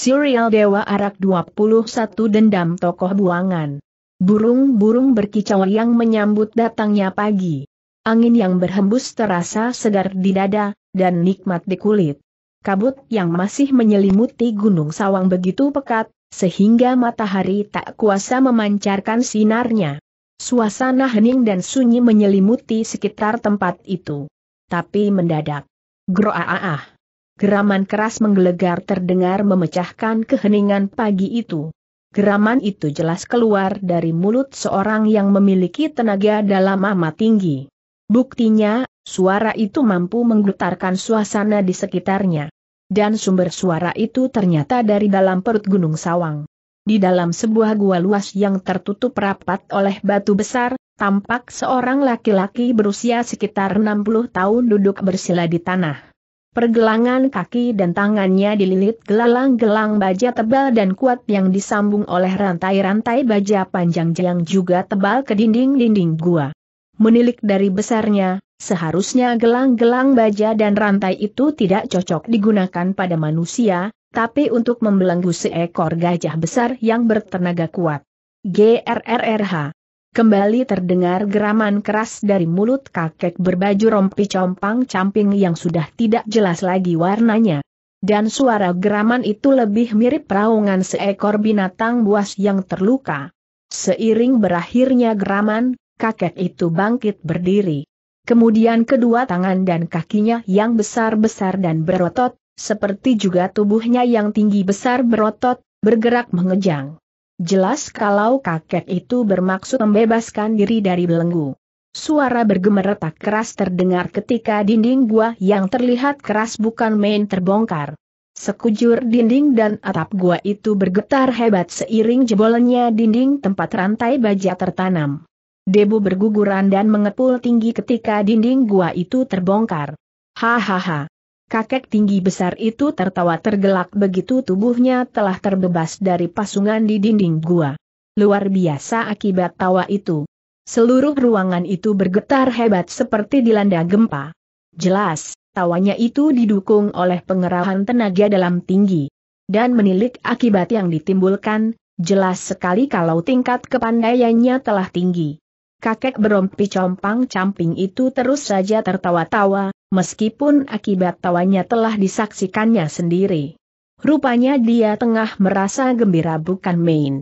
Serial Dewa Arak 21 Dendam Tokoh Buangan Burung-burung berkicau yang menyambut datangnya pagi. Angin yang berhembus terasa segar di dada, dan nikmat di kulit. Kabut yang masih menyelimuti gunung sawang begitu pekat, sehingga matahari tak kuasa memancarkan sinarnya. Suasana hening dan sunyi menyelimuti sekitar tempat itu. Tapi mendadak. Groaah. Geraman keras menggelegar terdengar memecahkan keheningan pagi itu. Geraman itu jelas keluar dari mulut seorang yang memiliki tenaga dalam amat tinggi. Buktinya, suara itu mampu menggetarkan suasana di sekitarnya. Dan sumber suara itu ternyata dari dalam perut Gunung Sawang. Di dalam sebuah gua luas yang tertutup rapat oleh batu besar, tampak seorang laki-laki berusia sekitar 60 tahun duduk bersila di tanah. Pergelangan kaki dan tangannya dililit gelalang-gelang baja tebal dan kuat yang disambung oleh rantai-rantai baja panjang yang juga tebal ke dinding-dinding gua. Menilik dari besarnya, seharusnya gelang-gelang baja dan rantai itu tidak cocok digunakan pada manusia, tapi untuk membelenggu seekor gajah besar yang bertenaga kuat. GRRRH Kembali terdengar geraman keras dari mulut kakek berbaju rompi compang-camping yang sudah tidak jelas lagi warnanya. Dan suara geraman itu lebih mirip raungan seekor binatang buas yang terluka. Seiring berakhirnya geraman, kakek itu bangkit berdiri. Kemudian kedua tangan dan kakinya yang besar-besar dan berotot, seperti juga tubuhnya yang tinggi besar berotot, bergerak mengejang. Jelas kalau kakek itu bermaksud membebaskan diri dari belenggu. Suara bergemeretak keras terdengar ketika dinding gua yang terlihat keras bukan main terbongkar. Sekujur dinding dan atap gua itu bergetar hebat seiring jebolnya dinding tempat rantai baja tertanam. Debu berguguran dan mengepul tinggi ketika dinding gua itu terbongkar. Hahaha. Kakek tinggi besar itu tertawa tergelak begitu tubuhnya telah terbebas dari pasungan di dinding gua. Luar biasa akibat tawa itu. Seluruh ruangan itu bergetar hebat seperti dilanda gempa. Jelas, tawanya itu didukung oleh pengerahan tenaga dalam tinggi. Dan menilik akibat yang ditimbulkan, jelas sekali kalau tingkat kepandaiannya telah tinggi. Kakek berompi compang-camping itu terus saja tertawa-tawa, meskipun akibat tawanya telah disaksikannya sendiri. Rupanya dia tengah merasa gembira bukan main.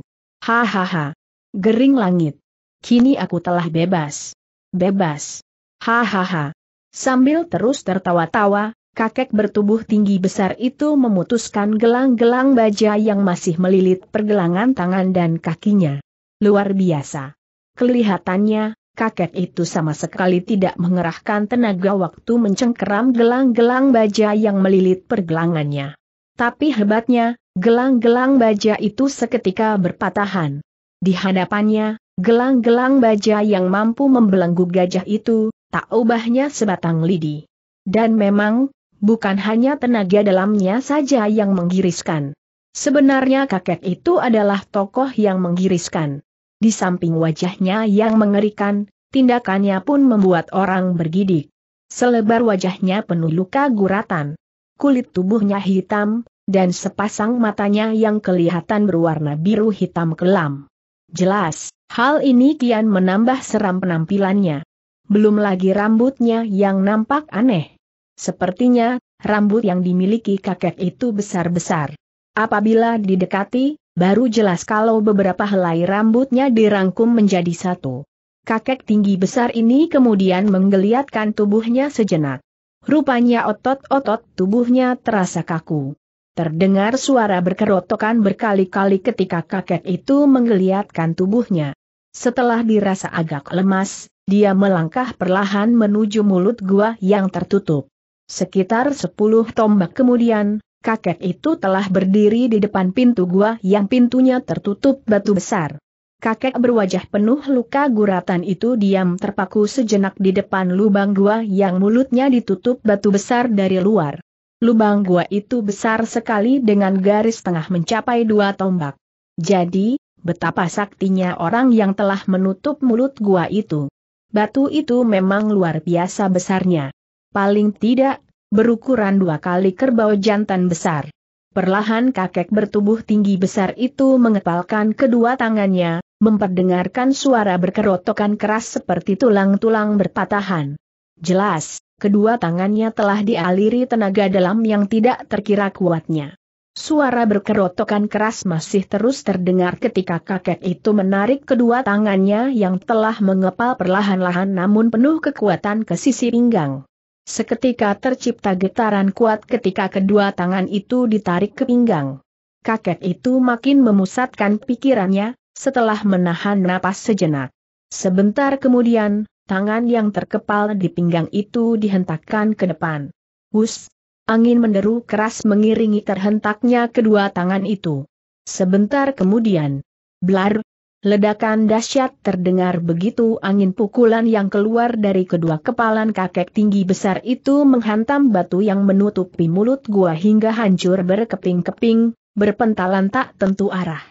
Hahaha. Gering langit. Kini aku telah bebas. Bebas. Hahaha. Sambil terus tertawa-tawa, kakek bertubuh tinggi besar itu memutuskan gelang-gelang baja yang masih melilit pergelangan tangan dan kakinya. Luar biasa. Kelihatannya, kakek itu sama sekali tidak mengerahkan tenaga waktu mencengkeram gelang-gelang baja yang melilit pergelangannya. Tapi hebatnya, gelang-gelang baja itu seketika berpatahan. Di hadapannya, gelang-gelang baja yang mampu membelenggu gajah itu, tak ubahnya sebatang lidi. Dan memang, bukan hanya tenaga dalamnya saja yang menggiriskan. Sebenarnya kakek itu adalah tokoh yang menggiriskan. Di samping wajahnya yang mengerikan, tindakannya pun membuat orang bergidik. Selebar wajahnya penuh luka guratan. Kulit tubuhnya hitam, dan sepasang matanya yang kelihatan berwarna biru hitam kelam. Jelas, hal ini kian menambah seram penampilannya. Belum lagi rambutnya yang nampak aneh. Sepertinya, rambut yang dimiliki kakek itu besar-besar. Apabila didekati, Baru jelas kalau beberapa helai rambutnya dirangkum menjadi satu. Kakek tinggi besar ini kemudian menggeliatkan tubuhnya sejenak. Rupanya otot-otot tubuhnya terasa kaku. Terdengar suara berkerotokan berkali-kali ketika kakek itu menggeliatkan tubuhnya. Setelah dirasa agak lemas, dia melangkah perlahan menuju mulut gua yang tertutup. Sekitar sepuluh tombak kemudian, kakek itu telah berdiri di depan pintu gua yang pintunya tertutup batu besar. Kakek berwajah penuh luka guratan itu diam terpaku sejenak di depan lubang gua yang mulutnya ditutup batu besar dari luar. Lubang gua itu besar sekali dengan garis tengah mencapai dua tombak. Jadi, betapa saktinya orang yang telah menutup mulut gua itu. Batu itu memang luar biasa besarnya. Paling tidak, berukuran dua kali kerbau jantan besar. Perlahan kakek bertubuh tinggi besar itu mengepalkan kedua tangannya, memperdengarkan suara berkerotokan keras seperti tulang-tulang berpatahan. Jelas, kedua tangannya telah dialiri tenaga dalam yang tidak terkira kuatnya. Suara berkerotokan keras masih terus terdengar ketika kakek itu menarik kedua tangannya yang telah mengepal perlahan-lahan namun penuh kekuatan ke sisi pinggang. Seketika tercipta getaran kuat ketika kedua tangan itu ditarik ke pinggang. Kakek itu makin memusatkan pikirannya, setelah menahan napas sejenak. Sebentar kemudian, tangan yang terkepal di pinggang itu dihentakkan ke depan. Hus! Angin menderu keras mengiringi terhentaknya kedua tangan itu. Sebentar kemudian, blar, Ledakan dahsyat terdengar begitu angin pukulan yang keluar dari kedua kepalan kakek tinggi besar itu menghantam batu yang menutupi mulut gua hingga hancur berkeping-keping, berpentalan tak tentu arah.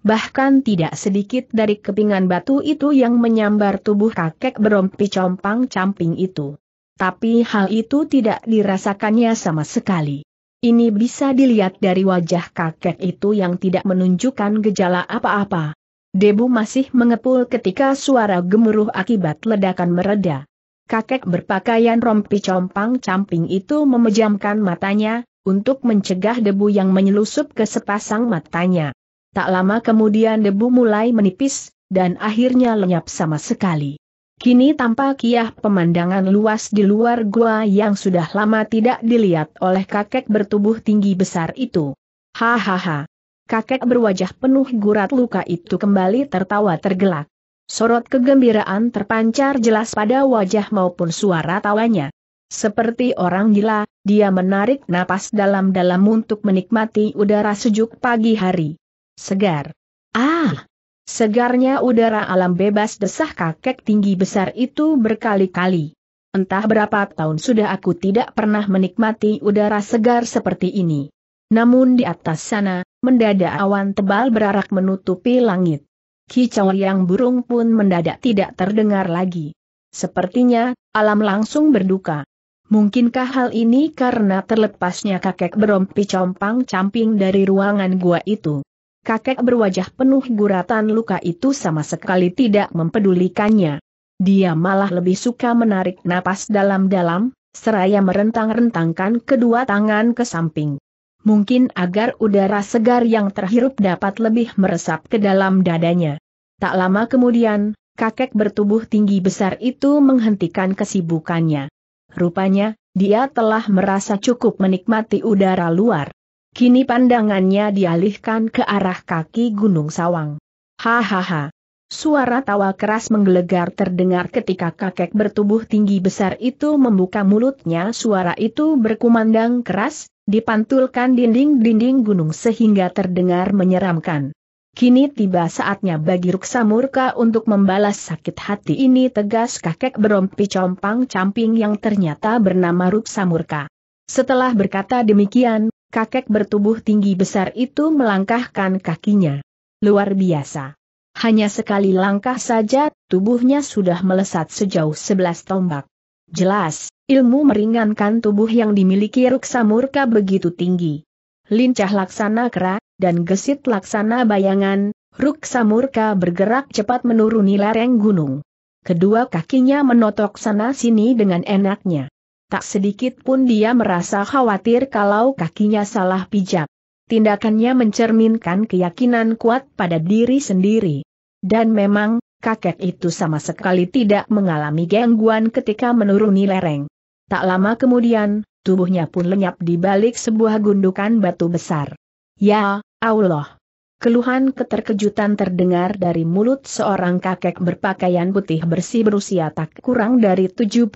Bahkan tidak sedikit dari kepingan batu itu yang menyambar tubuh kakek berompi compang-camping itu. Tapi hal itu tidak dirasakannya sama sekali. Ini bisa dilihat dari wajah kakek itu yang tidak menunjukkan gejala apa-apa Debu masih mengepul ketika suara gemuruh akibat ledakan mereda. Kakek berpakaian rompi compang-camping itu memejamkan matanya, untuk mencegah debu yang menyelusup ke sepasang matanya. Tak lama kemudian debu mulai menipis, dan akhirnya lenyap sama sekali. Kini tampak kiah pemandangan luas di luar gua yang sudah lama tidak dilihat oleh kakek bertubuh tinggi besar itu. Hahaha kakek berwajah penuh gurat luka itu kembali tertawa tergelak. Sorot kegembiraan terpancar jelas pada wajah maupun suara tawanya. Seperti orang gila, dia menarik napas dalam-dalam untuk menikmati udara sejuk pagi hari. Segar. Ah! Segarnya udara alam bebas desah kakek tinggi besar itu berkali-kali. Entah berapa tahun sudah aku tidak pernah menikmati udara segar seperti ini. Namun di atas sana, mendadak awan tebal berarak menutupi langit. Kicau yang burung pun mendadak tidak terdengar lagi. Sepertinya, alam langsung berduka. Mungkinkah hal ini karena terlepasnya kakek berompi compang-camping dari ruangan gua itu? Kakek berwajah penuh guratan luka itu sama sekali tidak mempedulikannya. Dia malah lebih suka menarik napas dalam-dalam, seraya merentang-rentangkan kedua tangan ke samping mungkin agar udara segar yang terhirup dapat lebih meresap ke dalam dadanya. Tak lama kemudian, kakek bertubuh tinggi besar itu menghentikan kesibukannya. Rupanya, dia telah merasa cukup menikmati udara luar. Kini pandangannya dialihkan ke arah kaki Gunung Sawang. Hahaha. Suara tawa keras menggelegar terdengar ketika kakek bertubuh tinggi besar itu membuka mulutnya suara itu berkumandang keras, dipantulkan dinding-dinding gunung sehingga terdengar menyeramkan. Kini tiba saatnya bagi Ruksa Murka untuk membalas sakit hati ini tegas kakek berompi compang camping yang ternyata bernama Ruksa Murka. Setelah berkata demikian, kakek bertubuh tinggi besar itu melangkahkan kakinya. Luar biasa. Hanya sekali langkah saja, tubuhnya sudah melesat sejauh sebelas tombak. Jelas, ilmu meringankan tubuh yang dimiliki Ruksa Murka begitu tinggi. Lincah laksana kera, dan gesit laksana bayangan, Ruksa Murka bergerak cepat menuruni lereng gunung. Kedua kakinya menotok sana-sini dengan enaknya. Tak sedikit pun dia merasa khawatir kalau kakinya salah pijak. Tindakannya mencerminkan keyakinan kuat pada diri sendiri. Dan memang, kakek itu sama sekali tidak mengalami gangguan ketika menuruni lereng. Tak lama kemudian, tubuhnya pun lenyap di balik sebuah gundukan batu besar. Ya, Allah! Keluhan keterkejutan terdengar dari mulut seorang kakek berpakaian putih bersih berusia tak kurang dari 75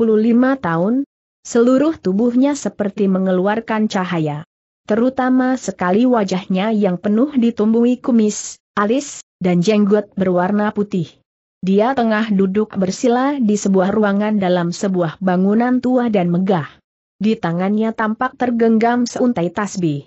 tahun. Seluruh tubuhnya seperti mengeluarkan cahaya. Terutama sekali wajahnya yang penuh ditumbuhi kumis, alis, dan jenggot berwarna putih. Dia tengah duduk bersila di sebuah ruangan dalam sebuah bangunan tua dan megah. Di tangannya tampak tergenggam seuntai tasbih.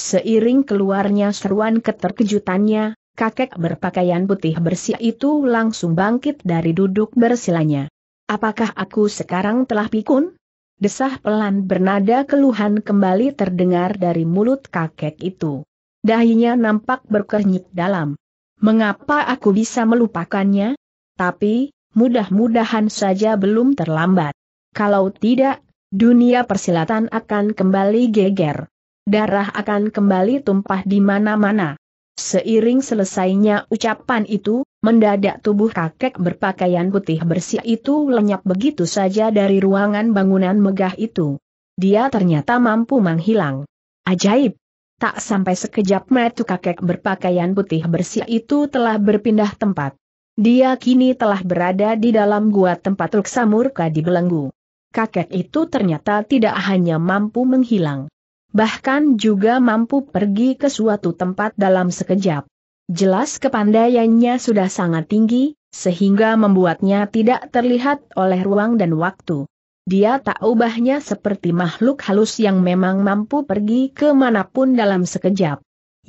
Seiring keluarnya seruan keterkejutannya, kakek berpakaian putih bersih itu langsung bangkit dari duduk bersilanya. Apakah aku sekarang telah pikun? Desah pelan bernada keluhan kembali terdengar dari mulut kakek itu. Dahinya nampak berkernyit dalam. Mengapa aku bisa melupakannya? Tapi, mudah-mudahan saja belum terlambat. Kalau tidak, dunia persilatan akan kembali geger. Darah akan kembali tumpah di mana-mana. Seiring selesainya ucapan itu, mendadak tubuh kakek berpakaian putih bersih itu lenyap begitu saja dari ruangan bangunan megah itu. Dia ternyata mampu menghilang. Ajaib! Tak sampai sekejap metu kakek berpakaian putih bersih itu telah berpindah tempat. Dia kini telah berada di dalam gua tempat Ruksa Murka Belenggu. Kakek itu ternyata tidak hanya mampu menghilang. Bahkan juga mampu pergi ke suatu tempat dalam sekejap. Jelas kepandaiannya sudah sangat tinggi, sehingga membuatnya tidak terlihat oleh ruang dan waktu. Dia tak ubahnya seperti makhluk halus yang memang mampu pergi kemanapun dalam sekejap.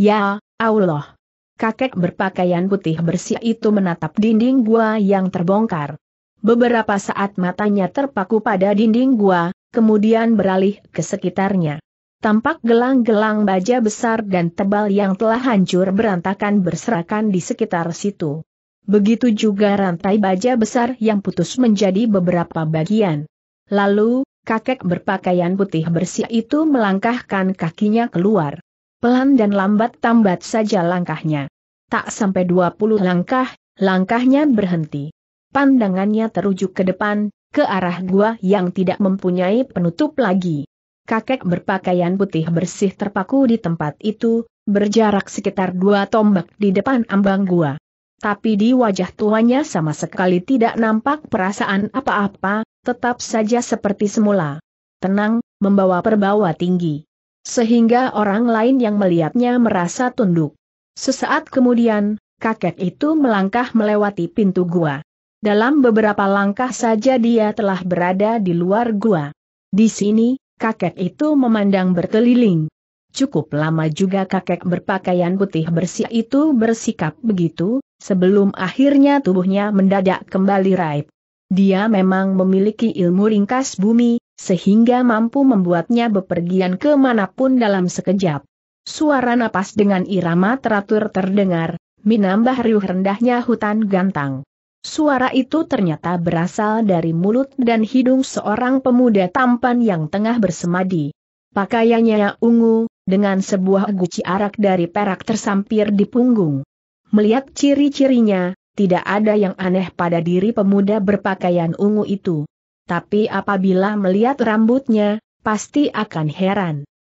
Ya, Allah, kakek berpakaian putih bersih itu menatap dinding gua yang terbongkar. Beberapa saat matanya terpaku pada dinding gua, kemudian beralih ke sekitarnya. Tampak gelang-gelang baja besar dan tebal yang telah hancur berantakan berserakan di sekitar situ. Begitu juga rantai baja besar yang putus menjadi beberapa bagian. Lalu, kakek berpakaian putih bersih itu melangkahkan kakinya keluar pelan dan lambat tambat saja langkahnya. Tak sampai 20 langkah, langkahnya berhenti. Pandangannya terujuk ke depan, ke arah gua yang tidak mempunyai penutup lagi. Kakek berpakaian putih bersih terpaku di tempat itu, berjarak sekitar dua tombak di depan ambang gua. Tapi di wajah tuanya sama sekali tidak nampak perasaan apa-apa, tetap saja seperti semula. Tenang, membawa perbawa tinggi. Sehingga orang lain yang melihatnya merasa tunduk. Sesaat kemudian, kakek itu melangkah melewati pintu gua. Dalam beberapa langkah saja dia telah berada di luar gua. Di sini, kakek itu memandang berkeliling. Cukup lama juga kakek berpakaian putih bersih itu bersikap begitu, sebelum akhirnya tubuhnya mendadak kembali raib. Dia memang memiliki ilmu ringkas bumi, sehingga mampu membuatnya bepergian kemanapun dalam sekejap. Suara napas dengan irama teratur terdengar, menambah riuh rendahnya hutan gantang. Suara itu ternyata berasal dari mulut dan hidung seorang pemuda tampan yang tengah bersemadi. Pakaiannya ungu, dengan sebuah guci arak dari perak tersampir di punggung. Melihat ciri-cirinya, tidak ada yang aneh pada diri pemuda berpakaian ungu itu tapi apabila melihat rambutnya, pasti akan heran.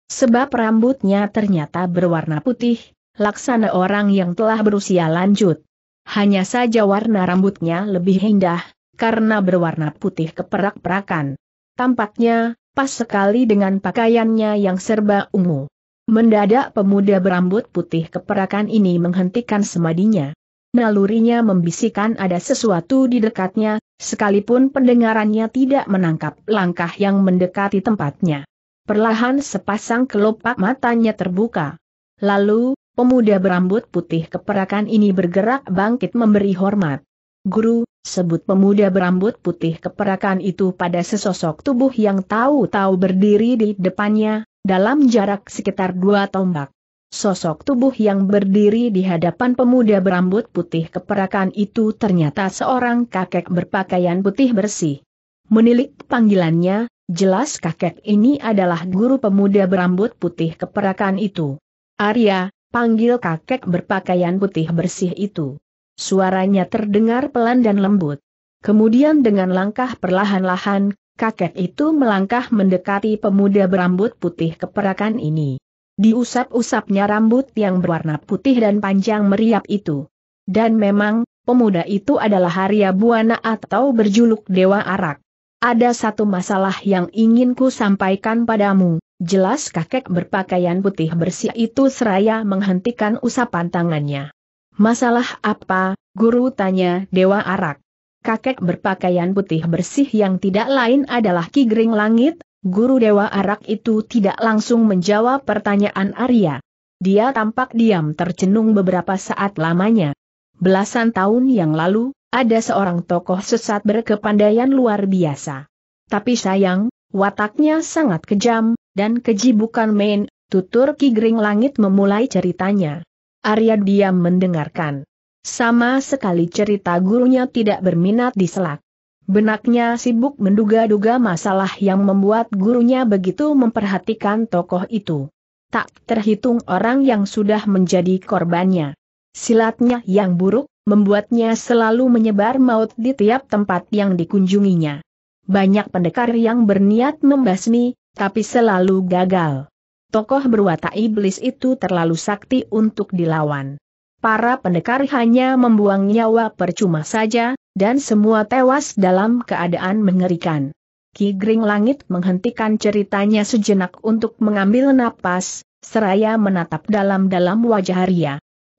Sebab rambutnya ternyata berwarna putih, laksana orang yang telah berusia lanjut. Hanya saja warna rambutnya lebih indah, karena berwarna putih keperak-perakan. Tampaknya, pas sekali dengan pakaiannya yang serba ungu. Mendadak pemuda berambut putih keperakan ini menghentikan semadinya. Nalurinya membisikkan ada sesuatu di dekatnya, Sekalipun pendengarannya tidak menangkap langkah yang mendekati tempatnya. Perlahan sepasang kelopak matanya terbuka. Lalu, pemuda berambut putih keperakan ini bergerak bangkit memberi hormat. Guru, sebut pemuda berambut putih keperakan itu pada sesosok tubuh yang tahu-tahu berdiri di depannya, dalam jarak sekitar dua tombak. Sosok tubuh yang berdiri di hadapan pemuda berambut putih keperakan itu ternyata seorang kakek berpakaian putih bersih. Menilik panggilannya, jelas kakek ini adalah guru pemuda berambut putih keperakan itu. Arya, panggil kakek berpakaian putih bersih itu. Suaranya terdengar pelan dan lembut. Kemudian dengan langkah perlahan-lahan, kakek itu melangkah mendekati pemuda berambut putih keperakan ini. Diusap-usapnya rambut yang berwarna putih dan panjang meriap itu. Dan memang, pemuda itu adalah Arya Buana atau berjuluk Dewa Arak. Ada satu masalah yang ingin ku sampaikan padamu, jelas kakek berpakaian putih bersih itu seraya menghentikan usapan tangannya. Masalah apa, guru tanya Dewa Arak. Kakek berpakaian putih bersih yang tidak lain adalah Ki Langit, Guru Dewa Arak itu tidak langsung menjawab pertanyaan Arya. Dia tampak diam tercenung beberapa saat lamanya. Belasan tahun yang lalu, ada seorang tokoh sesat berkepandaian luar biasa. Tapi sayang, wataknya sangat kejam, dan keji bukan main, tutur Ki Gering Langit memulai ceritanya. Arya diam mendengarkan. Sama sekali cerita gurunya tidak berminat diselak. Benaknya sibuk menduga-duga masalah yang membuat gurunya begitu memperhatikan tokoh itu. Tak terhitung orang yang sudah menjadi korbannya. Silatnya yang buruk, membuatnya selalu menyebar maut di tiap tempat yang dikunjunginya. Banyak pendekar yang berniat membasmi, tapi selalu gagal. Tokoh berwatak iblis itu terlalu sakti untuk dilawan. Para pendekar hanya membuang nyawa percuma saja, dan semua tewas dalam keadaan mengerikan. Ki Gring Langit menghentikan ceritanya sejenak untuk mengambil napas, seraya menatap dalam-dalam wajah Arya.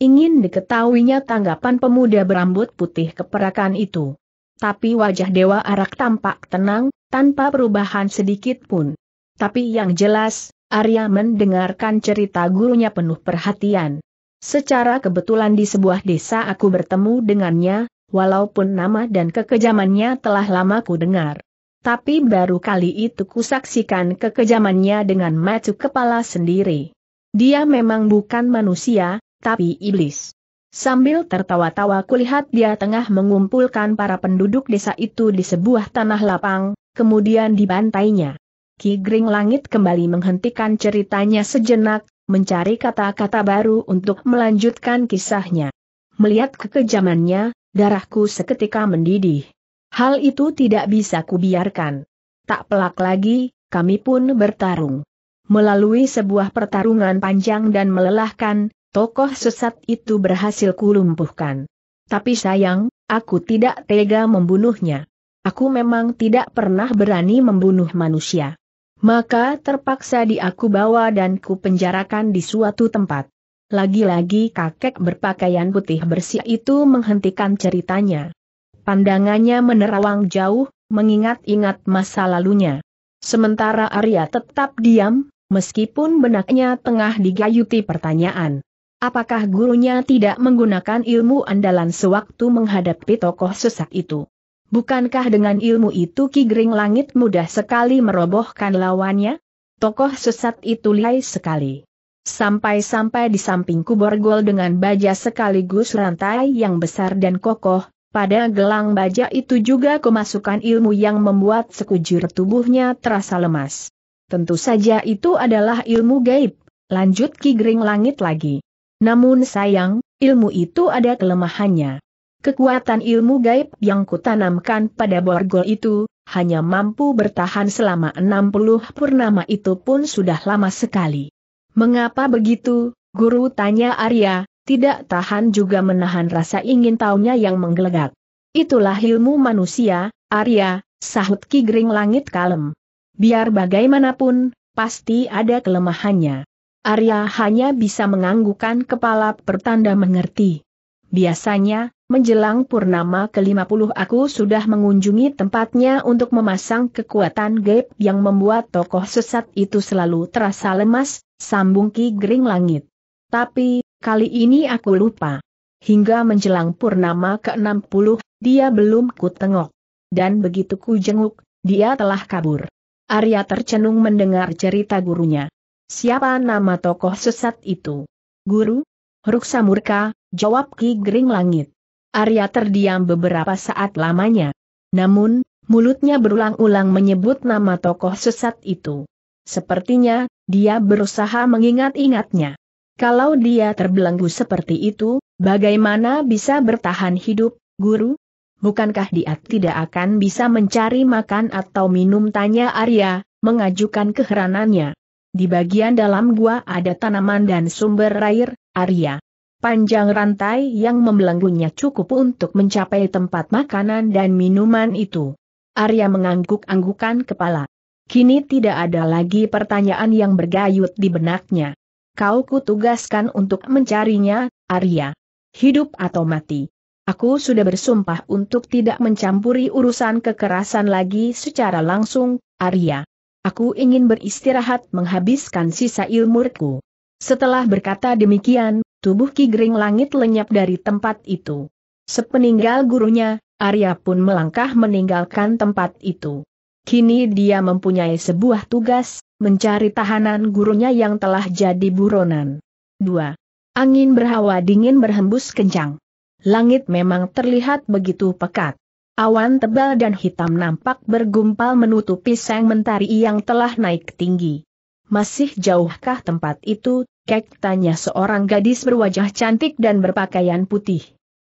Ingin diketahuinya tanggapan pemuda berambut putih keperakan itu. Tapi wajah Dewa Arak tampak tenang, tanpa perubahan sedikit pun. Tapi yang jelas, Arya mendengarkan cerita gurunya penuh perhatian. Secara kebetulan di sebuah desa aku bertemu dengannya, walaupun nama dan kekejamannya telah lama ku dengar. Tapi baru kali itu kusaksikan kekejamannya dengan mata kepala sendiri. Dia memang bukan manusia, tapi iblis. Sambil tertawa-tawa kulihat dia tengah mengumpulkan para penduduk desa itu di sebuah tanah lapang, kemudian dibantainya. Ki Gring Langit kembali menghentikan ceritanya sejenak, mencari kata-kata baru untuk melanjutkan kisahnya. Melihat kekejamannya, Darahku seketika mendidih. Hal itu tidak bisa kubiarkan. Tak pelak lagi, kami pun bertarung. Melalui sebuah pertarungan panjang dan melelahkan, tokoh sesat itu berhasil kulumpuhkan. Tapi sayang, aku tidak tega membunuhnya. Aku memang tidak pernah berani membunuh manusia. Maka terpaksa diaku bawa dan ku penjarakan di suatu tempat. Lagi-lagi kakek berpakaian putih bersih itu menghentikan ceritanya. Pandangannya menerawang jauh, mengingat-ingat masa lalunya. Sementara Arya tetap diam, meskipun benaknya tengah digayuti pertanyaan. Apakah gurunya tidak menggunakan ilmu andalan sewaktu menghadapi tokoh sesat itu? Bukankah dengan ilmu itu Ki Gering Langit mudah sekali merobohkan lawannya? Tokoh sesat itu lihai sekali. Sampai-sampai di samping kubur gol dengan baja sekaligus rantai yang besar dan kokoh, pada gelang baja itu juga kemasukan ilmu yang membuat sekujur tubuhnya terasa lemas. Tentu saja itu adalah ilmu gaib, lanjut Ki Gering Langit lagi. Namun sayang, ilmu itu ada kelemahannya. Kekuatan ilmu gaib yang kutanamkan pada borgol itu, hanya mampu bertahan selama 60 purnama itu pun sudah lama sekali. Mengapa begitu, guru tanya Arya, tidak tahan juga menahan rasa ingin tahunya yang menggelegak. Itulah ilmu manusia, Arya, sahut Ki Gering Langit kalem. Biar bagaimanapun, pasti ada kelemahannya. Arya hanya bisa menganggukkan kepala pertanda mengerti. Biasanya, menjelang purnama ke-50 aku sudah mengunjungi tempatnya untuk memasang kekuatan gap yang membuat tokoh sesat itu selalu terasa lemas, sambung Ki Gering Langit. Tapi, kali ini aku lupa. Hingga menjelang purnama ke-60, dia belum kutengok, Dan begitu ku jenguk, dia telah kabur. Arya tercenung mendengar cerita gurunya. Siapa nama tokoh sesat itu? Guru? Ruksa murka, Jawab Ki Gering Langit. Arya terdiam beberapa saat lamanya. Namun, mulutnya berulang-ulang menyebut nama tokoh sesat itu. Sepertinya, dia berusaha mengingat-ingatnya. Kalau dia terbelenggu seperti itu, bagaimana bisa bertahan hidup, guru? Bukankah dia tidak akan bisa mencari makan atau minum tanya Arya, mengajukan keheranannya. Di bagian dalam gua ada tanaman dan sumber air, Arya. Panjang rantai yang membelenggunya cukup untuk mencapai tempat makanan dan minuman itu. Arya mengangguk-anggukan kepala. Kini tidak ada lagi pertanyaan yang bergayut di benaknya. Kau kutugaskan untuk mencarinya, Arya. Hidup atau mati. Aku sudah bersumpah untuk tidak mencampuri urusan kekerasan lagi secara langsung, Arya. Aku ingin beristirahat menghabiskan sisa ilmuku. Setelah berkata demikian, tubuh Ki Gering Langit lenyap dari tempat itu. Sepeninggal gurunya, Arya pun melangkah meninggalkan tempat itu. Kini dia mempunyai sebuah tugas, mencari tahanan gurunya yang telah jadi buronan. 2. Angin berhawa dingin berhembus kencang. Langit memang terlihat begitu pekat. Awan tebal dan hitam nampak bergumpal menutupi sang mentari yang telah naik tinggi. Masih jauhkah tempat itu? Kek tanya seorang gadis berwajah cantik dan berpakaian putih.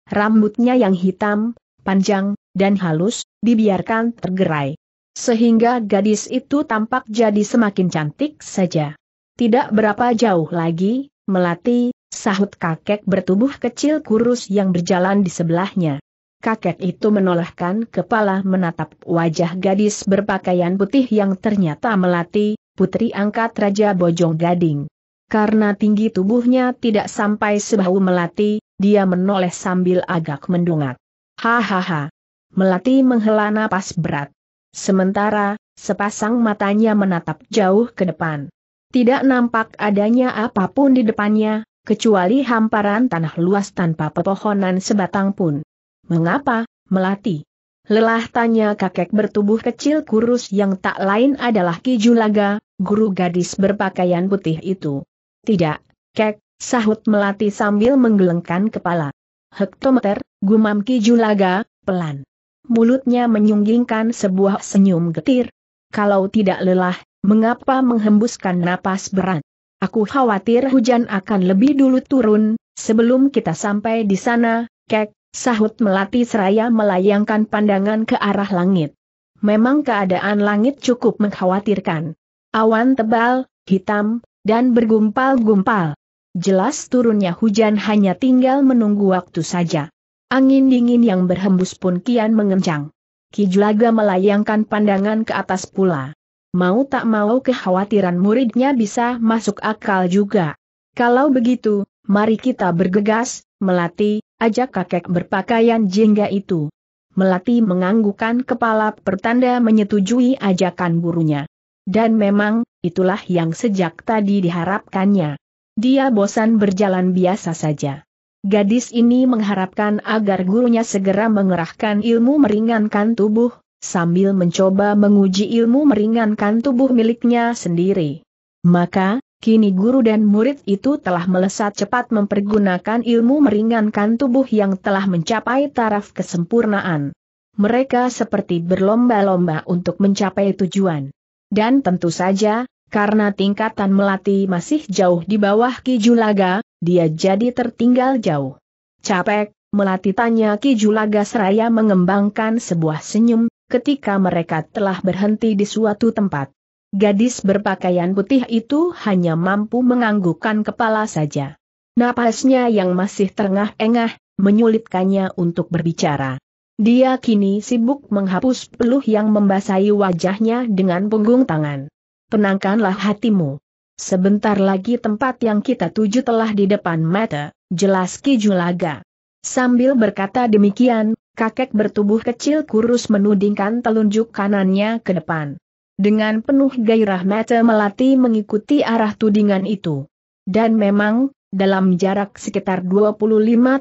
Rambutnya yang hitam, panjang, dan halus, dibiarkan tergerai. Sehingga gadis itu tampak jadi semakin cantik saja. Tidak berapa jauh lagi, melati, sahut kakek bertubuh kecil kurus yang berjalan di sebelahnya. Kakek itu menolehkan kepala menatap wajah gadis berpakaian putih yang ternyata melati, putri angkat Raja Bojong Gading. Karena tinggi tubuhnya tidak sampai sebahu melati, dia menoleh sambil agak mendungak. Hahaha. Melati menghela napas berat. Sementara, sepasang matanya menatap jauh ke depan. Tidak nampak adanya apapun di depannya, kecuali hamparan tanah luas tanpa pepohonan sebatang pun. Mengapa, Melati? Lelah tanya kakek bertubuh kecil kurus yang tak lain adalah Kijulaga, guru gadis berpakaian putih itu. Tidak, kek, sahut melati sambil menggelengkan kepala. Hektometer, gumam Kijulaga, pelan. Mulutnya menyunggingkan sebuah senyum getir. Kalau tidak lelah, mengapa menghembuskan napas berat? Aku khawatir hujan akan lebih dulu turun, sebelum kita sampai di sana, kek, sahut melati seraya melayangkan pandangan ke arah langit. Memang keadaan langit cukup mengkhawatirkan. Awan tebal, hitam, dan bergumpal-gumpal. Jelas turunnya hujan hanya tinggal menunggu waktu saja. Angin dingin yang berhembus pun kian mengencang. Kijulaga melayangkan pandangan ke atas pula. Mau tak mau kekhawatiran muridnya bisa masuk akal juga. Kalau begitu, mari kita bergegas, Melati, ajak kakek berpakaian jingga itu. Melati menganggukan kepala pertanda menyetujui ajakan gurunya. Dan memang, itulah yang sejak tadi diharapkannya. Dia bosan berjalan biasa saja. Gadis ini mengharapkan agar gurunya segera mengerahkan ilmu meringankan tubuh, sambil mencoba menguji ilmu meringankan tubuh miliknya sendiri. Maka, kini guru dan murid itu telah melesat cepat mempergunakan ilmu meringankan tubuh yang telah mencapai taraf kesempurnaan. Mereka seperti berlomba-lomba untuk mencapai tujuan. Dan tentu saja, karena tingkatan Melati masih jauh di bawah Ki Julaga, dia jadi tertinggal jauh. Capek, Melati tanya Ki Julaga seraya mengembangkan sebuah senyum, ketika mereka telah berhenti di suatu tempat. Gadis berpakaian putih itu hanya mampu menganggukkan kepala saja. Napasnya yang masih terengah-engah, menyulitkannya untuk berbicara. Dia kini sibuk menghapus peluh yang membasahi wajahnya dengan punggung tangan. Tenangkanlah hatimu. Sebentar lagi tempat yang kita tuju telah di depan mata, jelas Ki Julaga. Sambil berkata demikian, kakek bertubuh kecil kurus menudingkan telunjuk kanannya ke depan. Dengan penuh gairah mata melati mengikuti arah tudingan itu. Dan memang, dalam jarak sekitar 25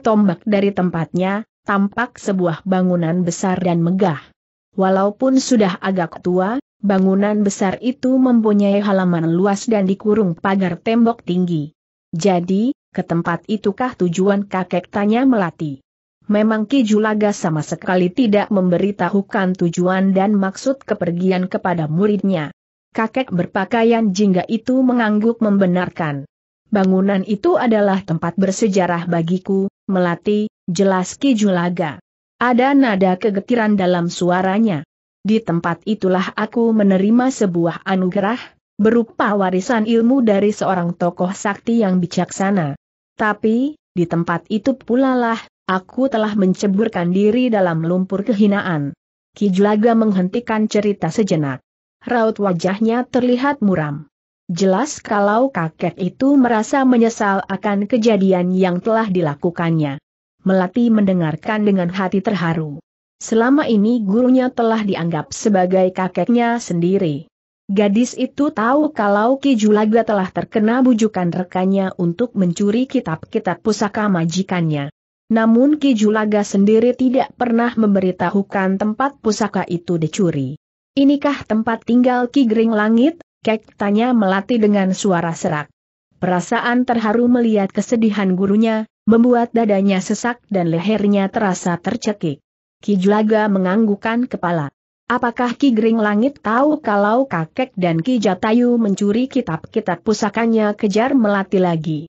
tombak dari tempatnya, tampak sebuah bangunan besar dan megah. Walaupun sudah agak tua, bangunan besar itu mempunyai halaman luas dan dikurung pagar tembok tinggi. Jadi, ke tempat itukah tujuan kakek tanya Melati? Memang Ki Julaga sama sekali tidak memberitahukan tujuan dan maksud kepergian kepada muridnya. Kakek berpakaian jingga itu mengangguk membenarkan. Bangunan itu adalah tempat bersejarah bagiku, Melati, jelas Ki Julaga. Ada nada kegetiran dalam suaranya. Di tempat itulah aku menerima sebuah anugerah, berupa warisan ilmu dari seorang tokoh sakti yang bijaksana. Tapi, di tempat itu pula lah, aku telah menceburkan diri dalam lumpur kehinaan. Ki Julaga menghentikan cerita sejenak. Raut wajahnya terlihat muram. Jelas kalau kakek itu merasa menyesal akan kejadian yang telah dilakukannya. Melati mendengarkan dengan hati terharu. Selama ini gurunya telah dianggap sebagai kakeknya sendiri. Gadis itu tahu kalau Ki Julaga telah terkena bujukan rekannya untuk mencuri kitab-kitab pusaka majikannya. Namun Ki Julaga sendiri tidak pernah memberitahukan tempat pusaka itu dicuri. Inikah tempat tinggal Ki Gering Langit? Kek tanya Melati dengan suara serak. Perasaan terharu melihat kesedihan gurunya, membuat dadanya sesak dan lehernya terasa tercekik. Julaga menganggukan kepala. Apakah Ki Gering Langit tahu kalau kakek dan Ki Jatayu mencuri kitab-kitab pusakanya kejar melati lagi?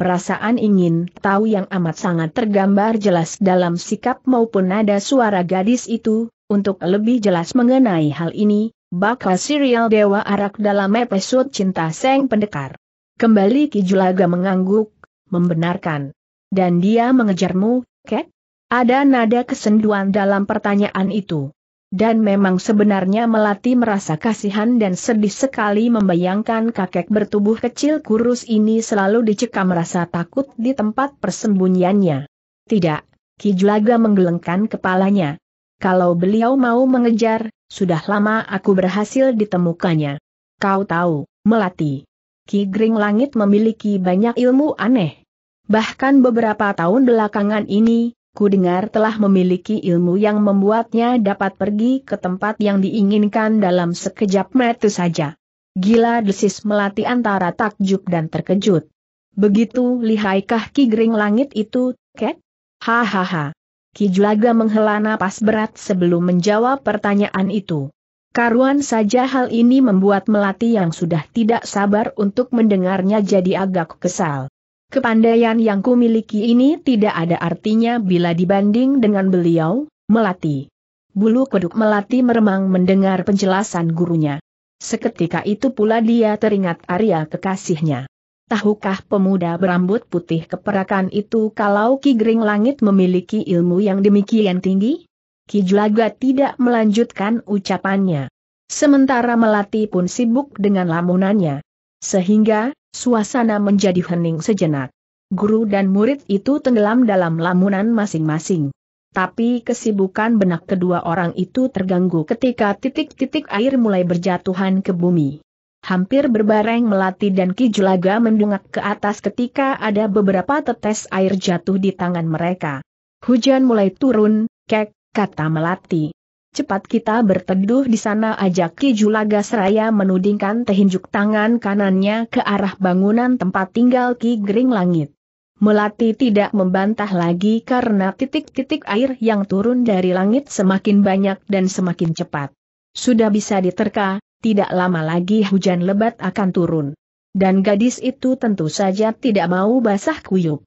Perasaan ingin tahu yang amat sangat tergambar jelas dalam sikap maupun nada suara gadis itu, untuk lebih jelas mengenai hal ini, bakal serial Dewa Arak dalam episode Cinta Seng Pendekar. Kembali Ki Julaga mengangguk, membenarkan. Dan dia mengejarmu, Kek? Ada nada kesenduan dalam pertanyaan itu. Dan memang sebenarnya Melati merasa kasihan dan sedih sekali membayangkan kakek bertubuh kecil kurus ini selalu dicekam rasa takut di tempat persembunyiannya. Tidak, Kijulaga menggelengkan kepalanya. Kalau beliau mau mengejar, sudah lama aku berhasil ditemukannya. Kau tahu, Melati. Ki Gring Langit memiliki banyak ilmu aneh. Bahkan beberapa tahun belakangan ini, ku dengar telah memiliki ilmu yang membuatnya dapat pergi ke tempat yang diinginkan dalam sekejap mata saja. Gila desis Melati antara takjub dan terkejut. Begitu lihaikah Ki Gring Langit itu, Kek? Hahaha. Ki Jelaga menghela napas berat sebelum menjawab pertanyaan itu. Karuan saja hal ini membuat Melati yang sudah tidak sabar untuk mendengarnya jadi agak kesal. Kepandaian yang kumiliki ini tidak ada artinya bila dibanding dengan beliau, Melati. Bulu kuduk Melati meremang mendengar penjelasan gurunya. Seketika itu pula dia teringat Arya kekasihnya. Tahukah pemuda berambut putih keperakan itu kalau Ki Gering Langit memiliki ilmu yang demikian tinggi? Ki Julaga tidak melanjutkan ucapannya. Sementara Melati pun sibuk dengan lamunannya. Sehingga, suasana menjadi hening sejenak. Guru dan murid itu tenggelam dalam lamunan masing-masing. Tapi kesibukan benak kedua orang itu terganggu ketika titik-titik air mulai berjatuhan ke bumi hampir berbareng melati dan Ki Julaga mendungak ke atas ketika ada beberapa tetes air jatuh di tangan mereka. Hujan mulai turun, kek, kata melati. Cepat kita berteduh di sana ajak Ki Julaga seraya menudingkan tehinjuk tangan kanannya ke arah bangunan tempat tinggal Ki Gering Langit. Melati tidak membantah lagi karena titik-titik air yang turun dari langit semakin banyak dan semakin cepat. Sudah bisa diterka, tidak lama lagi hujan lebat akan turun. Dan gadis itu tentu saja tidak mau basah kuyup.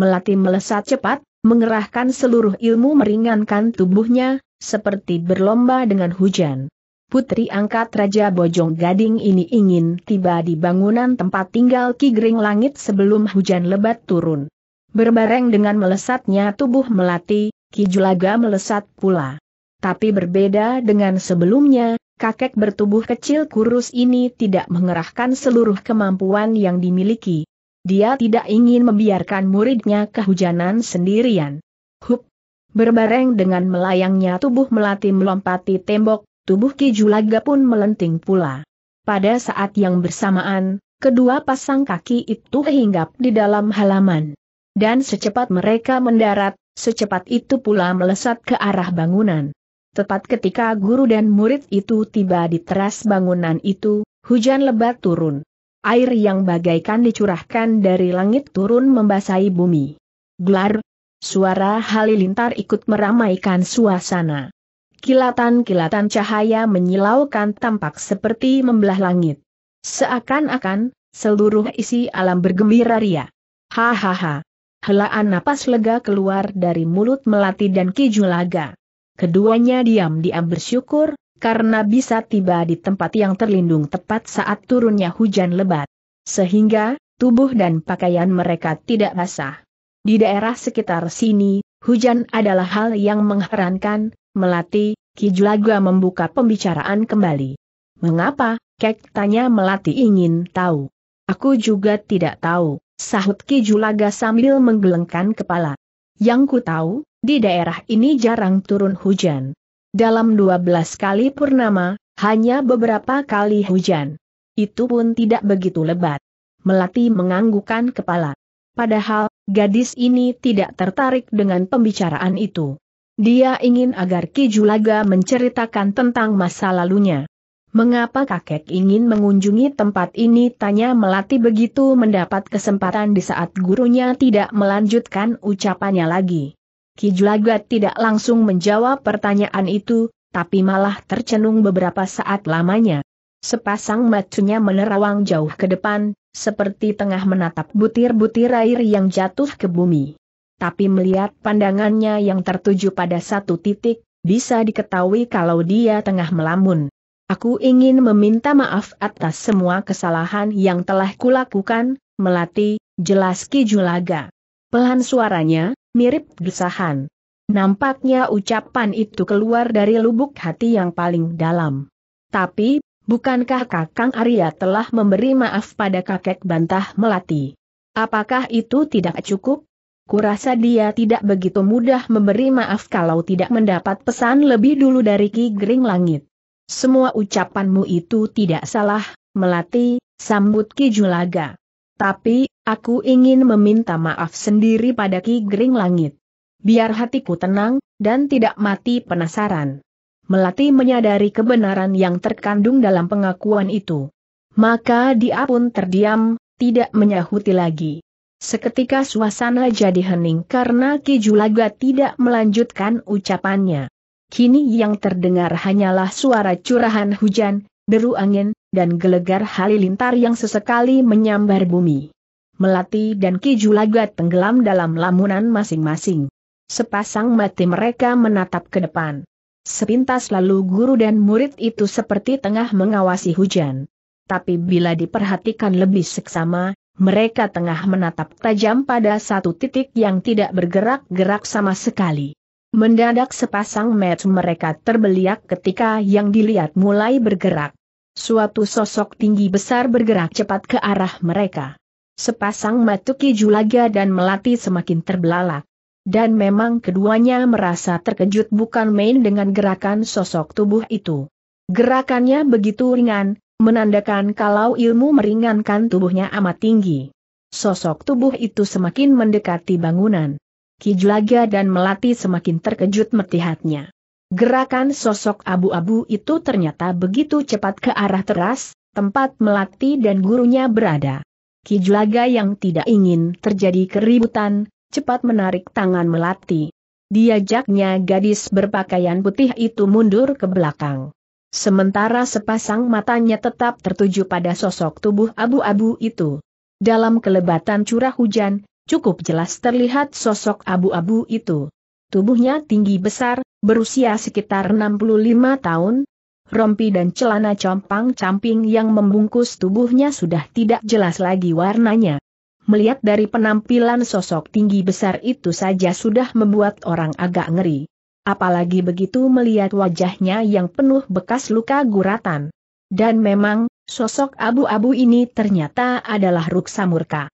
Melati melesat cepat, mengerahkan seluruh ilmu meringankan tubuhnya, seperti berlomba dengan hujan. Putri angkat Raja Bojong Gading ini ingin tiba di bangunan tempat tinggal Ki Gering Langit sebelum hujan lebat turun. Berbareng dengan melesatnya tubuh Melati, Ki Julaga melesat pula. Tapi berbeda dengan sebelumnya, kakek bertubuh kecil kurus ini tidak mengerahkan seluruh kemampuan yang dimiliki. Dia tidak ingin membiarkan muridnya kehujanan sendirian. Hup! Berbareng dengan melayangnya tubuh melati melompati tembok, tubuh Ki Julaga pun melenting pula. Pada saat yang bersamaan, kedua pasang kaki itu hinggap di dalam halaman. Dan secepat mereka mendarat, secepat itu pula melesat ke arah bangunan. Tepat ketika guru dan murid itu tiba di teras bangunan itu, hujan lebat turun. Air yang bagaikan dicurahkan dari langit turun membasahi bumi. Gelar, suara halilintar ikut meramaikan suasana. Kilatan-kilatan cahaya menyilaukan tampak seperti membelah langit. Seakan-akan, seluruh isi alam bergembira ria. Hahaha. Helaan napas lega keluar dari mulut Melati dan Kijulaga. Keduanya diam-diam bersyukur, karena bisa tiba di tempat yang terlindung tepat saat turunnya hujan lebat. Sehingga, tubuh dan pakaian mereka tidak basah. Di daerah sekitar sini, hujan adalah hal yang mengherankan, Melati, Kijulaga membuka pembicaraan kembali. Mengapa, Kek tanya Melati ingin tahu. Aku juga tidak tahu, sahut Kijulaga sambil menggelengkan kepala. Yang ku tahu, di daerah ini jarang turun hujan. Dalam 12 kali purnama, hanya beberapa kali hujan. Itu pun tidak begitu lebat. Melati menganggukan kepala. Padahal, gadis ini tidak tertarik dengan pembicaraan itu. Dia ingin agar Kijulaga menceritakan tentang masa lalunya. Mengapa kakek ingin mengunjungi tempat ini? Tanya Melati begitu mendapat kesempatan di saat gurunya tidak melanjutkan ucapannya lagi. Kijulagat tidak langsung menjawab pertanyaan itu, tapi malah tercenung beberapa saat lamanya. Sepasang matanya menerawang jauh ke depan, seperti tengah menatap butir-butir air yang jatuh ke bumi. Tapi melihat pandangannya yang tertuju pada satu titik, bisa diketahui kalau dia tengah melamun. Aku ingin meminta maaf atas semua kesalahan yang telah kulakukan, Melati, jelas Ki Julaga. Pelan suaranya, mirip desahan. Nampaknya ucapan itu keluar dari lubuk hati yang paling dalam. Tapi, bukankah Kakang Arya telah memberi maaf pada kakek bantah Melati? Apakah itu tidak cukup? Kurasa dia tidak begitu mudah memberi maaf kalau tidak mendapat pesan lebih dulu dari Ki Gering Langit. Semua ucapanmu itu tidak salah, Melati, sambut Ki Julaga. Tapi, aku ingin meminta maaf sendiri pada Ki Gering Langit. Biar hatiku tenang, dan tidak mati penasaran. Melati menyadari kebenaran yang terkandung dalam pengakuan itu. Maka dia pun terdiam, tidak menyahuti lagi. Seketika suasana jadi hening karena Ki Julaga tidak melanjutkan ucapannya. Kini yang terdengar hanyalah suara curahan hujan, deru angin, dan gelegar halilintar yang sesekali menyambar bumi. Melati dan Kiju tenggelam dalam lamunan masing-masing. Sepasang mati mereka menatap ke depan. Sepintas lalu guru dan murid itu seperti tengah mengawasi hujan. Tapi bila diperhatikan lebih seksama, mereka tengah menatap tajam pada satu titik yang tidak bergerak-gerak sama sekali. Mendadak sepasang match mereka terbeliak ketika yang dilihat mulai bergerak. Suatu sosok tinggi besar bergerak cepat ke arah mereka. Sepasang matuki Julaga dan Melati semakin terbelalak. Dan memang keduanya merasa terkejut bukan main dengan gerakan sosok tubuh itu. Gerakannya begitu ringan, menandakan kalau ilmu meringankan tubuhnya amat tinggi. Sosok tubuh itu semakin mendekati bangunan. Ki Jelaga dan Melati semakin terkejut melihatnya. Gerakan sosok abu-abu itu ternyata begitu cepat ke arah teras, tempat Melati dan gurunya berada. Ki Jelaga yang tidak ingin terjadi keributan, cepat menarik tangan Melati. Diajaknya gadis berpakaian putih itu mundur ke belakang. Sementara sepasang matanya tetap tertuju pada sosok tubuh abu-abu itu. Dalam kelebatan curah hujan, Cukup jelas terlihat sosok abu-abu itu. Tubuhnya tinggi besar, berusia sekitar 65 tahun, rompi dan celana compang-camping yang membungkus tubuhnya sudah tidak jelas lagi warnanya. Melihat dari penampilan sosok tinggi besar itu saja sudah membuat orang agak ngeri. Apalagi begitu melihat wajahnya yang penuh bekas luka guratan. Dan memang, sosok abu-abu ini ternyata adalah Ruksamurka.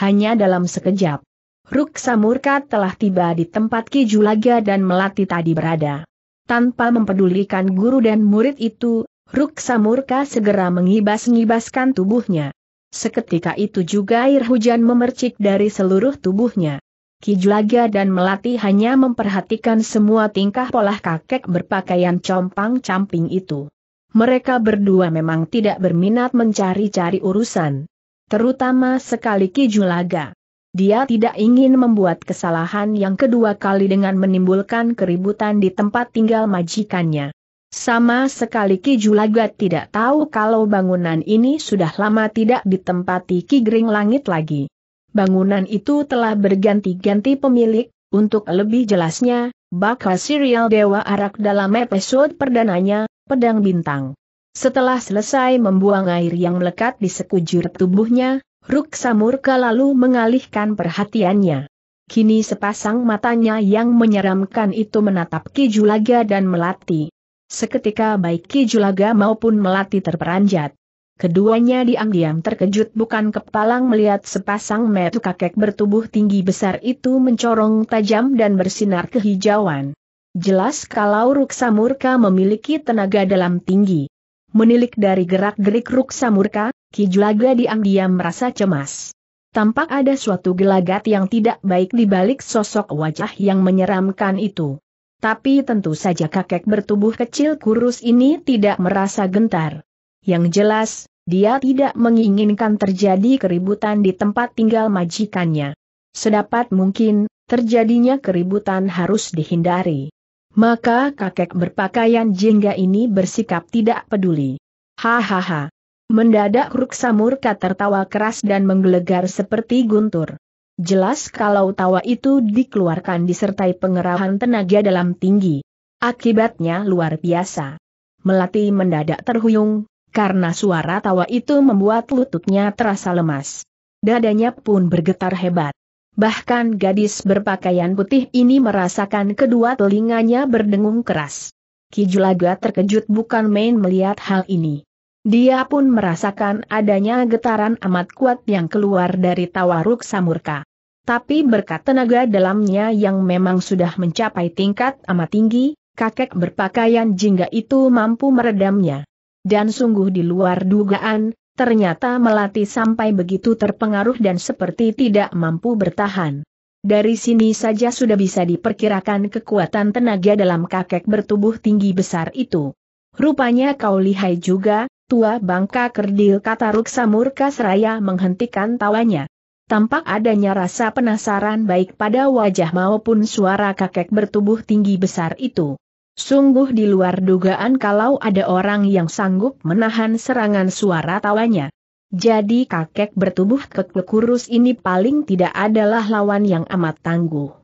Hanya dalam sekejap, Ruk Samurka telah tiba di tempat Ki Julaga dan Melati tadi berada. Tanpa mempedulikan guru dan murid itu, Ruk Samurka segera mengibas-ngibaskan tubuhnya. Seketika itu juga air hujan memercik dari seluruh tubuhnya. Ki Julaga dan Melati hanya memperhatikan semua tingkah pola kakek berpakaian compang-camping itu. Mereka berdua memang tidak berminat mencari-cari urusan terutama sekali Kijulaga. Dia tidak ingin membuat kesalahan yang kedua kali dengan menimbulkan keributan di tempat tinggal majikannya. Sama sekali Kijulaga tidak tahu kalau bangunan ini sudah lama tidak ditempati Ki Gering Langit lagi. Bangunan itu telah berganti-ganti pemilik, untuk lebih jelasnya, bakal serial Dewa Arak dalam episode perdananya, Pedang Bintang. Setelah selesai membuang air yang melekat di sekujur tubuhnya, Ruksa murka lalu mengalihkan perhatiannya. Kini sepasang matanya yang menyeramkan itu menatap Ki Julaga dan Melati. Seketika baik Ki Julaga maupun Melati terperanjat. Keduanya diam-diam terkejut bukan kepalang melihat sepasang metu kakek bertubuh tinggi besar itu mencorong tajam dan bersinar kehijauan. Jelas kalau Ruksa Murka memiliki tenaga dalam tinggi menilik dari gerak-gerik ruksa murka, Ki Julaga diam-diam merasa cemas. Tampak ada suatu gelagat yang tidak baik di balik sosok wajah yang menyeramkan itu. Tapi tentu saja kakek bertubuh kecil kurus ini tidak merasa gentar. Yang jelas, dia tidak menginginkan terjadi keributan di tempat tinggal majikannya. Sedapat mungkin, terjadinya keributan harus dihindari. Maka kakek berpakaian jingga ini bersikap tidak peduli. Hahaha. Mendadak Ruksa Murka tertawa keras dan menggelegar seperti guntur. Jelas kalau tawa itu dikeluarkan disertai pengerahan tenaga dalam tinggi. Akibatnya luar biasa. Melati mendadak terhuyung, karena suara tawa itu membuat lututnya terasa lemas. Dadanya pun bergetar hebat. Bahkan gadis berpakaian putih ini merasakan kedua telinganya berdengung keras. Kijulaga terkejut bukan main melihat hal ini. Dia pun merasakan adanya getaran amat kuat yang keluar dari tawaruk samurka. Tapi berkat tenaga dalamnya yang memang sudah mencapai tingkat amat tinggi, kakek berpakaian jingga itu mampu meredamnya. Dan sungguh di luar dugaan, ternyata melati sampai begitu terpengaruh dan seperti tidak mampu bertahan. Dari sini saja sudah bisa diperkirakan kekuatan tenaga dalam kakek bertubuh tinggi besar itu. Rupanya kau lihai juga, tua bangka kerdil kata Ruksa Murka Seraya menghentikan tawanya. Tampak adanya rasa penasaran baik pada wajah maupun suara kakek bertubuh tinggi besar itu. Sungguh di luar dugaan kalau ada orang yang sanggup menahan serangan suara tawanya. Jadi kakek bertubuh kekul kurus ini paling tidak adalah lawan yang amat tangguh.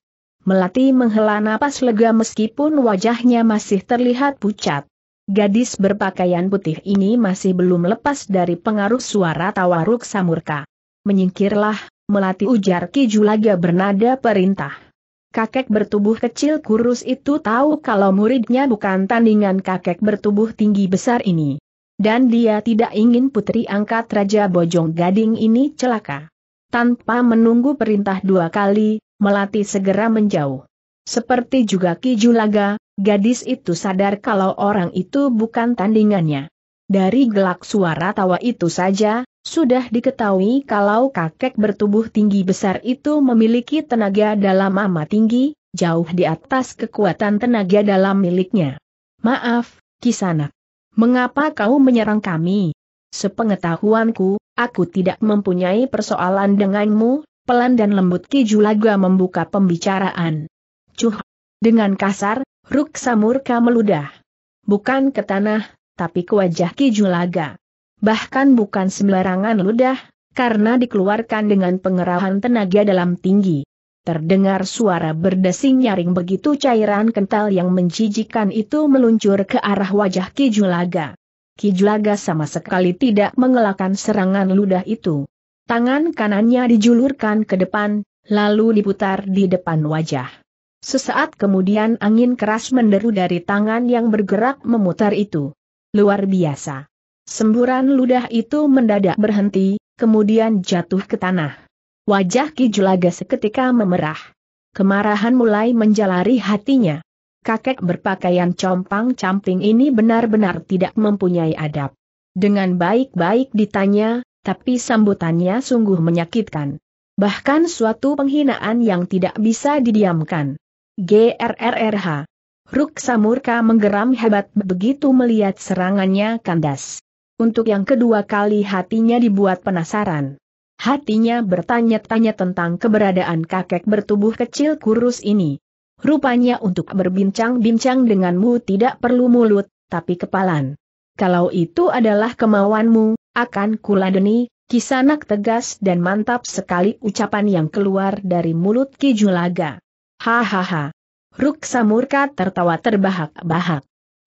Melati menghela napas lega meskipun wajahnya masih terlihat pucat. Gadis berpakaian putih ini masih belum lepas dari pengaruh suara tawaruk samurka. Menyingkirlah, Melati ujar kijulaga bernada perintah. Kakek bertubuh kecil kurus itu tahu kalau muridnya bukan tandingan kakek bertubuh tinggi besar ini. Dan dia tidak ingin putri angkat Raja Bojong Gading ini celaka. Tanpa menunggu perintah dua kali, Melati segera menjauh. Seperti juga Ki Julaga, gadis itu sadar kalau orang itu bukan tandingannya. Dari gelak suara tawa itu saja, sudah diketahui kalau kakek bertubuh tinggi besar itu memiliki tenaga dalam amat tinggi, jauh di atas kekuatan tenaga dalam miliknya. Maaf, Kisanak. Mengapa kau menyerang kami? Sepengetahuanku, aku tidak mempunyai persoalan denganmu, pelan dan lembut Ki Julaga membuka pembicaraan. Cuh! Dengan kasar, Ruksa murka meludah. Bukan ke tanah, tapi ke wajah Ki Julaga bahkan bukan sembarangan ludah, karena dikeluarkan dengan pengerahan tenaga dalam tinggi. Terdengar suara berdesing nyaring begitu cairan kental yang menjijikan itu meluncur ke arah wajah Kijulaga. Kijulaga sama sekali tidak mengelakkan serangan ludah itu. Tangan kanannya dijulurkan ke depan, lalu diputar di depan wajah. Sesaat kemudian angin keras menderu dari tangan yang bergerak memutar itu. Luar biasa. Semburan ludah itu mendadak berhenti, kemudian jatuh ke tanah. Wajah Ki Julaga seketika memerah. Kemarahan mulai menjalari hatinya. Kakek berpakaian compang-camping ini benar-benar tidak mempunyai adab. Dengan baik-baik ditanya, tapi sambutannya sungguh menyakitkan. Bahkan suatu penghinaan yang tidak bisa didiamkan. GRRRH. Ruk Samurka menggeram hebat begitu melihat serangannya kandas. Untuk yang kedua kali hatinya dibuat penasaran. Hatinya bertanya-tanya tentang keberadaan kakek bertubuh kecil kurus ini. Rupanya untuk berbincang-bincang denganmu tidak perlu mulut, tapi kepalan. Kalau itu adalah kemauanmu, akan kuladeni, kisanak tegas dan mantap sekali ucapan yang keluar dari mulut Kijulaga. Hahaha. Ruk Samurka tertawa terbahak-bahak.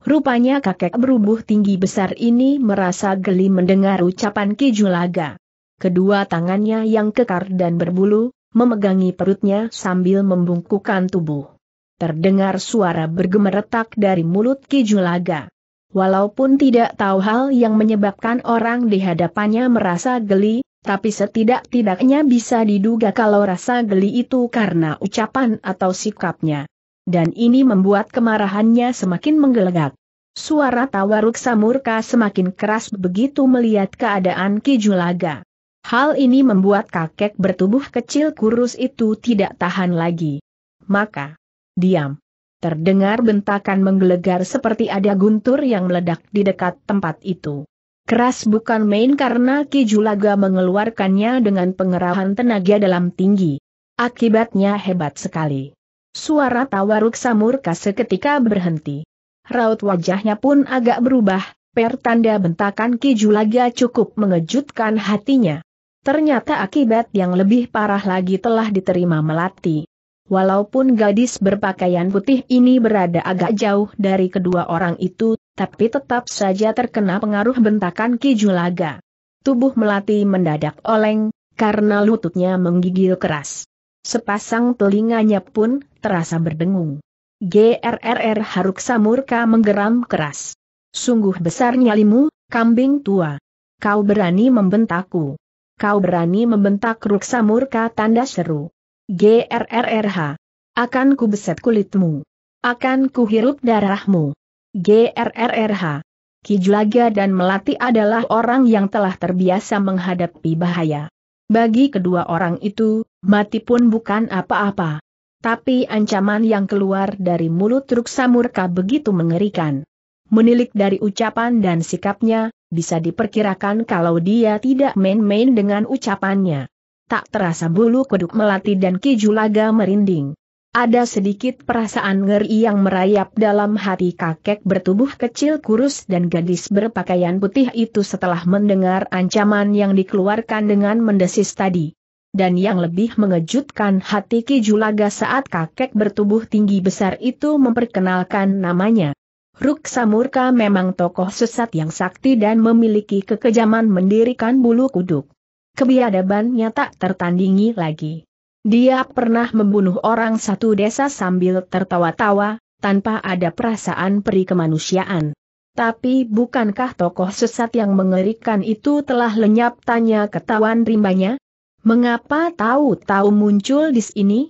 Rupanya kakek berubuh tinggi besar ini merasa geli mendengar ucapan Kijulaga. Kedua tangannya yang kekar dan berbulu, memegangi perutnya sambil membungkukkan tubuh. Terdengar suara bergemeretak dari mulut Kijulaga. Walaupun tidak tahu hal yang menyebabkan orang di hadapannya merasa geli, tapi setidak-tidaknya bisa diduga kalau rasa geli itu karena ucapan atau sikapnya. Dan ini membuat kemarahannya semakin menggelegak. Suara tawaruk samurka semakin keras begitu melihat keadaan Ki Julaga. Hal ini membuat kakek bertubuh kecil kurus itu tidak tahan lagi. Maka, diam. Terdengar bentakan menggelegar seperti ada guntur yang meledak di dekat tempat itu. Keras bukan main karena Ki Julaga mengeluarkannya dengan pengerahan tenaga dalam tinggi. Akibatnya hebat sekali. Suara tawaruk samurka seketika berhenti raut wajahnya pun agak berubah, pertanda bentakan Ki Julaga cukup mengejutkan hatinya. Ternyata akibat yang lebih parah lagi telah diterima Melati. Walaupun gadis berpakaian putih ini berada agak jauh dari kedua orang itu, tapi tetap saja terkena pengaruh bentakan Ki Julaga. Tubuh Melati mendadak oleng, karena lututnya menggigil keras. Sepasang telinganya pun terasa berdengung. GRRR Haruksa murka menggeram keras. Sungguh besar nyalimu, kambing tua. Kau berani membentakku. Kau berani membentak Ruksa murka tanda seru. GRRRH. Akan ku beset kulitmu. Akan kuhirup darahmu. GRRRH. Kijulaga dan Melati adalah orang yang telah terbiasa menghadapi bahaya. Bagi kedua orang itu, mati pun bukan apa-apa. Tapi ancaman yang keluar dari mulut samurka begitu mengerikan. Menilik dari ucapan dan sikapnya, bisa diperkirakan kalau dia tidak main-main dengan ucapannya. Tak terasa bulu kuduk melati dan kijulaga merinding. Ada sedikit perasaan ngeri yang merayap dalam hati kakek bertubuh kecil kurus dan gadis berpakaian putih itu setelah mendengar ancaman yang dikeluarkan dengan mendesis tadi dan yang lebih mengejutkan hati Ki Julaga saat kakek bertubuh tinggi besar itu memperkenalkan namanya. Ruk Samurka memang tokoh sesat yang sakti dan memiliki kekejaman mendirikan bulu kuduk. Kebiadabannya tak tertandingi lagi. Dia pernah membunuh orang satu desa sambil tertawa-tawa, tanpa ada perasaan peri kemanusiaan. Tapi bukankah tokoh sesat yang mengerikan itu telah lenyap tanya ketahuan rimbanya? Mengapa tahu-tahu muncul di sini?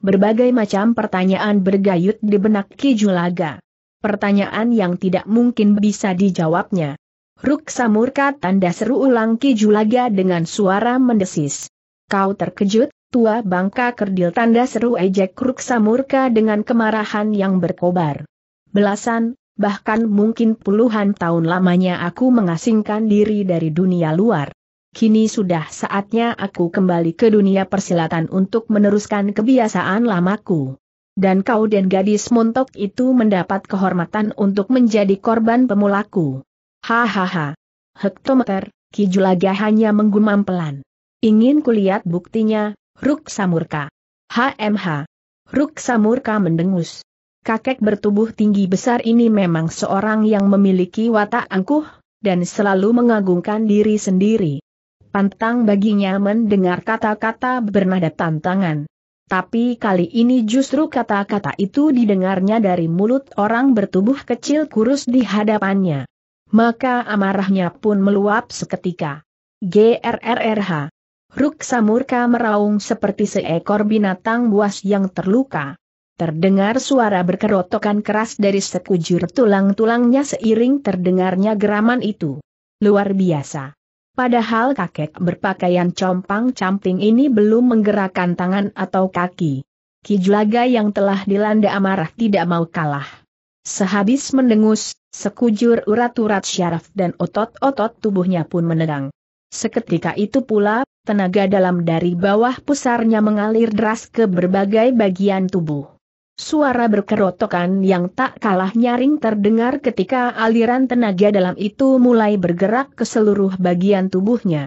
Berbagai macam pertanyaan bergayut di benak Kijulaga. Pertanyaan yang tidak mungkin bisa dijawabnya. Ruksa murka tanda seru ulang Kijulaga dengan suara mendesis. Kau terkejut, tua bangka kerdil tanda seru ejek Ruksa murka dengan kemarahan yang berkobar. Belasan, bahkan mungkin puluhan tahun lamanya aku mengasingkan diri dari dunia luar. Kini sudah saatnya aku kembali ke dunia persilatan untuk meneruskan kebiasaan lamaku. Dan kau dan gadis montok itu mendapat kehormatan untuk menjadi korban pemulaku. Hahaha. Hektometer, Kijulaga hanya menggumam pelan. Ingin kulihat buktinya, Ruk Samurka. HMH. Ruk Samurka mendengus. Kakek bertubuh tinggi besar ini memang seorang yang memiliki watak angkuh, dan selalu mengagungkan diri sendiri pantang baginya mendengar kata-kata bernada tantangan. Tapi kali ini justru kata-kata itu didengarnya dari mulut orang bertubuh kecil kurus di hadapannya. Maka amarahnya pun meluap seketika. GRRRH. Ruksa murka meraung seperti seekor binatang buas yang terluka. Terdengar suara berkerotokan keras dari sekujur tulang-tulangnya seiring terdengarnya geraman itu. Luar biasa. Padahal kakek berpakaian compang-camping ini belum menggerakkan tangan atau kaki. Julaga yang telah dilanda amarah tidak mau kalah. Sehabis mendengus, sekujur urat-urat syaraf dan otot-otot tubuhnya pun menerang. Seketika itu pula, tenaga dalam dari bawah pusarnya mengalir deras ke berbagai bagian tubuh. Suara berkerotokan yang tak kalah nyaring terdengar ketika aliran tenaga dalam itu mulai bergerak ke seluruh bagian tubuhnya.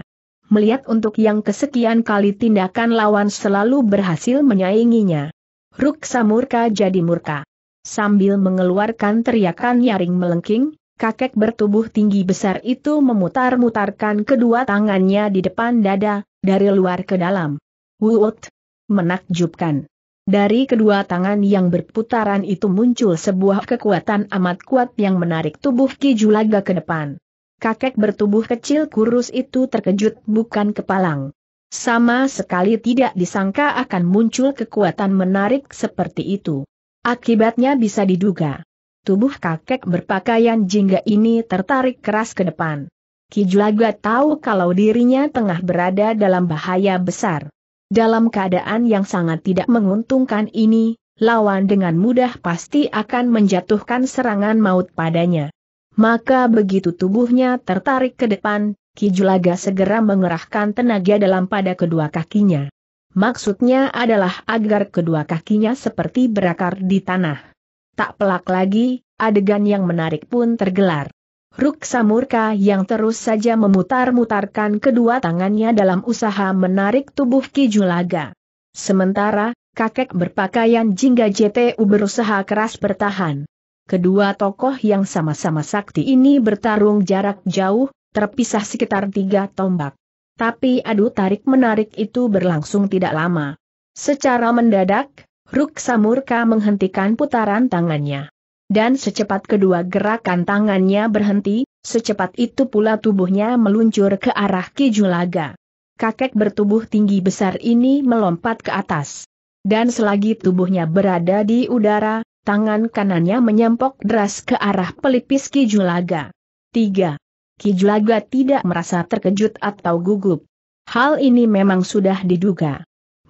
Melihat untuk yang kesekian kali tindakan lawan selalu berhasil menyainginya. Ruksa murka jadi murka. Sambil mengeluarkan teriakan nyaring melengking, kakek bertubuh tinggi besar itu memutar-mutarkan kedua tangannya di depan dada, dari luar ke dalam. Wuut, Menakjubkan. Dari kedua tangan yang berputaran itu muncul sebuah kekuatan amat kuat yang menarik tubuh Ki Julaga ke depan. Kakek bertubuh kecil kurus itu terkejut bukan kepalang. Sama sekali tidak disangka akan muncul kekuatan menarik seperti itu. Akibatnya bisa diduga. Tubuh kakek berpakaian jingga ini tertarik keras ke depan. Ki Julaga tahu kalau dirinya tengah berada dalam bahaya besar. Dalam keadaan yang sangat tidak menguntungkan ini, lawan dengan mudah pasti akan menjatuhkan serangan maut padanya. Maka begitu tubuhnya tertarik ke depan, Kijulaga segera mengerahkan tenaga dalam pada kedua kakinya. Maksudnya adalah agar kedua kakinya seperti berakar di tanah. Tak pelak lagi, adegan yang menarik pun tergelar. Ruksa murka yang terus saja memutar-mutarkan kedua tangannya dalam usaha menarik tubuh Kijulaga. Sementara, kakek berpakaian jingga JTU berusaha keras bertahan. Kedua tokoh yang sama-sama sakti ini bertarung jarak jauh, terpisah sekitar tiga tombak. Tapi adu tarik-menarik itu berlangsung tidak lama. Secara mendadak, Ruksa murka menghentikan putaran tangannya dan secepat kedua gerakan tangannya berhenti, secepat itu pula tubuhnya meluncur ke arah Kijulaga. Kakek bertubuh tinggi besar ini melompat ke atas. Dan selagi tubuhnya berada di udara, tangan kanannya menyempok deras ke arah pelipis Kijulaga. 3. Kijulaga tidak merasa terkejut atau gugup. Hal ini memang sudah diduga.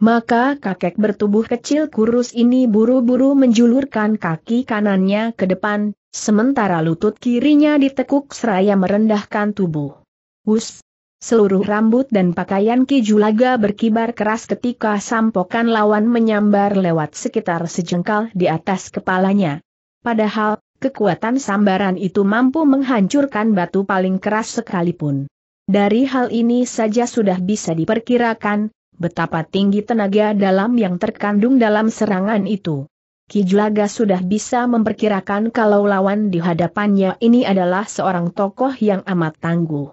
Maka kakek bertubuh kecil kurus ini buru-buru menjulurkan kaki kanannya ke depan, sementara lutut kirinya ditekuk seraya merendahkan tubuh. Wus! Seluruh rambut dan pakaian Ki Julaga berkibar keras ketika sampokan lawan menyambar lewat sekitar sejengkal di atas kepalanya. Padahal, kekuatan sambaran itu mampu menghancurkan batu paling keras sekalipun. Dari hal ini saja sudah bisa diperkirakan, Betapa tinggi tenaga dalam yang terkandung dalam serangan itu. Kijulaga sudah bisa memperkirakan kalau lawan di hadapannya ini adalah seorang tokoh yang amat tangguh.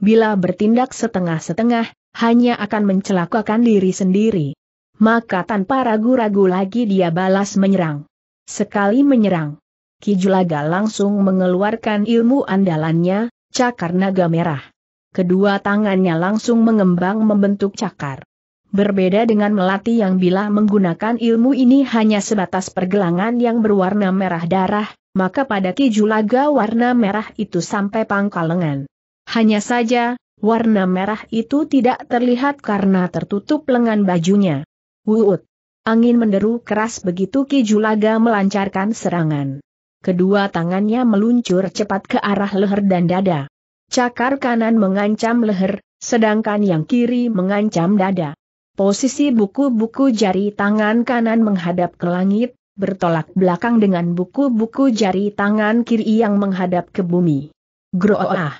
Bila bertindak setengah-setengah, hanya akan mencelakakan diri sendiri. Maka tanpa ragu-ragu lagi dia balas menyerang. Sekali menyerang, Kijulaga langsung mengeluarkan ilmu andalannya, cakar naga merah. Kedua tangannya langsung mengembang membentuk cakar. Berbeda dengan melati yang bila menggunakan ilmu ini hanya sebatas pergelangan yang berwarna merah darah, maka pada Ki Laga warna merah itu sampai pangkal lengan. Hanya saja, warna merah itu tidak terlihat karena tertutup lengan bajunya. Wuut! Angin menderu keras begitu Ki Laga melancarkan serangan. Kedua tangannya meluncur cepat ke arah leher dan dada. Cakar kanan mengancam leher, sedangkan yang kiri mengancam dada. Posisi buku-buku jari tangan kanan menghadap ke langit, bertolak belakang dengan buku-buku jari tangan kiri yang menghadap ke bumi. Groah!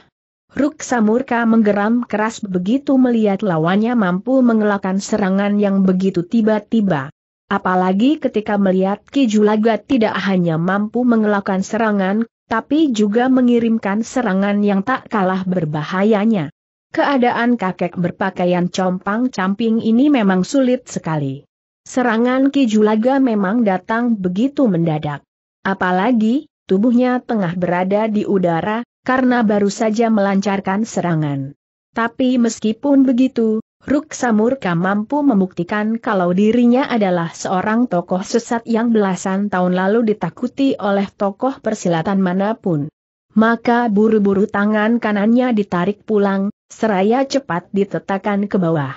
Ruk Samurka menggeram keras begitu melihat lawannya mampu mengelakkan serangan yang begitu tiba-tiba. Apalagi ketika melihat Kijulaga tidak hanya mampu mengelakkan serangan, tapi juga mengirimkan serangan yang tak kalah berbahayanya. Keadaan kakek berpakaian compang-camping ini memang sulit sekali. Serangan Kijulaga memang datang begitu mendadak. Apalagi, tubuhnya tengah berada di udara, karena baru saja melancarkan serangan. Tapi meskipun begitu, Ruk Samurka mampu membuktikan kalau dirinya adalah seorang tokoh sesat yang belasan tahun lalu ditakuti oleh tokoh persilatan manapun. Maka buru-buru tangan kanannya ditarik pulang, Seraya cepat ditetakan ke bawah.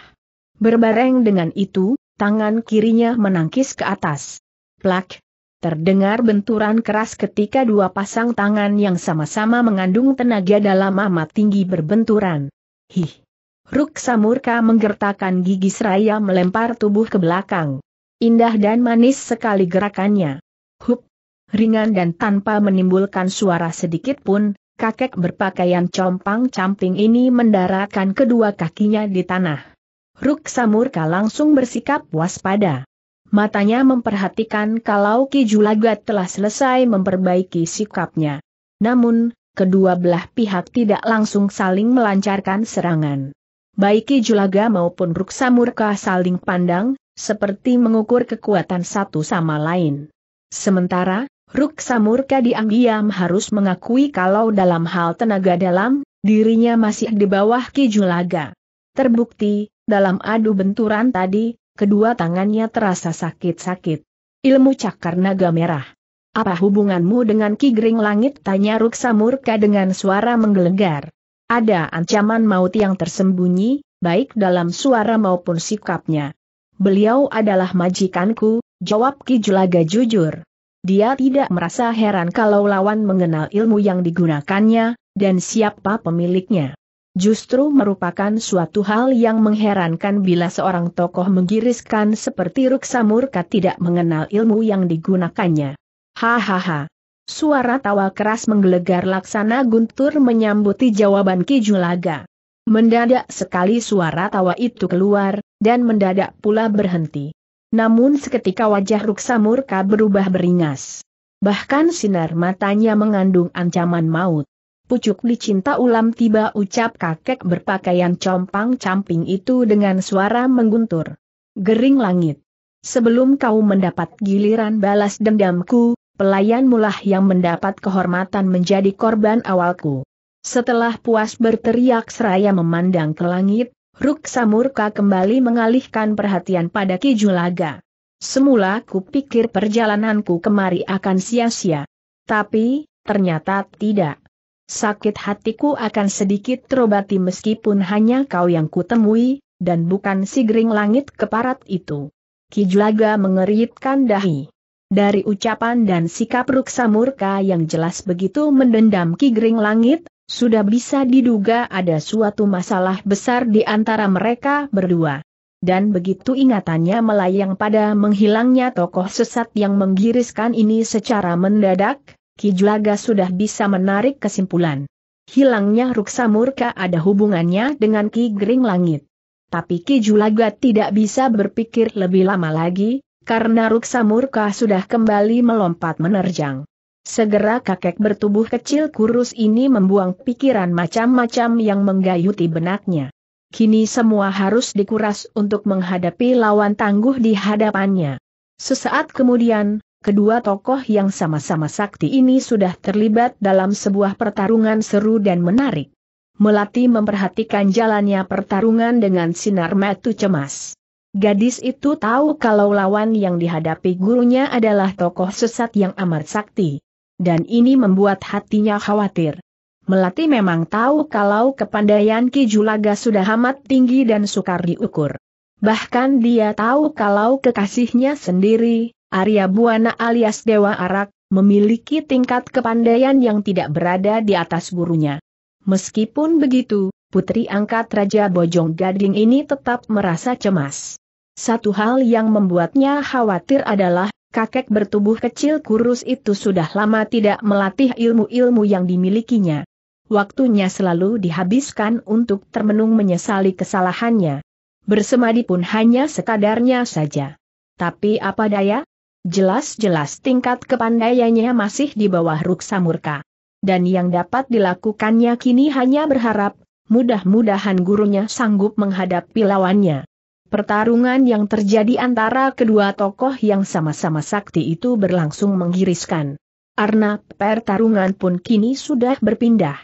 Berbareng dengan itu, tangan kirinya menangkis ke atas. Plak! Terdengar benturan keras ketika dua pasang tangan yang sama-sama mengandung tenaga dalam amat tinggi berbenturan. Hih! Ruk samurka menggertakkan gigi seraya melempar tubuh ke belakang. Indah dan manis sekali gerakannya. Hup! Ringan dan tanpa menimbulkan suara sedikit pun, kakek berpakaian compang-camping ini mendaratkan kedua kakinya di tanah. Ruk Samurka langsung bersikap waspada. Matanya memperhatikan kalau Ki Julagat telah selesai memperbaiki sikapnya. Namun, kedua belah pihak tidak langsung saling melancarkan serangan. Baik Ki Julaga maupun Ruk Samurka saling pandang, seperti mengukur kekuatan satu sama lain. Sementara, Ruk Samurka diam-diam harus mengakui kalau dalam hal tenaga dalam, dirinya masih di bawah Ki Julaga. Terbukti, dalam adu benturan tadi, kedua tangannya terasa sakit-sakit. Ilmu cakar naga merah. Apa hubunganmu dengan Ki Gering Langit? Tanya Ruk Samurka dengan suara menggelegar. Ada ancaman maut yang tersembunyi, baik dalam suara maupun sikapnya. Beliau adalah majikanku, jawab Ki Julaga jujur. Dia tidak merasa heran kalau lawan mengenal ilmu yang digunakannya, dan siapa pemiliknya. Justru merupakan suatu hal yang mengherankan bila seorang tokoh menggiriskan seperti Ruksa Murka tidak mengenal ilmu yang digunakannya. Hahaha. Suara tawa keras menggelegar laksana guntur menyambuti jawaban Ki Julaga. Mendadak sekali suara tawa itu keluar, dan mendadak pula berhenti. Namun seketika wajah Ruksa murka berubah beringas. Bahkan sinar matanya mengandung ancaman maut. Pucuk dicinta ulam tiba ucap kakek berpakaian compang-camping itu dengan suara mengguntur. Gering langit. Sebelum kau mendapat giliran balas dendamku, pelayan mulah yang mendapat kehormatan menjadi korban awalku. Setelah puas berteriak seraya memandang ke langit, Ruksa Murka kembali mengalihkan perhatian pada Kijulaga. Semula ku pikir perjalananku kemari akan sia-sia. Tapi, ternyata tidak. Sakit hatiku akan sedikit terobati meskipun hanya kau yang kutemui, dan bukan si gering langit keparat itu. Kijulaga mengeritkan dahi. Dari ucapan dan sikap Ruksa Murka yang jelas begitu mendendam Ki Langit, sudah bisa diduga ada suatu masalah besar di antara mereka berdua. Dan begitu ingatannya melayang pada menghilangnya tokoh sesat yang menggiriskan ini secara mendadak, Ki Julaga sudah bisa menarik kesimpulan. Hilangnya Ruksa Murka ada hubungannya dengan Ki Gering Langit. Tapi Ki Julaga tidak bisa berpikir lebih lama lagi, karena Ruksa Murka sudah kembali melompat menerjang. Segera kakek bertubuh kecil kurus ini membuang pikiran macam-macam yang menggayuti benaknya. Kini semua harus dikuras untuk menghadapi lawan tangguh di hadapannya. Sesaat kemudian, kedua tokoh yang sama-sama sakti ini sudah terlibat dalam sebuah pertarungan seru dan menarik. Melati memperhatikan jalannya pertarungan dengan sinar mata cemas. Gadis itu tahu kalau lawan yang dihadapi gurunya adalah tokoh sesat yang amat sakti dan ini membuat hatinya khawatir. Melati memang tahu kalau kepandaian Ki Julaga sudah amat tinggi dan sukar diukur. Bahkan dia tahu kalau kekasihnya sendiri, Arya Buana alias Dewa Arak, memiliki tingkat kepandaian yang tidak berada di atas gurunya. Meskipun begitu, putri angkat Raja Bojong Gading ini tetap merasa cemas. Satu hal yang membuatnya khawatir adalah kakek bertubuh kecil kurus itu sudah lama tidak melatih ilmu-ilmu yang dimilikinya. Waktunya selalu dihabiskan untuk termenung menyesali kesalahannya. Bersemadi pun hanya sekadarnya saja. Tapi apa daya? Jelas-jelas tingkat kepandaiannya masih di bawah Ruksamurka. Dan yang dapat dilakukannya kini hanya berharap, mudah-mudahan gurunya sanggup menghadapi lawannya. Pertarungan yang terjadi antara kedua tokoh yang sama-sama sakti itu berlangsung menggiriskan. Karena pertarungan pun kini sudah berpindah.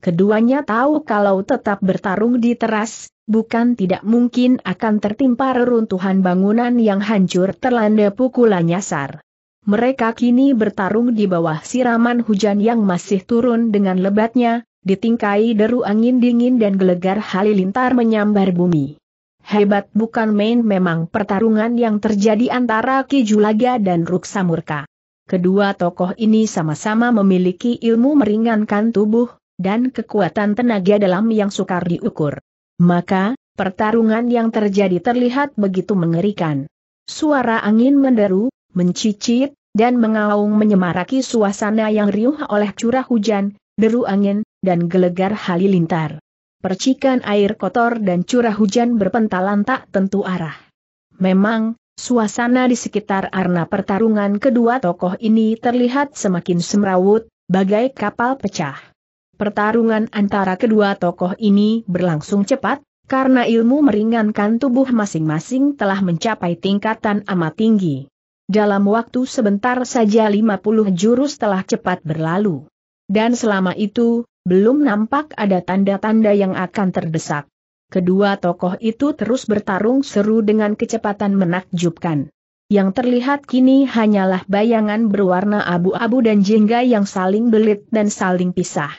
Keduanya tahu kalau tetap bertarung di teras, bukan tidak mungkin akan tertimpa reruntuhan bangunan yang hancur terlanda pukulan nyasar. Mereka kini bertarung di bawah siraman hujan yang masih turun dengan lebatnya, ditingkai deru angin dingin dan gelegar halilintar menyambar bumi. Hebat bukan main memang pertarungan yang terjadi antara Ki Julaga dan Ruksamurka. Kedua tokoh ini sama-sama memiliki ilmu meringankan tubuh, dan kekuatan tenaga dalam yang sukar diukur. Maka, pertarungan yang terjadi terlihat begitu mengerikan. Suara angin menderu, mencicit, dan mengaung menyemaraki suasana yang riuh oleh curah hujan, deru angin, dan gelegar halilintar percikan air kotor dan curah hujan berpentalan tak tentu arah. Memang, suasana di sekitar arena pertarungan kedua tokoh ini terlihat semakin semrawut, bagai kapal pecah. Pertarungan antara kedua tokoh ini berlangsung cepat, karena ilmu meringankan tubuh masing-masing telah mencapai tingkatan amat tinggi. Dalam waktu sebentar saja 50 jurus telah cepat berlalu. Dan selama itu, belum nampak ada tanda-tanda yang akan terdesak. Kedua tokoh itu terus bertarung seru dengan kecepatan menakjubkan. Yang terlihat kini hanyalah bayangan berwarna abu-abu dan jingga yang saling belit dan saling pisah.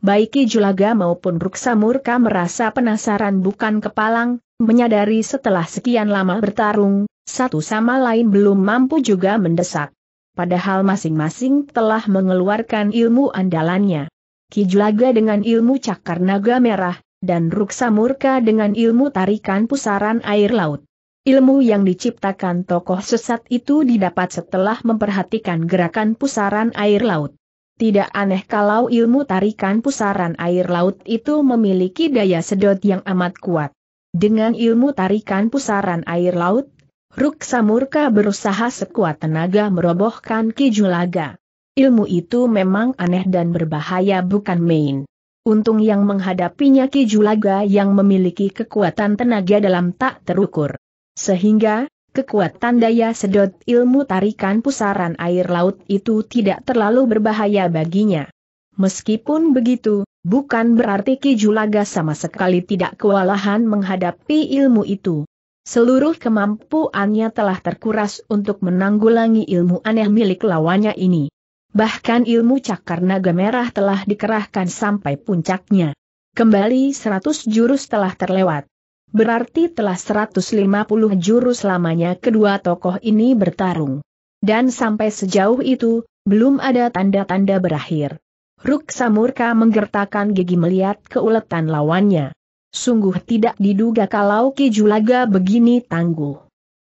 Baiki Julaga maupun Ruksa Murka merasa penasaran bukan kepalang, menyadari setelah sekian lama bertarung, satu sama lain belum mampu juga mendesak. Padahal masing-masing telah mengeluarkan ilmu andalannya. Kijulaga dengan ilmu cakar naga merah, dan Ruksa Murka dengan ilmu tarikan pusaran air laut. Ilmu yang diciptakan tokoh sesat itu didapat setelah memperhatikan gerakan pusaran air laut. Tidak aneh kalau ilmu tarikan pusaran air laut itu memiliki daya sedot yang amat kuat. Dengan ilmu tarikan pusaran air laut, Ruksa Murka berusaha sekuat tenaga merobohkan Kijulaga. Ilmu itu memang aneh dan berbahaya bukan main. Untung yang menghadapinya Ki Julaga yang memiliki kekuatan tenaga dalam tak terukur. Sehingga, kekuatan daya sedot ilmu tarikan pusaran air laut itu tidak terlalu berbahaya baginya. Meskipun begitu, bukan berarti Ki Julaga sama sekali tidak kewalahan menghadapi ilmu itu. Seluruh kemampuannya telah terkuras untuk menanggulangi ilmu aneh milik lawannya ini. Bahkan ilmu cakar naga merah telah dikerahkan sampai puncaknya. Kembali 100 jurus telah terlewat. Berarti telah 150 jurus lamanya kedua tokoh ini bertarung. Dan sampai sejauh itu, belum ada tanda-tanda berakhir. Ruk Samurka menggertakkan gigi melihat keuletan lawannya. Sungguh tidak diduga kalau Kijulaga begini tangguh.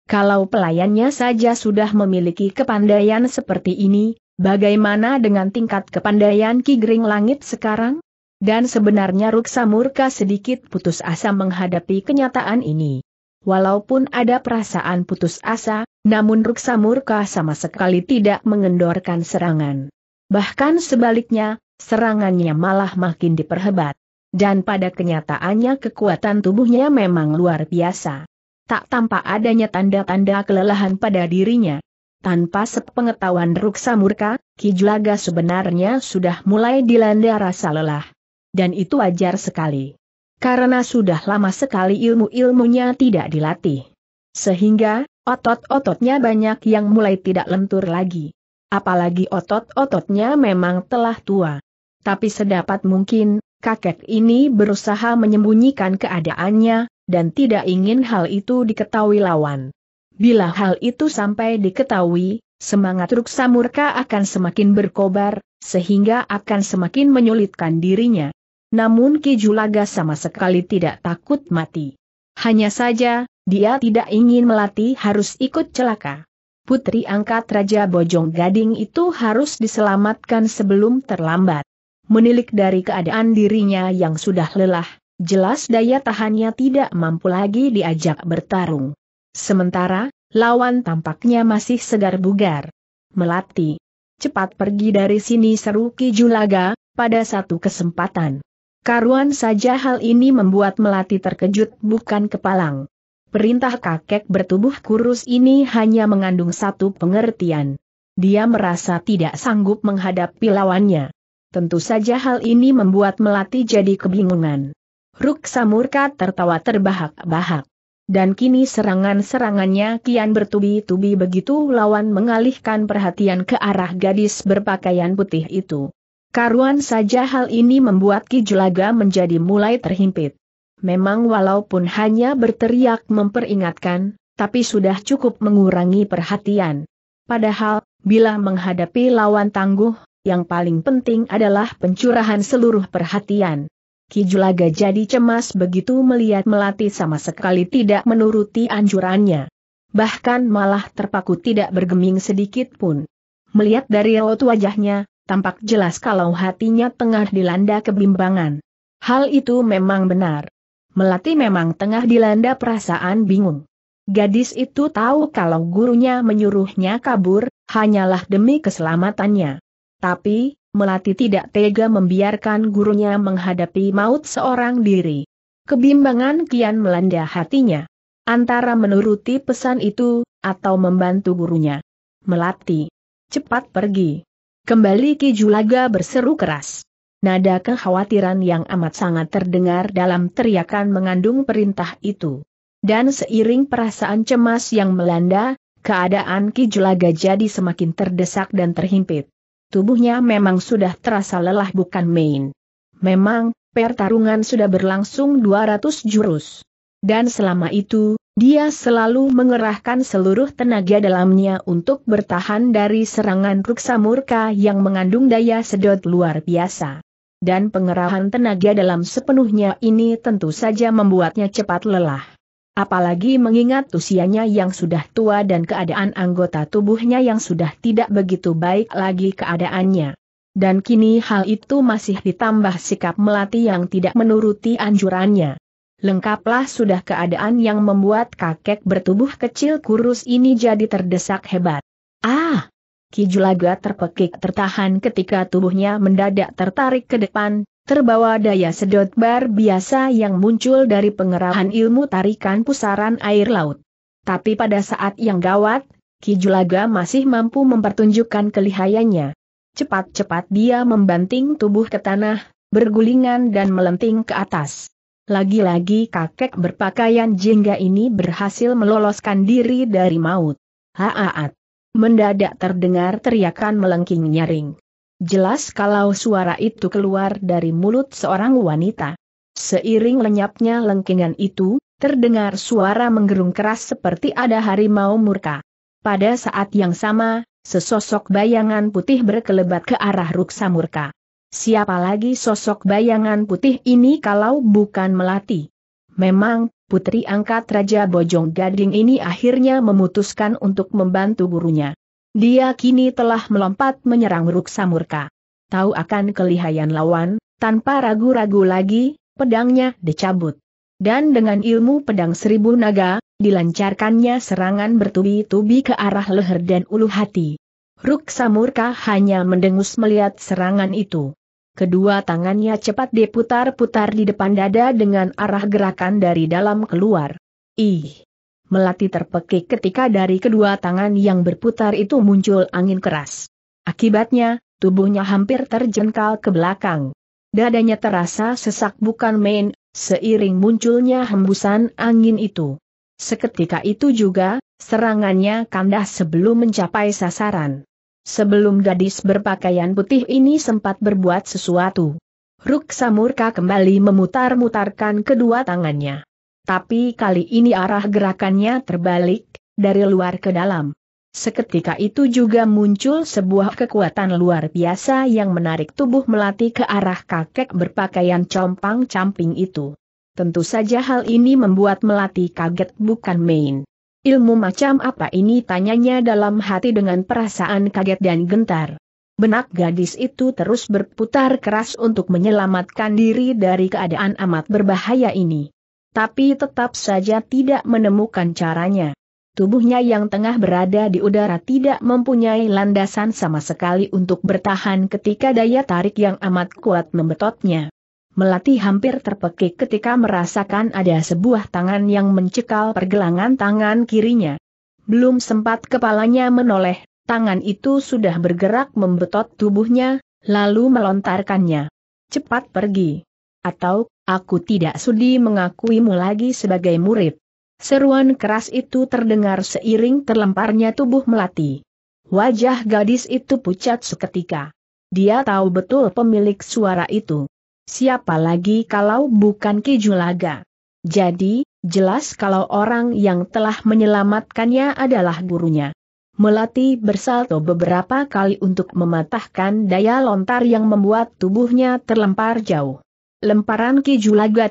Kalau pelayannya saja sudah memiliki kepandaian seperti ini, Bagaimana dengan tingkat kepandaian Ki Gering Langit sekarang? Dan sebenarnya Ruksa Murka sedikit putus asa menghadapi kenyataan ini. Walaupun ada perasaan putus asa, namun Ruksa Murka sama sekali tidak mengendorkan serangan. Bahkan sebaliknya, serangannya malah makin diperhebat. Dan pada kenyataannya kekuatan tubuhnya memang luar biasa. Tak tampak adanya tanda-tanda kelelahan pada dirinya. Tanpa sepengetahuan Ruksa Murka, Kijlaga sebenarnya sudah mulai dilanda rasa lelah. Dan itu wajar sekali. Karena sudah lama sekali ilmu-ilmunya tidak dilatih. Sehingga, otot-ototnya banyak yang mulai tidak lentur lagi. Apalagi otot-ototnya memang telah tua. Tapi sedapat mungkin, kakek ini berusaha menyembunyikan keadaannya, dan tidak ingin hal itu diketahui lawan. Bila hal itu sampai diketahui, semangat Ruksa Murka akan semakin berkobar, sehingga akan semakin menyulitkan dirinya. Namun Ki Julaga sama sekali tidak takut mati. Hanya saja, dia tidak ingin melatih harus ikut celaka. Putri angkat Raja Bojong Gading itu harus diselamatkan sebelum terlambat. Menilik dari keadaan dirinya yang sudah lelah, jelas daya tahannya tidak mampu lagi diajak bertarung. Sementara, lawan tampaknya masih segar bugar. Melati. Cepat pergi dari sini seru Ki Julaga, pada satu kesempatan. Karuan saja hal ini membuat Melati terkejut bukan kepalang. Perintah kakek bertubuh kurus ini hanya mengandung satu pengertian. Dia merasa tidak sanggup menghadapi lawannya. Tentu saja hal ini membuat Melati jadi kebingungan. Ruk Samurka tertawa terbahak-bahak dan kini serangan-serangannya kian bertubi-tubi begitu lawan mengalihkan perhatian ke arah gadis berpakaian putih itu. Karuan saja hal ini membuat Ki Julaga menjadi mulai terhimpit. Memang walaupun hanya berteriak memperingatkan, tapi sudah cukup mengurangi perhatian. Padahal, bila menghadapi lawan tangguh, yang paling penting adalah pencurahan seluruh perhatian. Kijulaga jadi cemas begitu melihat Melati sama sekali tidak menuruti anjurannya. Bahkan malah terpaku tidak bergeming sedikit pun. Melihat dari raut wajahnya, tampak jelas kalau hatinya tengah dilanda kebimbangan. Hal itu memang benar. Melati memang tengah dilanda perasaan bingung. Gadis itu tahu kalau gurunya menyuruhnya kabur, hanyalah demi keselamatannya. Tapi, Melati tidak tega membiarkan gurunya menghadapi maut seorang diri. Kebimbangan kian melanda hatinya. Antara menuruti pesan itu, atau membantu gurunya. Melati. Cepat pergi. Kembali Ki Julaga berseru keras. Nada kekhawatiran yang amat sangat terdengar dalam teriakan mengandung perintah itu. Dan seiring perasaan cemas yang melanda, keadaan Ki Julaga jadi semakin terdesak dan terhimpit. Tubuhnya memang sudah terasa lelah bukan main. Memang, pertarungan sudah berlangsung 200 jurus. Dan selama itu, dia selalu mengerahkan seluruh tenaga dalamnya untuk bertahan dari serangan ruksa murka yang mengandung daya sedot luar biasa. Dan pengerahan tenaga dalam sepenuhnya ini tentu saja membuatnya cepat lelah. Apalagi mengingat usianya yang sudah tua dan keadaan anggota tubuhnya yang sudah tidak begitu baik lagi keadaannya. Dan kini hal itu masih ditambah sikap melati yang tidak menuruti anjurannya. Lengkaplah sudah keadaan yang membuat kakek bertubuh kecil kurus ini jadi terdesak hebat. Ah! Kijulaga terpekik tertahan ketika tubuhnya mendadak tertarik ke depan, Terbawa daya sedot bar biasa yang muncul dari pengerahan ilmu tarikan pusaran air laut. Tapi pada saat yang gawat, Kijulaga masih mampu mempertunjukkan kelihayannya. Cepat-cepat dia membanting tubuh ke tanah, bergulingan dan melenting ke atas. Lagi-lagi kakek berpakaian jingga ini berhasil meloloskan diri dari maut. Haaat. Mendadak terdengar teriakan melengking nyaring. Jelas kalau suara itu keluar dari mulut seorang wanita. Seiring lenyapnya lengkingan itu, terdengar suara menggerung keras seperti ada harimau murka. Pada saat yang sama, sesosok bayangan putih berkelebat ke arah ruksa murka. Siapa lagi sosok bayangan putih ini kalau bukan Melati? Memang, putri angkat Raja Bojong Gading ini akhirnya memutuskan untuk membantu gurunya. Dia kini telah melompat menyerang Ruksamurka. Samurka. Tahu akan kelihayan lawan, tanpa ragu-ragu lagi, pedangnya dicabut. Dan dengan ilmu pedang seribu naga, dilancarkannya serangan bertubi-tubi ke arah leher dan ulu hati. Ruksamurka Samurka hanya mendengus melihat serangan itu. Kedua tangannya cepat diputar-putar di depan dada dengan arah gerakan dari dalam keluar. Ih! Melati terpekik ketika dari kedua tangan yang berputar itu muncul angin keras. Akibatnya, tubuhnya hampir terjengkal ke belakang. Dadanya terasa sesak bukan main, seiring munculnya hembusan angin itu. Seketika itu juga, serangannya kandas sebelum mencapai sasaran. Sebelum gadis berpakaian putih ini sempat berbuat sesuatu. Ruk Samurka kembali memutar-mutarkan kedua tangannya. Tapi kali ini arah gerakannya terbalik, dari luar ke dalam. Seketika itu juga muncul sebuah kekuatan luar biasa yang menarik tubuh melati ke arah kakek berpakaian compang-camping itu. Tentu saja hal ini membuat melati kaget bukan main. Ilmu macam apa ini tanyanya dalam hati dengan perasaan kaget dan gentar. Benak gadis itu terus berputar keras untuk menyelamatkan diri dari keadaan amat berbahaya ini tapi tetap saja tidak menemukan caranya. Tubuhnya yang tengah berada di udara tidak mempunyai landasan sama sekali untuk bertahan ketika daya tarik yang amat kuat membetotnya. Melati hampir terpekik ketika merasakan ada sebuah tangan yang mencekal pergelangan tangan kirinya. Belum sempat kepalanya menoleh, tangan itu sudah bergerak membetot tubuhnya, lalu melontarkannya. Cepat pergi. Atau, Aku tidak sudi mengakuimu lagi sebagai murid. Seruan keras itu terdengar seiring terlemparnya tubuh Melati. Wajah gadis itu pucat seketika. Dia tahu betul pemilik suara itu. Siapa lagi kalau bukan Kijulaga? Jadi, jelas kalau orang yang telah menyelamatkannya adalah gurunya. Melati bersalto beberapa kali untuk mematahkan daya lontar yang membuat tubuhnya terlempar jauh. Lemparan Ki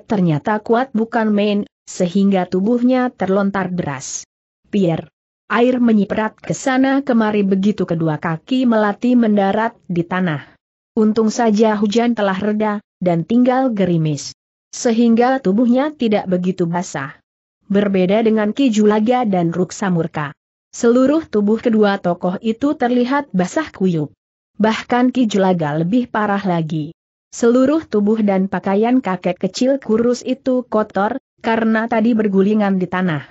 ternyata kuat bukan main, sehingga tubuhnya terlontar deras. Pierre, Air menyiprat ke sana kemari begitu kedua kaki melati mendarat di tanah. Untung saja hujan telah reda, dan tinggal gerimis. Sehingga tubuhnya tidak begitu basah. Berbeda dengan Ki Julaga dan Ruksamurka. Seluruh tubuh kedua tokoh itu terlihat basah kuyup. Bahkan Ki Julaga lebih parah lagi. Seluruh tubuh dan pakaian kakek kecil kurus itu kotor, karena tadi bergulingan di tanah.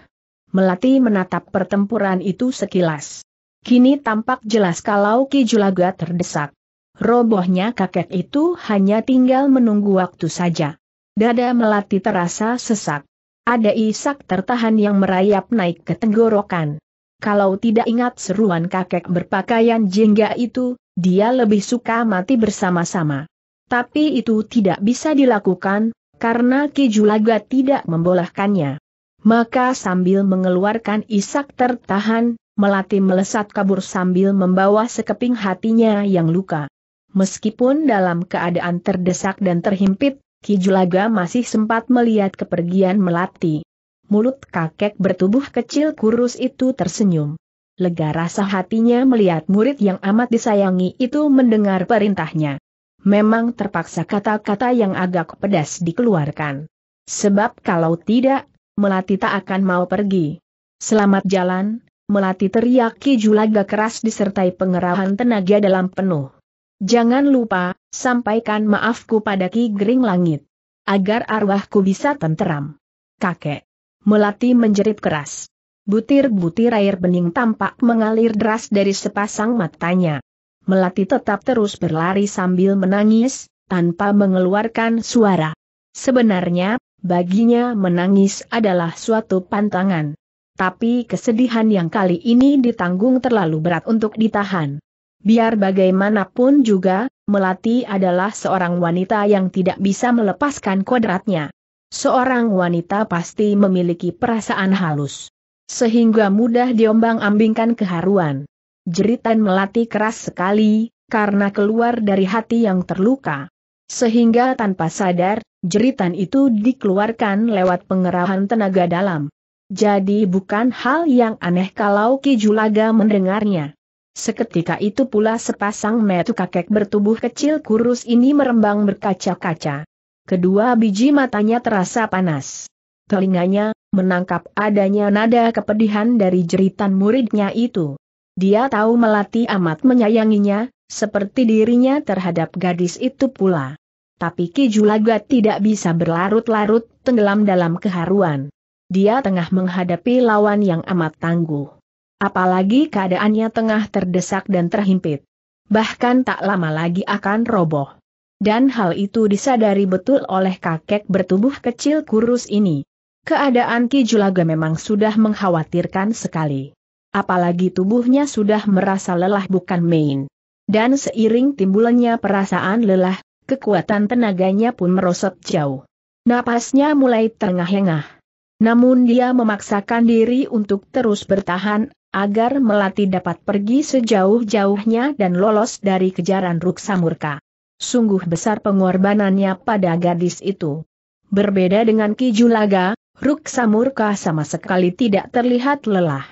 Melati menatap pertempuran itu sekilas. Kini tampak jelas kalau Ki Julaga terdesak. Robohnya kakek itu hanya tinggal menunggu waktu saja. Dada Melati terasa sesak. Ada isak tertahan yang merayap naik ke tenggorokan. Kalau tidak ingat seruan kakek berpakaian jingga itu, dia lebih suka mati bersama-sama. Tapi itu tidak bisa dilakukan, karena Kijulaga tidak membolehkannya. Maka sambil mengeluarkan isak tertahan, Melati melesat kabur sambil membawa sekeping hatinya yang luka. Meskipun dalam keadaan terdesak dan terhimpit, Kijulaga masih sempat melihat kepergian Melati. Mulut kakek bertubuh kecil kurus itu tersenyum. Lega rasa hatinya melihat murid yang amat disayangi itu mendengar perintahnya. Memang terpaksa kata-kata yang agak pedas dikeluarkan. Sebab kalau tidak, Melati tak akan mau pergi. Selamat jalan, Melati teriak Ki Julaga keras disertai pengerahan tenaga dalam penuh. Jangan lupa, sampaikan maafku pada Ki Gering Langit. Agar arwahku bisa tenteram. Kakek. Melati menjerit keras. Butir-butir air bening tampak mengalir deras dari sepasang matanya. Melati tetap terus berlari sambil menangis, tanpa mengeluarkan suara. Sebenarnya, baginya menangis adalah suatu pantangan. Tapi kesedihan yang kali ini ditanggung terlalu berat untuk ditahan. Biar bagaimanapun juga, Melati adalah seorang wanita yang tidak bisa melepaskan kodratnya. Seorang wanita pasti memiliki perasaan halus. Sehingga mudah diombang-ambingkan keharuan. Jeritan melati keras sekali, karena keluar dari hati yang terluka. Sehingga tanpa sadar, jeritan itu dikeluarkan lewat pengerahan tenaga dalam. Jadi bukan hal yang aneh kalau Ki Julaga mendengarnya. Seketika itu pula sepasang metu kakek bertubuh kecil kurus ini merembang berkaca-kaca. Kedua biji matanya terasa panas. Telinganya, menangkap adanya nada kepedihan dari jeritan muridnya itu. Dia tahu Melati amat menyayanginya, seperti dirinya terhadap gadis itu pula. Tapi Ki Julaga tidak bisa berlarut-larut, tenggelam dalam keharuan. Dia tengah menghadapi lawan yang amat tangguh. Apalagi keadaannya tengah terdesak dan terhimpit. Bahkan tak lama lagi akan roboh. Dan hal itu disadari betul oleh kakek bertubuh kecil kurus ini. Keadaan Ki Julaga memang sudah mengkhawatirkan sekali apalagi tubuhnya sudah merasa lelah bukan main. Dan seiring timbulannya perasaan lelah, kekuatan tenaganya pun merosot jauh. Napasnya mulai terengah-engah. Namun dia memaksakan diri untuk terus bertahan, agar Melati dapat pergi sejauh-jauhnya dan lolos dari kejaran Ruksa Murka. Sungguh besar pengorbanannya pada gadis itu. Berbeda dengan Kijulaga, Ruksa Murka sama sekali tidak terlihat lelah.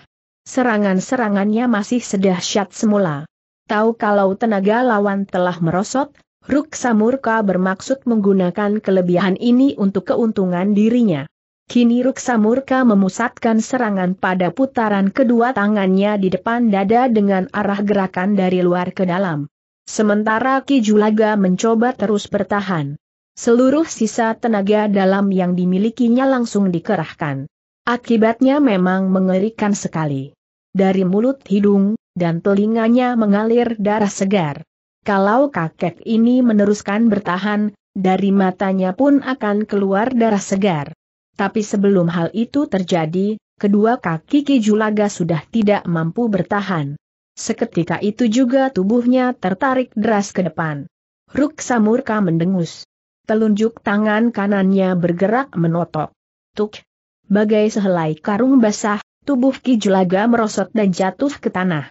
Serangan-serangannya masih sedahsyat semula. Tahu kalau tenaga lawan telah merosot, Ruksa Murka bermaksud menggunakan kelebihan ini untuk keuntungan dirinya. Kini Ruksa Murka memusatkan serangan pada putaran kedua tangannya di depan dada dengan arah gerakan dari luar ke dalam. Sementara Ki Julaga mencoba terus bertahan. Seluruh sisa tenaga dalam yang dimilikinya langsung dikerahkan. Akibatnya memang mengerikan sekali dari mulut hidung, dan telinganya mengalir darah segar. Kalau kakek ini meneruskan bertahan, dari matanya pun akan keluar darah segar. Tapi sebelum hal itu terjadi, kedua kaki Kijulaga sudah tidak mampu bertahan. Seketika itu juga tubuhnya tertarik deras ke depan. Ruk Samurka mendengus. Telunjuk tangan kanannya bergerak menotok. Tuk! Bagai sehelai karung basah, tubuh Ki Julaga merosot dan jatuh ke tanah.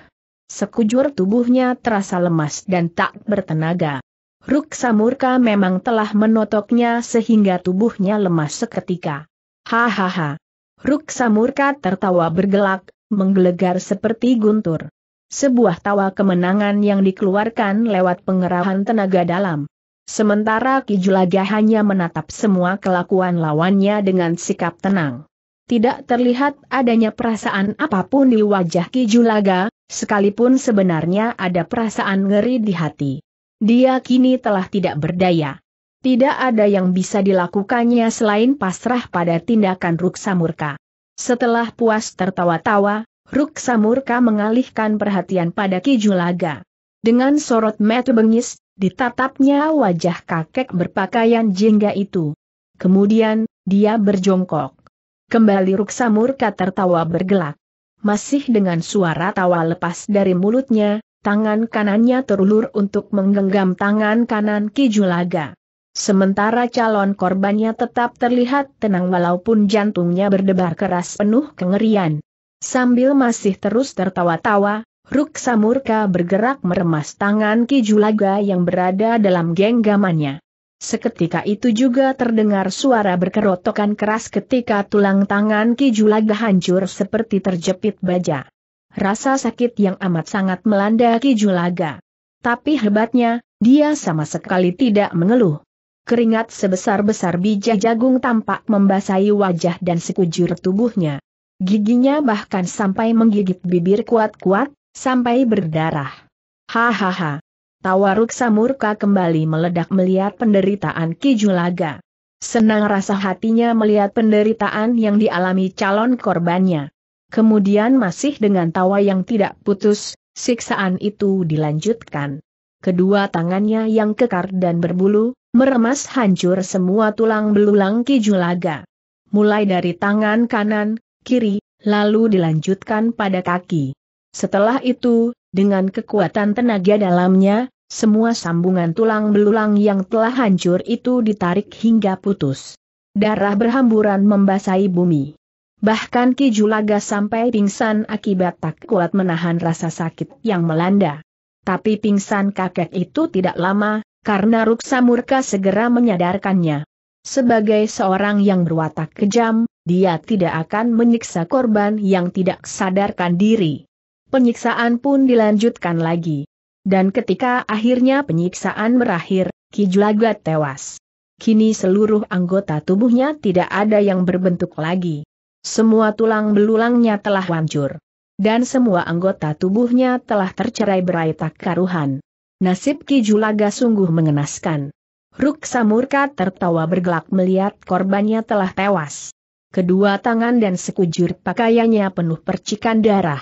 Sekujur tubuhnya terasa lemas dan tak bertenaga. Ruksa murka memang telah menotoknya sehingga tubuhnya lemas seketika. Hahaha. Ruksa murka tertawa bergelak, menggelegar seperti guntur. Sebuah tawa kemenangan yang dikeluarkan lewat pengerahan tenaga dalam. Sementara Kijulaga hanya menatap semua kelakuan lawannya dengan sikap tenang tidak terlihat adanya perasaan apapun di wajah Ki Julaga, sekalipun sebenarnya ada perasaan ngeri di hati. Dia kini telah tidak berdaya. Tidak ada yang bisa dilakukannya selain pasrah pada tindakan Ruksa Murka. Setelah puas tertawa-tawa, Ruksa Murka mengalihkan perhatian pada Ki Julaga. Dengan sorot mata bengis, ditatapnya wajah kakek berpakaian jingga itu. Kemudian, dia berjongkok. Kembali Ruksa murka tertawa bergelak. Masih dengan suara tawa lepas dari mulutnya, tangan kanannya terulur untuk menggenggam tangan kanan Kijulaga. Sementara calon korbannya tetap terlihat tenang walaupun jantungnya berdebar keras penuh kengerian. Sambil masih terus tertawa-tawa, Ruksa murka bergerak meremas tangan Kijulaga yang berada dalam genggamannya. Seketika itu juga terdengar suara berkerotokan keras ketika tulang tangan Ki Julaga hancur seperti terjepit baja. Rasa sakit yang amat sangat melanda Ki Julaga. Tapi hebatnya, dia sama sekali tidak mengeluh. Keringat sebesar-besar biji jagung tampak membasahi wajah dan sekujur tubuhnya. Giginya bahkan sampai menggigit bibir kuat-kuat, sampai berdarah. Hahaha. Tawa Ruksa murka kembali meledak melihat penderitaan ki julaga. Senang rasa hatinya melihat penderitaan yang dialami calon korbannya. Kemudian masih dengan tawa yang tidak putus, siksaan itu dilanjutkan. Kedua tangannya yang kekar dan berbulu, meremas hancur semua tulang belulang ki julaga. Mulai dari tangan kanan, kiri, lalu dilanjutkan pada kaki. Setelah itu, dengan kekuatan tenaga dalamnya, semua sambungan tulang belulang yang telah hancur itu ditarik hingga putus. Darah berhamburan membasahi bumi. Bahkan Ki Julaga sampai pingsan akibat tak kuat menahan rasa sakit yang melanda. Tapi pingsan kakek itu tidak lama, karena Ruksa Murka segera menyadarkannya. Sebagai seorang yang berwatak kejam, dia tidak akan menyiksa korban yang tidak sadarkan diri. Penyiksaan pun dilanjutkan lagi. Dan ketika akhirnya penyiksaan berakhir, Kijulagat tewas. Kini seluruh anggota tubuhnya tidak ada yang berbentuk lagi. Semua tulang belulangnya telah hancur. Dan semua anggota tubuhnya telah tercerai berai tak karuhan. Nasib Kijulaga sungguh mengenaskan. Ruksa murka tertawa bergelak melihat korbannya telah tewas. Kedua tangan dan sekujur pakaiannya penuh percikan darah.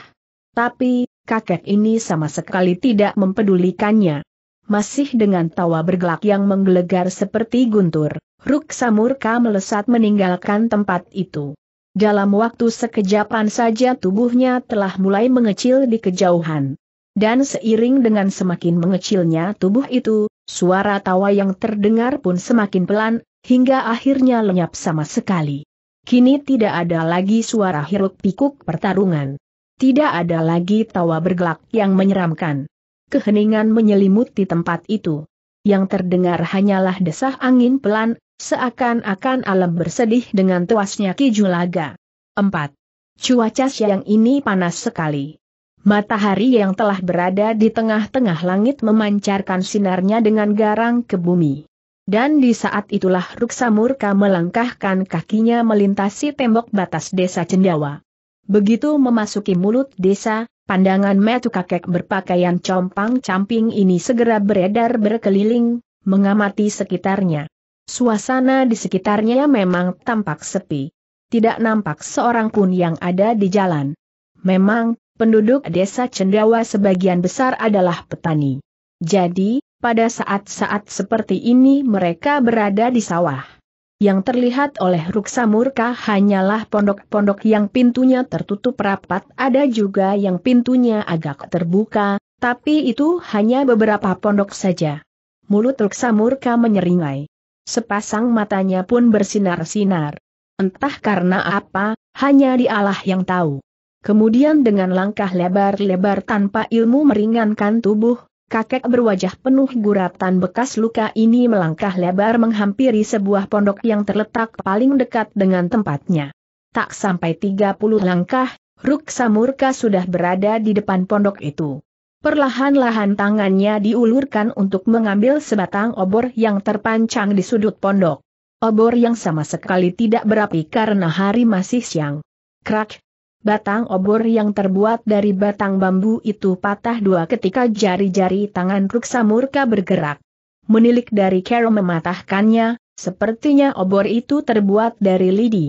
Tapi, kakek ini sama sekali tidak mempedulikannya. Masih dengan tawa bergelak yang menggelegar seperti guntur, Ruk Samurka melesat meninggalkan tempat itu. Dalam waktu sekejapan saja tubuhnya telah mulai mengecil di kejauhan. Dan seiring dengan semakin mengecilnya tubuh itu, suara tawa yang terdengar pun semakin pelan, hingga akhirnya lenyap sama sekali. Kini tidak ada lagi suara hiruk pikuk pertarungan. Tidak ada lagi tawa bergelak yang menyeramkan. Keheningan menyelimuti tempat itu. Yang terdengar hanyalah desah angin pelan, seakan-akan alam bersedih dengan tuasnya Kijulaga. 4. Cuaca siang ini panas sekali. Matahari yang telah berada di tengah-tengah langit memancarkan sinarnya dengan garang ke bumi. Dan di saat itulah Ruksamurka melangkahkan kakinya melintasi tembok batas desa Cendawa. Begitu memasuki mulut desa, pandangan metu kakek berpakaian compang-camping ini segera beredar berkeliling, mengamati sekitarnya. Suasana di sekitarnya memang tampak sepi. Tidak nampak seorang pun yang ada di jalan. Memang, penduduk desa Cendawa sebagian besar adalah petani. Jadi, pada saat-saat seperti ini mereka berada di sawah. Yang terlihat oleh ruksa murka hanyalah pondok-pondok yang pintunya tertutup rapat, ada juga yang pintunya agak terbuka, tapi itu hanya beberapa pondok saja. Mulut ruksa murka menyeringai. Sepasang matanya pun bersinar-sinar. Entah karena apa, hanya dialah yang tahu. Kemudian dengan langkah lebar-lebar tanpa ilmu meringankan tubuh, Kakek berwajah penuh guratan bekas luka ini melangkah lebar menghampiri sebuah pondok yang terletak paling dekat dengan tempatnya. Tak sampai 30 langkah, Ruksa Murka sudah berada di depan pondok itu. Perlahan-lahan tangannya diulurkan untuk mengambil sebatang obor yang terpancang di sudut pondok. Obor yang sama sekali tidak berapi karena hari masih siang. Krak, Batang obor yang terbuat dari batang bambu itu patah dua ketika jari-jari tangan Ruksa Murka bergerak. Menilik dari Carol mematahkannya, sepertinya obor itu terbuat dari lidi.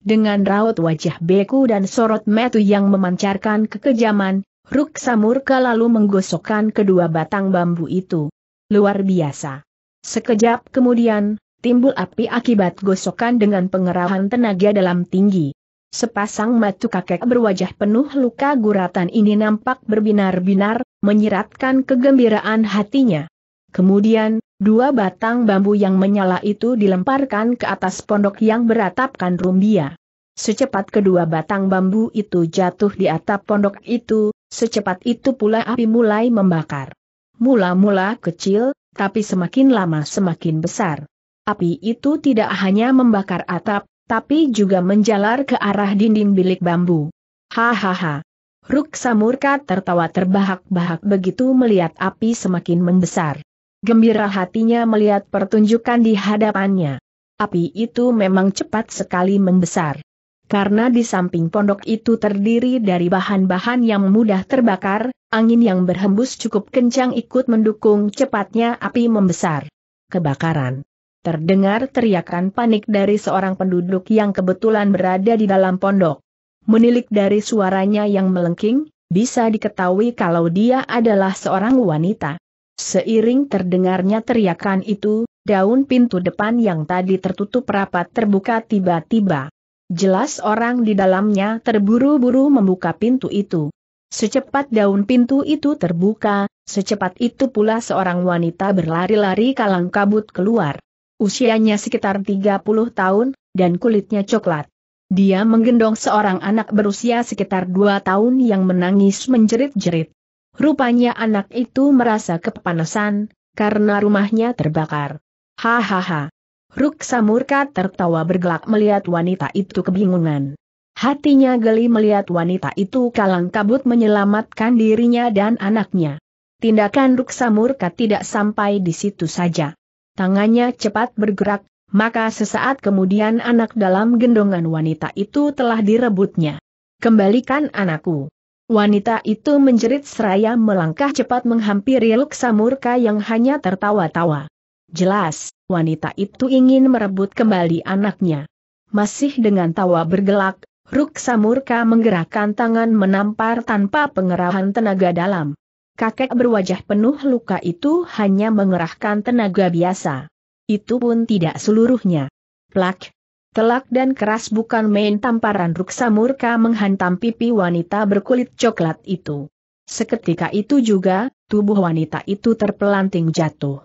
Dengan raut wajah beku dan sorot metu yang memancarkan kekejaman, Ruksa Murka lalu menggosokkan kedua batang bambu itu. Luar biasa. Sekejap kemudian, timbul api akibat gosokan dengan pengerahan tenaga dalam tinggi. Sepasang matu kakek berwajah penuh luka guratan ini nampak berbinar-binar, menyiratkan kegembiraan hatinya. Kemudian, dua batang bambu yang menyala itu dilemparkan ke atas pondok yang beratapkan rumbia. Secepat kedua batang bambu itu jatuh di atap pondok itu, secepat itu pula api mulai membakar. Mula-mula kecil, tapi semakin lama semakin besar. Api itu tidak hanya membakar atap, tapi juga menjalar ke arah dinding bilik bambu. Hahaha. Ruksa murka tertawa terbahak-bahak begitu melihat api semakin membesar. Gembira hatinya melihat pertunjukan di hadapannya. Api itu memang cepat sekali membesar. Karena di samping pondok itu terdiri dari bahan-bahan yang mudah terbakar, angin yang berhembus cukup kencang ikut mendukung cepatnya api membesar. Kebakaran. Terdengar teriakan panik dari seorang penduduk yang kebetulan berada di dalam pondok. Menilik dari suaranya yang melengking, bisa diketahui kalau dia adalah seorang wanita. Seiring terdengarnya teriakan itu, daun pintu depan yang tadi tertutup rapat terbuka tiba-tiba. Jelas orang di dalamnya terburu-buru membuka pintu itu. Secepat daun pintu itu terbuka, secepat itu pula seorang wanita berlari-lari kalang kabut keluar. Usianya sekitar 30 tahun, dan kulitnya coklat. Dia menggendong seorang anak berusia sekitar dua tahun yang menangis menjerit-jerit. Rupanya anak itu merasa kepanasan, karena rumahnya terbakar. Hahaha. Ruksa murka tertawa bergelak melihat wanita itu kebingungan. Hatinya geli melihat wanita itu kalang kabut menyelamatkan dirinya dan anaknya. Tindakan Ruksa murka tidak sampai di situ saja tangannya cepat bergerak, maka sesaat kemudian anak dalam gendongan wanita itu telah direbutnya. Kembalikan anakku. Wanita itu menjerit seraya melangkah cepat menghampiri Luksa Murka yang hanya tertawa-tawa. Jelas, wanita itu ingin merebut kembali anaknya. Masih dengan tawa bergelak, Ruksa Murka menggerakkan tangan menampar tanpa pengerahan tenaga dalam. Kakek berwajah penuh luka itu hanya mengerahkan tenaga biasa. Itu pun tidak seluruhnya. Plak, telak dan keras bukan main tamparan ruksa murka menghantam pipi wanita berkulit coklat itu. Seketika itu juga, tubuh wanita itu terpelanting jatuh.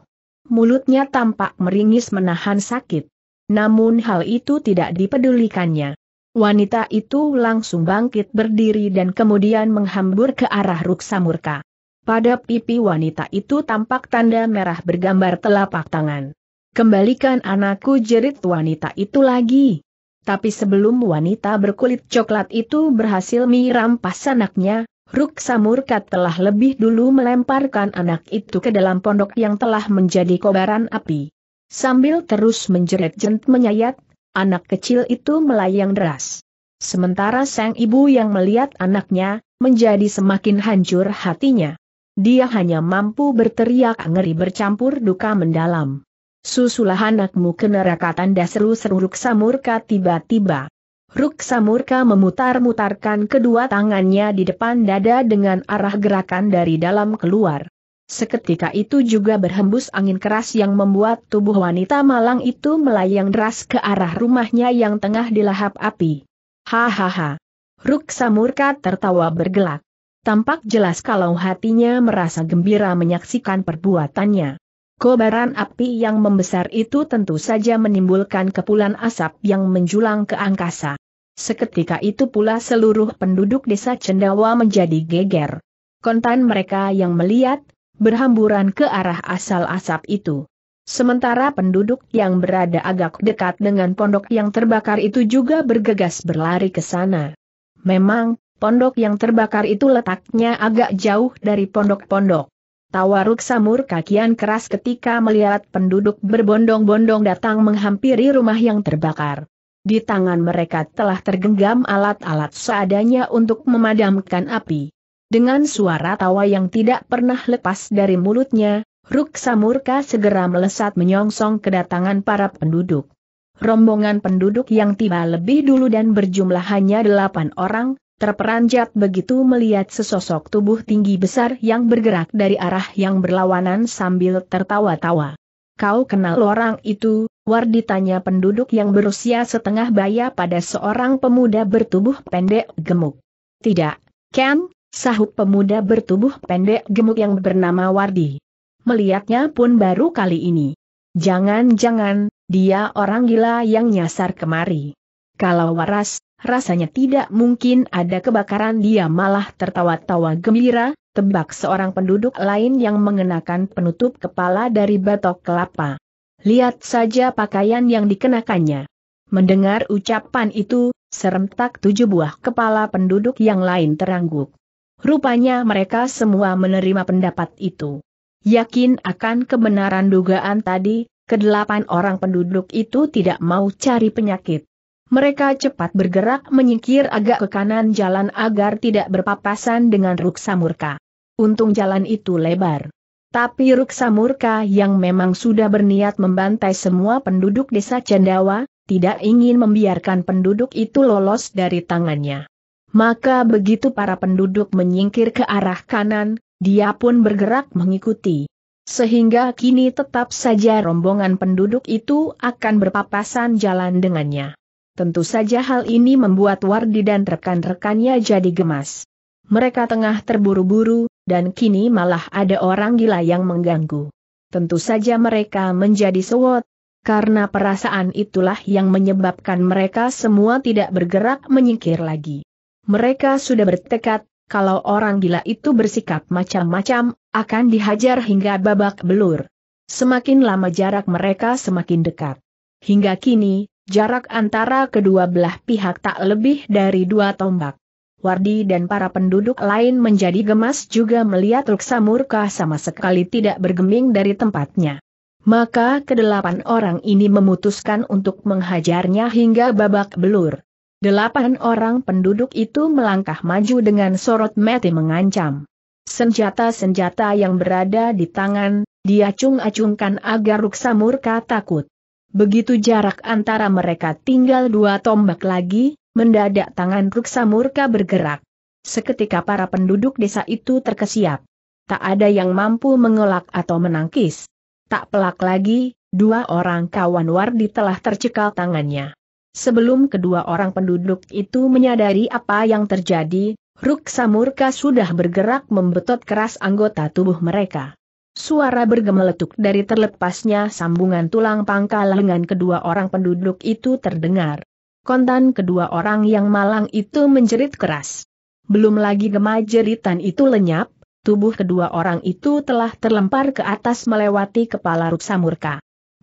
Mulutnya tampak meringis menahan sakit. Namun hal itu tidak dipedulikannya. Wanita itu langsung bangkit berdiri dan kemudian menghambur ke arah ruksa murka. Pada pipi wanita itu tampak tanda merah bergambar telapak tangan. Kembalikan anakku jerit wanita itu lagi. Tapi sebelum wanita berkulit coklat itu berhasil merampas anaknya, Ruk Samurkat telah lebih dulu melemparkan anak itu ke dalam pondok yang telah menjadi kobaran api. Sambil terus menjerit jent menyayat, anak kecil itu melayang deras. Sementara sang ibu yang melihat anaknya, menjadi semakin hancur hatinya. Dia hanya mampu berteriak ngeri bercampur duka mendalam. Susulah anakmu ke neraka tanda seru-seru Ruksa Murka tiba-tiba. Ruksa Murka memutar-mutarkan kedua tangannya di depan dada dengan arah gerakan dari dalam keluar. Seketika itu juga berhembus angin keras yang membuat tubuh wanita malang itu melayang deras ke arah rumahnya yang tengah dilahap api. Hahaha. Ruksa Murka tertawa bergelak. Tampak jelas kalau hatinya merasa gembira menyaksikan perbuatannya. Kobaran api yang membesar itu tentu saja menimbulkan kepulan asap yang menjulang ke angkasa. Seketika itu pula seluruh penduduk desa Cendawa menjadi geger. Kontan mereka yang melihat, berhamburan ke arah asal asap itu. Sementara penduduk yang berada agak dekat dengan pondok yang terbakar itu juga bergegas berlari ke sana. Memang, pondok yang terbakar itu letaknya agak jauh dari pondok-pondok. Tawa Samur kakian kian keras ketika melihat penduduk berbondong-bondong datang menghampiri rumah yang terbakar. Di tangan mereka telah tergenggam alat-alat seadanya untuk memadamkan api. Dengan suara tawa yang tidak pernah lepas dari mulutnya, Ruksamurka Samurka segera melesat menyongsong kedatangan para penduduk. Rombongan penduduk yang tiba lebih dulu dan berjumlah hanya delapan orang, terperanjat begitu melihat sesosok tubuh tinggi besar yang bergerak dari arah yang berlawanan sambil tertawa-tawa. Kau kenal orang itu, Wardi tanya penduduk yang berusia setengah baya pada seorang pemuda bertubuh pendek gemuk. Tidak, Ken, sahut pemuda bertubuh pendek gemuk yang bernama Wardi. Melihatnya pun baru kali ini. Jangan-jangan, dia orang gila yang nyasar kemari. Kalau waras, rasanya tidak mungkin ada kebakaran dia malah tertawa-tawa gembira, tebak seorang penduduk lain yang mengenakan penutup kepala dari batok kelapa. Lihat saja pakaian yang dikenakannya. Mendengar ucapan itu, serentak tujuh buah kepala penduduk yang lain terangguk. Rupanya mereka semua menerima pendapat itu. Yakin akan kebenaran dugaan tadi, kedelapan orang penduduk itu tidak mau cari penyakit. Mereka cepat bergerak menyingkir agak ke kanan jalan agar tidak berpapasan dengan Ruksa Murka. Untung jalan itu lebar. Tapi Ruksa Murka yang memang sudah berniat membantai semua penduduk desa Cendawa, tidak ingin membiarkan penduduk itu lolos dari tangannya. Maka begitu para penduduk menyingkir ke arah kanan, dia pun bergerak mengikuti. Sehingga kini tetap saja rombongan penduduk itu akan berpapasan jalan dengannya. Tentu saja hal ini membuat Wardi dan rekan-rekannya jadi gemas. Mereka tengah terburu-buru, dan kini malah ada orang gila yang mengganggu. Tentu saja mereka menjadi sewot, karena perasaan itulah yang menyebabkan mereka semua tidak bergerak menyingkir lagi. Mereka sudah bertekad, kalau orang gila itu bersikap macam-macam, akan dihajar hingga babak belur. Semakin lama jarak mereka semakin dekat. Hingga kini, Jarak antara kedua belah pihak tak lebih dari dua tombak. Wardi dan para penduduk lain menjadi gemas juga melihat Ruksa Murka sama sekali tidak bergeming dari tempatnya. Maka kedelapan orang ini memutuskan untuk menghajarnya hingga babak belur. Delapan orang penduduk itu melangkah maju dengan sorot mati mengancam. Senjata-senjata yang berada di tangan, diacung acungkan agar Ruksa Murka takut. Begitu jarak antara mereka tinggal dua tombak lagi, mendadak tangan Ruksa Murka bergerak. Seketika para penduduk desa itu terkesiap. Tak ada yang mampu mengelak atau menangkis. Tak pelak lagi, dua orang kawan Wardi telah tercekal tangannya. Sebelum kedua orang penduduk itu menyadari apa yang terjadi, Ruksa Murka sudah bergerak membetot keras anggota tubuh mereka. Suara bergemeletuk dari terlepasnya sambungan tulang pangkal lengan kedua orang penduduk itu terdengar. Kontan kedua orang yang malang itu menjerit keras. Belum lagi gema jeritan itu lenyap, tubuh kedua orang itu telah terlempar ke atas melewati kepala Ruksa Murka.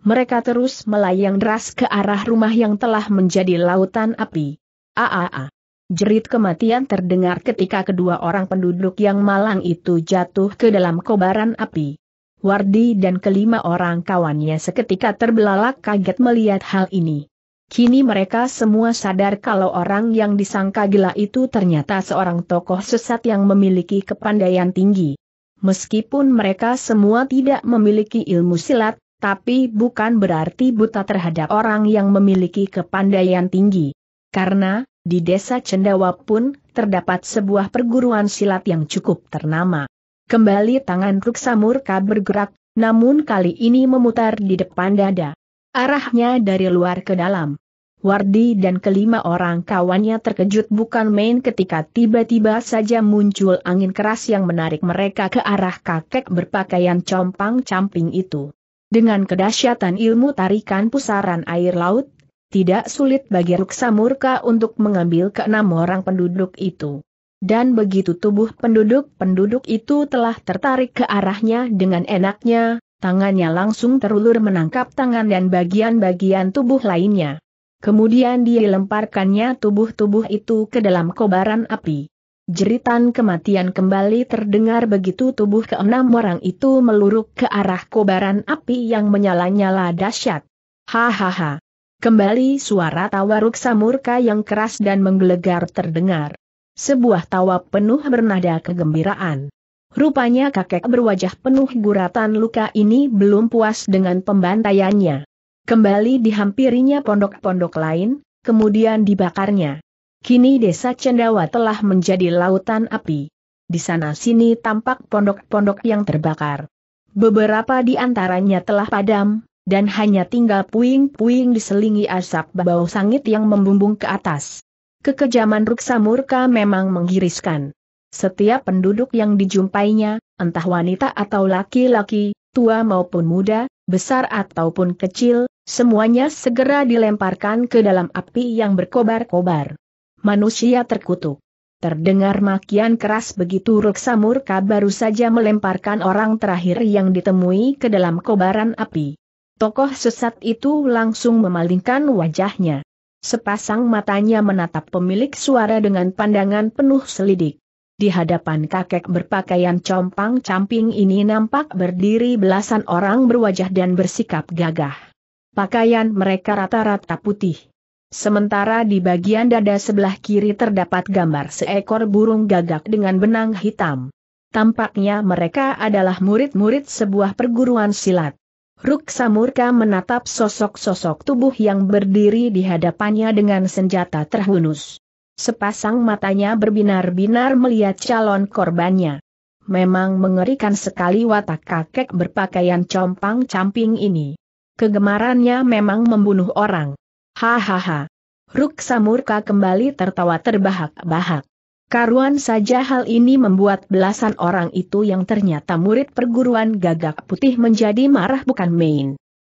Mereka terus melayang deras ke arah rumah yang telah menjadi lautan api. Aaa. Jerit kematian terdengar ketika kedua orang penduduk yang malang itu jatuh ke dalam kobaran api. Wardi dan kelima orang kawannya seketika terbelalak kaget melihat hal ini. Kini mereka semua sadar kalau orang yang disangka gila itu ternyata seorang tokoh sesat yang memiliki kepandaian tinggi. Meskipun mereka semua tidak memiliki ilmu silat, tapi bukan berarti buta terhadap orang yang memiliki kepandaian tinggi. Karena, di desa Cendawa pun, terdapat sebuah perguruan silat yang cukup ternama. Kembali tangan Ruksa Murka bergerak, namun kali ini memutar di depan dada. Arahnya dari luar ke dalam. Wardi dan kelima orang kawannya terkejut bukan main ketika tiba-tiba saja muncul angin keras yang menarik mereka ke arah kakek berpakaian compang-camping itu. Dengan kedahsyatan ilmu tarikan pusaran air laut, tidak sulit bagi Ruksa Murka untuk mengambil keenam orang penduduk itu. Dan begitu tubuh penduduk-penduduk itu telah tertarik ke arahnya dengan enaknya, tangannya langsung terulur menangkap tangan dan bagian-bagian tubuh lainnya. Kemudian dia dilemparkannya tubuh-tubuh itu ke dalam kobaran api. Jeritan kematian kembali terdengar begitu tubuh keenam orang itu meluruk ke arah kobaran api yang menyala-nyala dahsyat. Hahaha. Kembali suara tawa ruksa yang keras dan menggelegar terdengar sebuah tawa penuh bernada kegembiraan. Rupanya kakek berwajah penuh guratan luka ini belum puas dengan pembantaiannya. Kembali dihampirinya pondok-pondok lain, kemudian dibakarnya. Kini desa Cendawa telah menjadi lautan api. Di sana-sini tampak pondok-pondok yang terbakar. Beberapa di antaranya telah padam, dan hanya tinggal puing-puing diselingi asap bau sangit yang membumbung ke atas. Kekejaman Ruksa Murka memang menggiriskan. Setiap penduduk yang dijumpainya, entah wanita atau laki-laki, tua maupun muda, besar ataupun kecil, semuanya segera dilemparkan ke dalam api yang berkobar-kobar. Manusia terkutuk. Terdengar makian keras begitu Ruksa Murka baru saja melemparkan orang terakhir yang ditemui ke dalam kobaran api. Tokoh sesat itu langsung memalingkan wajahnya. Sepasang matanya menatap pemilik suara dengan pandangan penuh selidik. Di hadapan kakek berpakaian compang-camping ini nampak berdiri belasan orang berwajah dan bersikap gagah. Pakaian mereka rata-rata putih. Sementara di bagian dada sebelah kiri terdapat gambar seekor burung gagak dengan benang hitam. Tampaknya mereka adalah murid-murid sebuah perguruan silat. Ruk Samurka menatap sosok-sosok tubuh yang berdiri di hadapannya dengan senjata terhunus. Sepasang matanya berbinar-binar melihat calon korbannya. Memang mengerikan sekali watak kakek berpakaian compang-camping ini. Kegemarannya memang membunuh orang. Hahaha. Ruk Samurka kembali tertawa terbahak-bahak. Karuan saja hal ini membuat belasan orang itu yang ternyata murid perguruan gagak putih menjadi marah bukan main.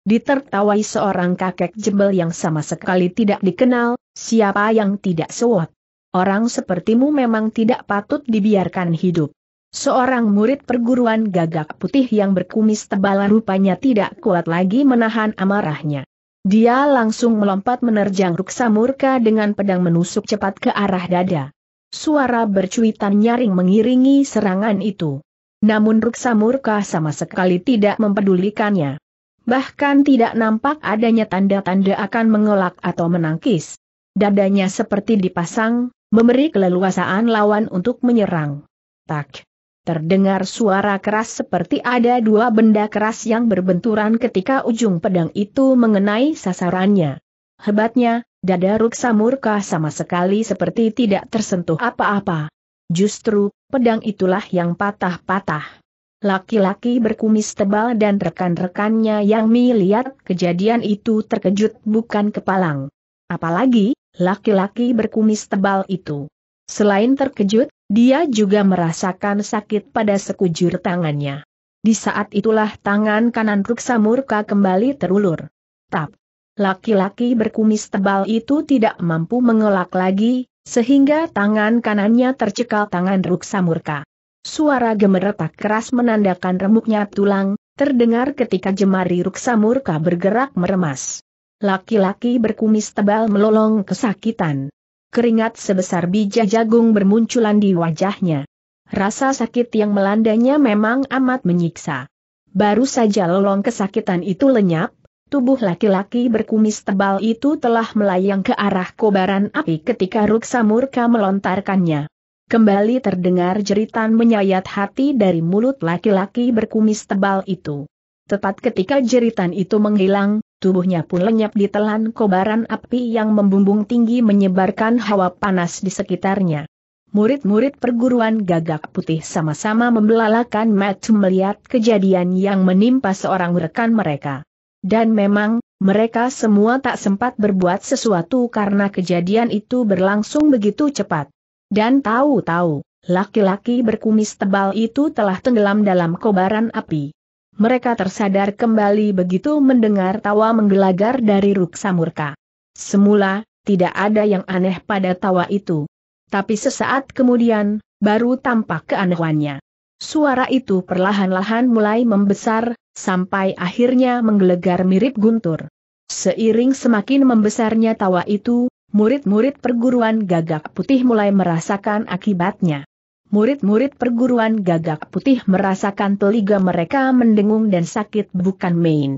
Ditertawai seorang kakek jebel yang sama sekali tidak dikenal, siapa yang tidak sewot. Orang sepertimu memang tidak patut dibiarkan hidup. Seorang murid perguruan gagak putih yang berkumis tebal rupanya tidak kuat lagi menahan amarahnya. Dia langsung melompat menerjang ruksa murka dengan pedang menusuk cepat ke arah dada. Suara bercuitan nyaring mengiringi serangan itu. Namun Ruksa Murka sama sekali tidak mempedulikannya. Bahkan tidak nampak adanya tanda-tanda akan mengelak atau menangkis. Dadanya seperti dipasang, memberi keleluasaan lawan untuk menyerang. Tak. Terdengar suara keras seperti ada dua benda keras yang berbenturan ketika ujung pedang itu mengenai sasarannya. Hebatnya, dada Ruksa murka sama sekali seperti tidak tersentuh apa-apa. Justru, pedang itulah yang patah-patah. Laki-laki berkumis tebal dan rekan-rekannya yang melihat kejadian itu terkejut bukan kepalang. Apalagi, laki-laki berkumis tebal itu. Selain terkejut, dia juga merasakan sakit pada sekujur tangannya. Di saat itulah tangan kanan Ruksa Murka kembali terulur. Tap! Laki-laki berkumis tebal itu tidak mampu mengelak lagi, sehingga tangan kanannya tercekal tangan Ruksa Murka. Suara gemeretak keras menandakan remuknya tulang, terdengar ketika jemari Ruksa Murka bergerak meremas. Laki-laki berkumis tebal melolong kesakitan. Keringat sebesar biji jagung bermunculan di wajahnya. Rasa sakit yang melandanya memang amat menyiksa. Baru saja lolong kesakitan itu lenyap, Tubuh laki-laki berkumis tebal itu telah melayang ke arah kobaran api ketika Ruksa Murka melontarkannya. Kembali terdengar jeritan menyayat hati dari mulut laki-laki berkumis tebal itu. Tepat ketika jeritan itu menghilang, tubuhnya pun lenyap di telan kobaran api yang membumbung tinggi menyebarkan hawa panas di sekitarnya. Murid-murid perguruan gagak putih sama-sama membelalakan mata melihat kejadian yang menimpa seorang rekan mereka. Dan memang, mereka semua tak sempat berbuat sesuatu karena kejadian itu berlangsung begitu cepat. Dan tahu-tahu, laki-laki berkumis tebal itu telah tenggelam dalam kobaran api. Mereka tersadar kembali begitu mendengar tawa menggelagar dari Ruksa Murka. Semula, tidak ada yang aneh pada tawa itu. Tapi sesaat kemudian, baru tampak keanehannya. Suara itu perlahan-lahan mulai membesar, sampai akhirnya menggelegar mirip guntur. Seiring semakin membesarnya tawa itu, murid-murid perguruan gagak putih mulai merasakan akibatnya. Murid-murid perguruan gagak putih merasakan telinga mereka mendengung dan sakit bukan main.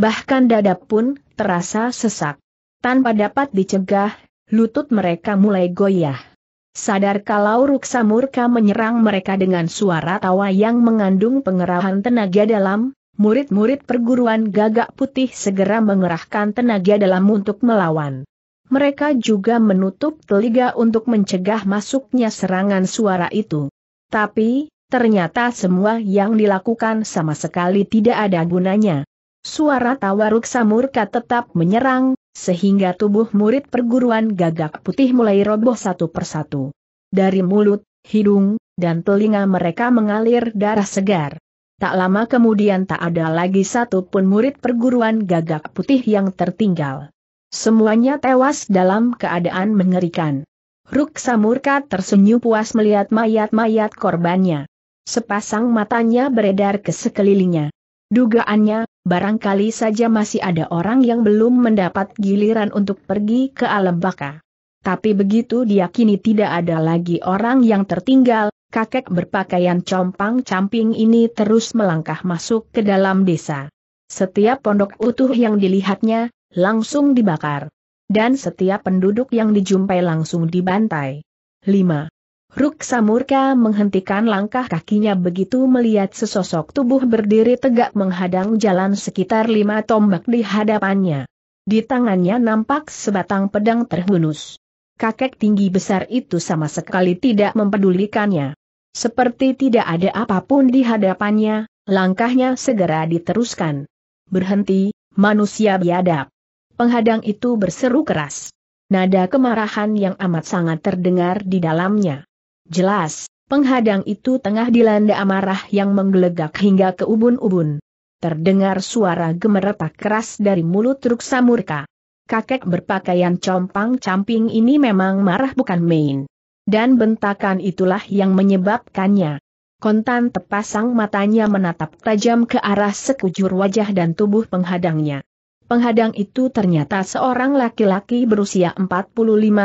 Bahkan dada pun terasa sesak. Tanpa dapat dicegah, lutut mereka mulai goyah. Sadar kalau Ruksa Murka menyerang mereka dengan suara tawa yang mengandung pengerahan tenaga dalam, murid-murid perguruan gagak putih segera mengerahkan tenaga dalam untuk melawan. Mereka juga menutup telinga untuk mencegah masuknya serangan suara itu. Tapi, ternyata semua yang dilakukan sama sekali tidak ada gunanya. Suara tawa Ruksa Murka tetap menyerang, sehingga tubuh murid perguruan gagak putih mulai roboh satu persatu. Dari mulut, hidung, dan telinga mereka mengalir darah segar. Tak lama kemudian tak ada lagi satu pun murid perguruan gagak putih yang tertinggal. Semuanya tewas dalam keadaan mengerikan. Ruksa murka tersenyum puas melihat mayat-mayat korbannya. Sepasang matanya beredar ke sekelilingnya. Dugaannya, barangkali saja masih ada orang yang belum mendapat giliran untuk pergi ke alam baka. Tapi begitu diyakini tidak ada lagi orang yang tertinggal, kakek berpakaian compang-camping ini terus melangkah masuk ke dalam desa. Setiap pondok utuh yang dilihatnya, langsung dibakar. Dan setiap penduduk yang dijumpai langsung dibantai. 5. Ruk Samurka menghentikan langkah kakinya begitu melihat sesosok tubuh berdiri tegak menghadang jalan sekitar lima tombak di hadapannya. Di tangannya nampak sebatang pedang terhunus. Kakek tinggi besar itu sama sekali tidak mempedulikannya. Seperti tidak ada apapun di hadapannya, langkahnya segera diteruskan. Berhenti, manusia biadab. Penghadang itu berseru keras. Nada kemarahan yang amat sangat terdengar di dalamnya. Jelas, penghadang itu tengah dilanda amarah yang menggelegak hingga ke ubun-ubun. Terdengar suara gemeretak keras dari mulut Ruksa Murka. Kakek berpakaian compang-camping ini memang marah bukan main. Dan bentakan itulah yang menyebabkannya. Kontan tepasang matanya menatap tajam ke arah sekujur wajah dan tubuh penghadangnya. Penghadang itu ternyata seorang laki-laki berusia 45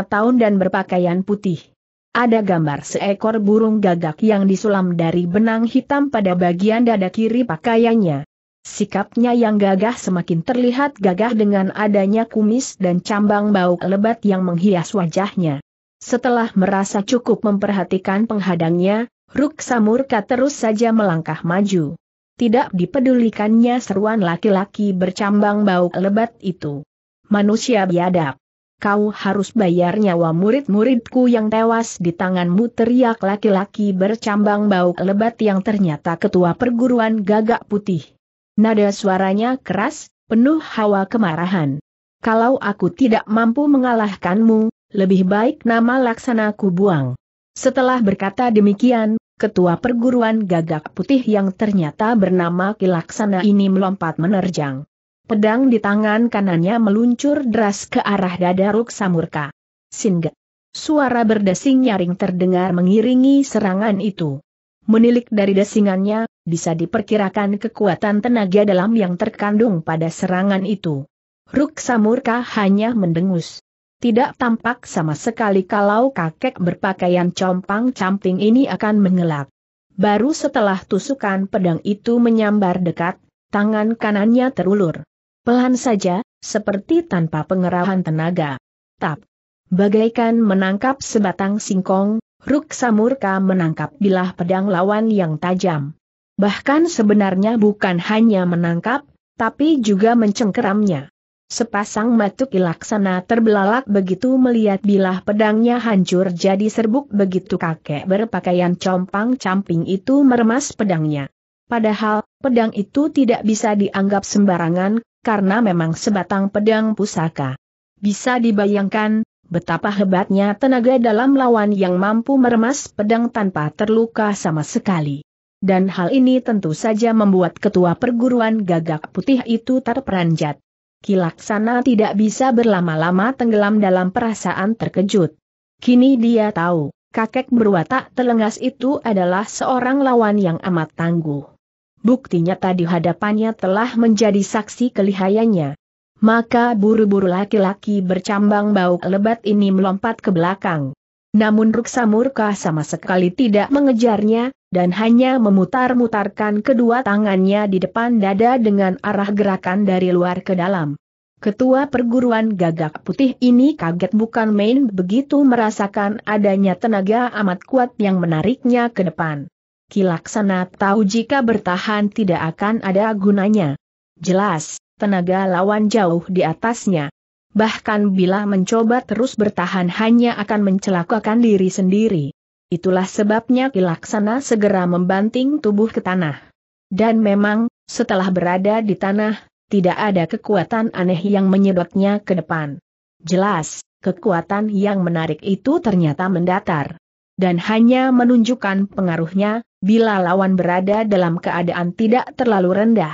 tahun dan berpakaian putih ada gambar seekor burung gagak yang disulam dari benang hitam pada bagian dada kiri pakaiannya. Sikapnya yang gagah semakin terlihat gagah dengan adanya kumis dan cambang bau lebat yang menghias wajahnya. Setelah merasa cukup memperhatikan penghadangnya, Ruk Samurka terus saja melangkah maju. Tidak dipedulikannya seruan laki-laki bercambang bau lebat itu. Manusia biadab kau harus bayar nyawa murid-muridku yang tewas di tanganmu teriak laki-laki bercambang bau lebat yang ternyata ketua perguruan gagak putih. Nada suaranya keras, penuh hawa kemarahan. Kalau aku tidak mampu mengalahkanmu, lebih baik nama laksana laksanaku buang. Setelah berkata demikian, ketua perguruan gagak putih yang ternyata bernama Kilaksana ini melompat menerjang. Pedang di tangan kanannya meluncur deras ke arah dada Ruk Samurka. Singga. Suara berdesing nyaring terdengar mengiringi serangan itu. Menilik dari desingannya, bisa diperkirakan kekuatan tenaga dalam yang terkandung pada serangan itu. Ruk Samurka hanya mendengus. Tidak tampak sama sekali kalau kakek berpakaian compang-camping ini akan mengelak. Baru setelah tusukan pedang itu menyambar dekat, tangan kanannya terulur. Pelan saja, seperti tanpa pengerahan tenaga. Tap. Bagaikan menangkap sebatang singkong, Ruk Samurka menangkap bilah pedang lawan yang tajam. Bahkan sebenarnya bukan hanya menangkap, tapi juga mencengkeramnya. Sepasang mata laksana terbelalak begitu melihat bilah pedangnya hancur jadi serbuk begitu kakek berpakaian compang-camping itu meremas pedangnya. Padahal, pedang itu tidak bisa dianggap sembarangan, karena memang sebatang pedang pusaka. Bisa dibayangkan, betapa hebatnya tenaga dalam lawan yang mampu meremas pedang tanpa terluka sama sekali. Dan hal ini tentu saja membuat ketua perguruan gagak putih itu terperanjat. Kilaksana tidak bisa berlama-lama tenggelam dalam perasaan terkejut. Kini dia tahu, kakek berwatak telengas itu adalah seorang lawan yang amat tangguh. Buktinya tadi hadapannya telah menjadi saksi kelihayannya. Maka buru-buru laki-laki bercambang bau lebat ini melompat ke belakang. Namun Ruksa Murka sama sekali tidak mengejarnya, dan hanya memutar-mutarkan kedua tangannya di depan dada dengan arah gerakan dari luar ke dalam. Ketua perguruan gagak putih ini kaget bukan main begitu merasakan adanya tenaga amat kuat yang menariknya ke depan. Kilaksana tahu jika bertahan tidak akan ada gunanya. Jelas, tenaga lawan jauh di atasnya. Bahkan bila mencoba terus bertahan hanya akan mencelakakan diri sendiri. Itulah sebabnya Kilaksana segera membanting tubuh ke tanah. Dan memang, setelah berada di tanah, tidak ada kekuatan aneh yang menyebabnya ke depan. Jelas, kekuatan yang menarik itu ternyata mendatar dan hanya menunjukkan pengaruhnya bila lawan berada dalam keadaan tidak terlalu rendah.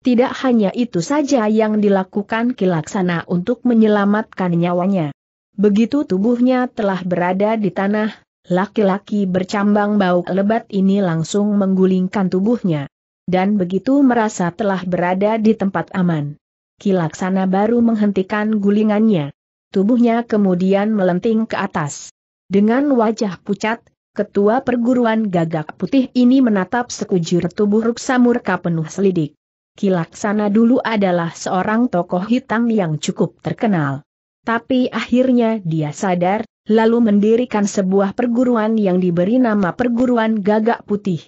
Tidak hanya itu saja yang dilakukan Kilaksana untuk menyelamatkan nyawanya. Begitu tubuhnya telah berada di tanah, laki-laki bercambang bau lebat ini langsung menggulingkan tubuhnya. Dan begitu merasa telah berada di tempat aman. Kilaksana baru menghentikan gulingannya. Tubuhnya kemudian melenting ke atas. Dengan wajah pucat, ketua perguruan gagak putih ini menatap sekujur tubuh Ruksa Murka penuh selidik. Kilaksana dulu adalah seorang tokoh hitam yang cukup terkenal. Tapi akhirnya dia sadar, lalu mendirikan sebuah perguruan yang diberi nama perguruan gagak putih.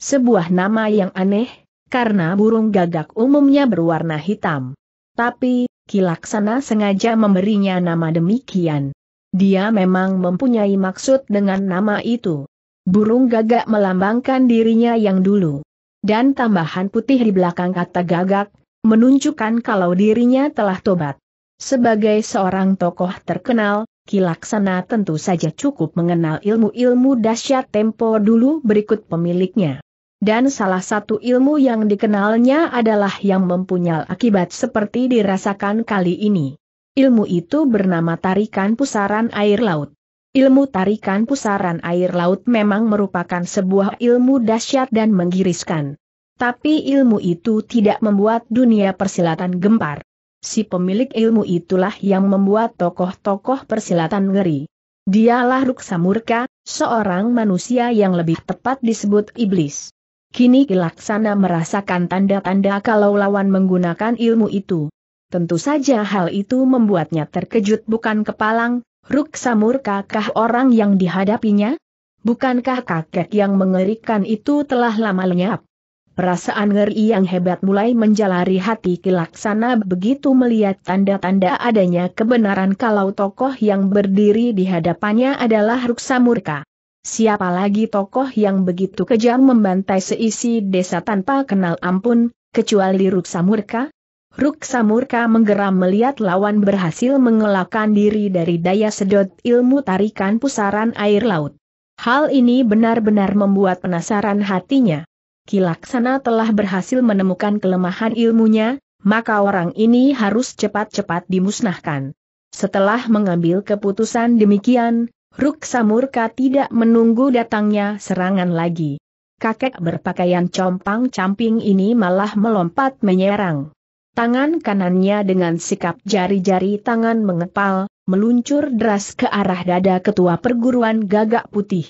Sebuah nama yang aneh, karena burung gagak umumnya berwarna hitam. Tapi, Kilaksana sengaja memberinya nama demikian. Dia memang mempunyai maksud dengan nama itu. Burung gagak melambangkan dirinya yang dulu. Dan tambahan putih di belakang kata gagak, menunjukkan kalau dirinya telah tobat. Sebagai seorang tokoh terkenal, Kilaksana tentu saja cukup mengenal ilmu-ilmu dahsyat tempo dulu berikut pemiliknya. Dan salah satu ilmu yang dikenalnya adalah yang mempunyai akibat seperti dirasakan kali ini. Ilmu itu bernama tarikan pusaran air laut. Ilmu tarikan pusaran air laut memang merupakan sebuah ilmu dahsyat dan menggiriskan. Tapi ilmu itu tidak membuat dunia persilatan gempar. Si pemilik ilmu itulah yang membuat tokoh-tokoh persilatan ngeri. Dialah Ruksa Murka, seorang manusia yang lebih tepat disebut iblis. Kini Kilaksana merasakan tanda-tanda kalau lawan menggunakan ilmu itu. Tentu saja hal itu membuatnya terkejut bukan kepalang, ruksa murkakah orang yang dihadapinya? Bukankah kakek yang mengerikan itu telah lama lenyap? Perasaan ngeri yang hebat mulai menjalari hati kilaksana begitu melihat tanda-tanda adanya kebenaran kalau tokoh yang berdiri di hadapannya adalah Ruksa Murka. Siapa lagi tokoh yang begitu kejam membantai seisi desa tanpa kenal ampun, kecuali Ruksa Murka? Ruksa murka menggeram melihat lawan berhasil mengelakkan diri dari daya sedot ilmu tarikan pusaran air laut. Hal ini benar-benar membuat penasaran hatinya. Kilaksana telah berhasil menemukan kelemahan ilmunya, maka orang ini harus cepat-cepat dimusnahkan. Setelah mengambil keputusan demikian, Ruksa murka tidak menunggu datangnya serangan lagi kakek berpakaian compang-camping ini malah melompat menyerang. Tangan kanannya dengan sikap jari-jari tangan mengepal, meluncur deras ke arah dada ketua perguruan gagak putih.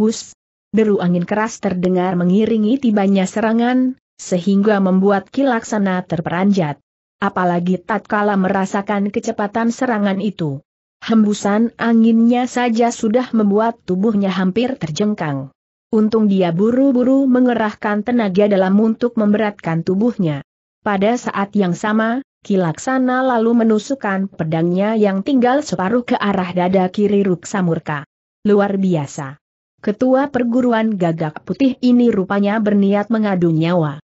Hus! Deru angin keras terdengar mengiringi tibanya serangan, sehingga membuat kilaksana terperanjat. Apalagi tatkala merasakan kecepatan serangan itu. Hembusan anginnya saja sudah membuat tubuhnya hampir terjengkang. Untung dia buru-buru mengerahkan tenaga dalam untuk memberatkan tubuhnya. Pada saat yang sama, Kilaksana lalu menusukkan pedangnya yang tinggal separuh ke arah dada kiri Ruksamurka. Luar biasa. Ketua perguruan gagak putih ini rupanya berniat mengadu nyawa.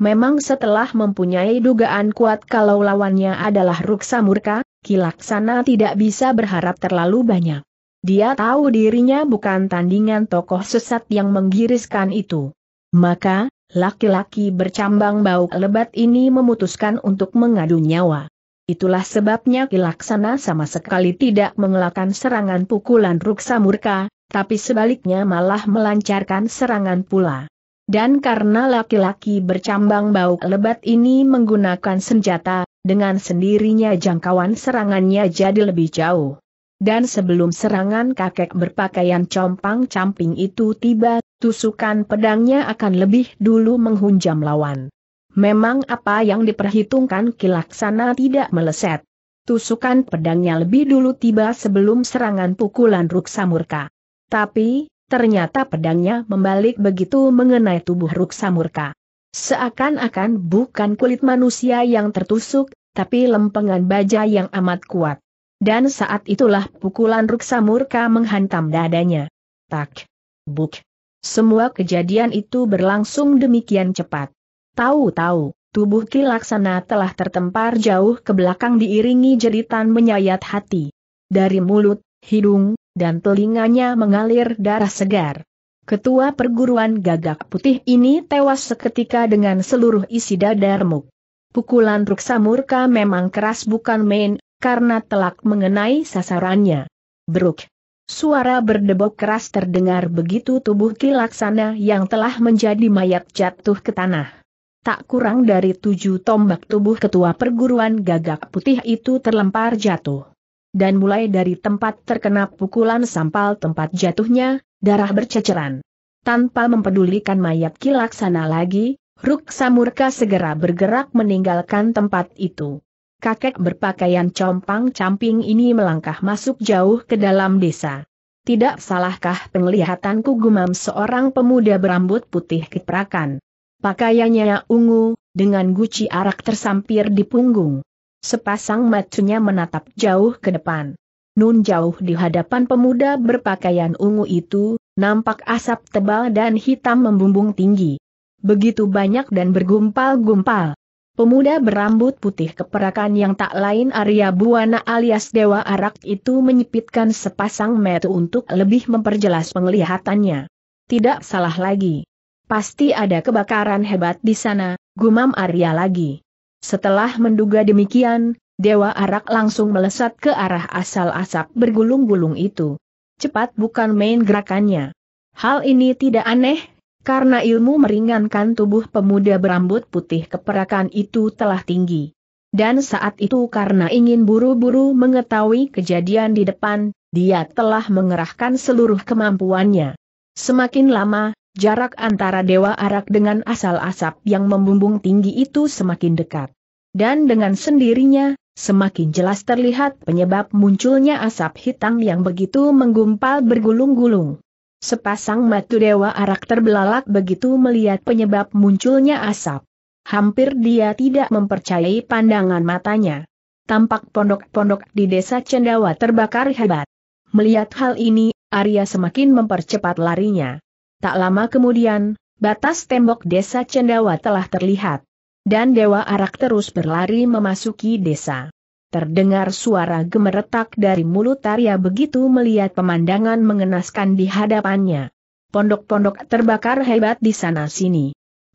Memang setelah mempunyai dugaan kuat kalau lawannya adalah Ruksamurka, Kilaksana tidak bisa berharap terlalu banyak. Dia tahu dirinya bukan tandingan tokoh sesat yang menggiriskan itu. Maka, laki-laki bercambang bau lebat ini memutuskan untuk mengadu nyawa. Itulah sebabnya Kilaksana sama sekali tidak mengelakkan serangan pukulan Ruksa Murka, tapi sebaliknya malah melancarkan serangan pula. Dan karena laki-laki bercambang bau lebat ini menggunakan senjata, dengan sendirinya jangkauan serangannya jadi lebih jauh. Dan sebelum serangan kakek berpakaian compang-camping itu tiba, tusukan pedangnya akan lebih dulu menghunjam lawan. Memang apa yang diperhitungkan kilaksana tidak meleset. Tusukan pedangnya lebih dulu tiba sebelum serangan pukulan Ruksamurka. Tapi, ternyata pedangnya membalik begitu mengenai tubuh Ruksamurka. Seakan-akan bukan kulit manusia yang tertusuk, tapi lempengan baja yang amat kuat. Dan saat itulah pukulan ruksa murka menghantam dadanya. Tak. Buk. Semua kejadian itu berlangsung demikian cepat. Tahu-tahu, tubuh kilaksana telah tertempar jauh ke belakang diiringi jeritan menyayat hati. Dari mulut, hidung, dan telinganya mengalir darah segar. Ketua perguruan gagak putih ini tewas seketika dengan seluruh isi dadarmu. Pukulan ruksa murka memang keras bukan main, karena telak mengenai sasarannya. Beruk. Suara berdebok keras terdengar begitu tubuh kilaksana yang telah menjadi mayat jatuh ke tanah. Tak kurang dari tujuh tombak tubuh ketua perguruan gagak putih itu terlempar jatuh. Dan mulai dari tempat terkena pukulan sampal tempat jatuhnya, darah berceceran. Tanpa mempedulikan mayat kilaksana lagi, Ruk Samurka segera bergerak meninggalkan tempat itu kakek berpakaian compang-camping ini melangkah masuk jauh ke dalam desa. Tidak salahkah penglihatanku gumam seorang pemuda berambut putih keprakan. Pakaiannya ungu, dengan guci arak tersampir di punggung. Sepasang matanya menatap jauh ke depan. Nun jauh di hadapan pemuda berpakaian ungu itu, nampak asap tebal dan hitam membumbung tinggi. Begitu banyak dan bergumpal-gumpal. Pemuda berambut putih keperakan yang tak lain Arya Buana alias Dewa Arak itu menyipitkan sepasang mata untuk lebih memperjelas penglihatannya. Tidak salah lagi. Pasti ada kebakaran hebat di sana, gumam Arya lagi. Setelah menduga demikian, Dewa Arak langsung melesat ke arah asal asap bergulung-gulung itu. Cepat bukan main gerakannya. Hal ini tidak aneh, karena ilmu meringankan tubuh pemuda berambut putih keperakan itu telah tinggi. Dan saat itu karena ingin buru-buru mengetahui kejadian di depan, dia telah mengerahkan seluruh kemampuannya. Semakin lama, jarak antara Dewa Arak dengan asal asap yang membumbung tinggi itu semakin dekat. Dan dengan sendirinya, semakin jelas terlihat penyebab munculnya asap hitam yang begitu menggumpal bergulung-gulung. Sepasang mata Dewa Arak terbelalak begitu melihat penyebab munculnya asap. Hampir dia tidak mempercayai pandangan matanya. Tampak pondok-pondok di desa Cendawa terbakar hebat. Melihat hal ini, Arya semakin mempercepat larinya. Tak lama kemudian, batas tembok desa Cendawa telah terlihat. Dan Dewa Arak terus berlari memasuki desa. Terdengar suara gemeretak dari mulut Arya begitu melihat pemandangan mengenaskan di hadapannya. Pondok-pondok terbakar hebat di sana-sini.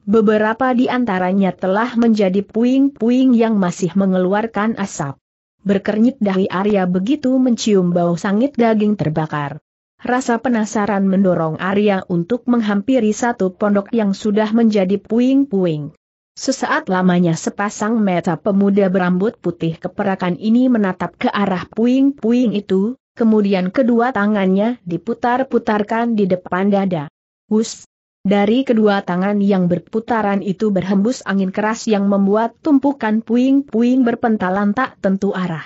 Beberapa di antaranya telah menjadi puing-puing yang masih mengeluarkan asap. Berkernyit dahi Arya begitu mencium bau sangit daging terbakar. Rasa penasaran mendorong Arya untuk menghampiri satu pondok yang sudah menjadi puing-puing. Sesaat lamanya sepasang mata pemuda berambut putih keperakan ini menatap ke arah puing-puing itu, kemudian kedua tangannya diputar-putarkan di depan dada. Hus! Dari kedua tangan yang berputaran itu berhembus angin keras yang membuat tumpukan puing-puing berpentalan tak tentu arah.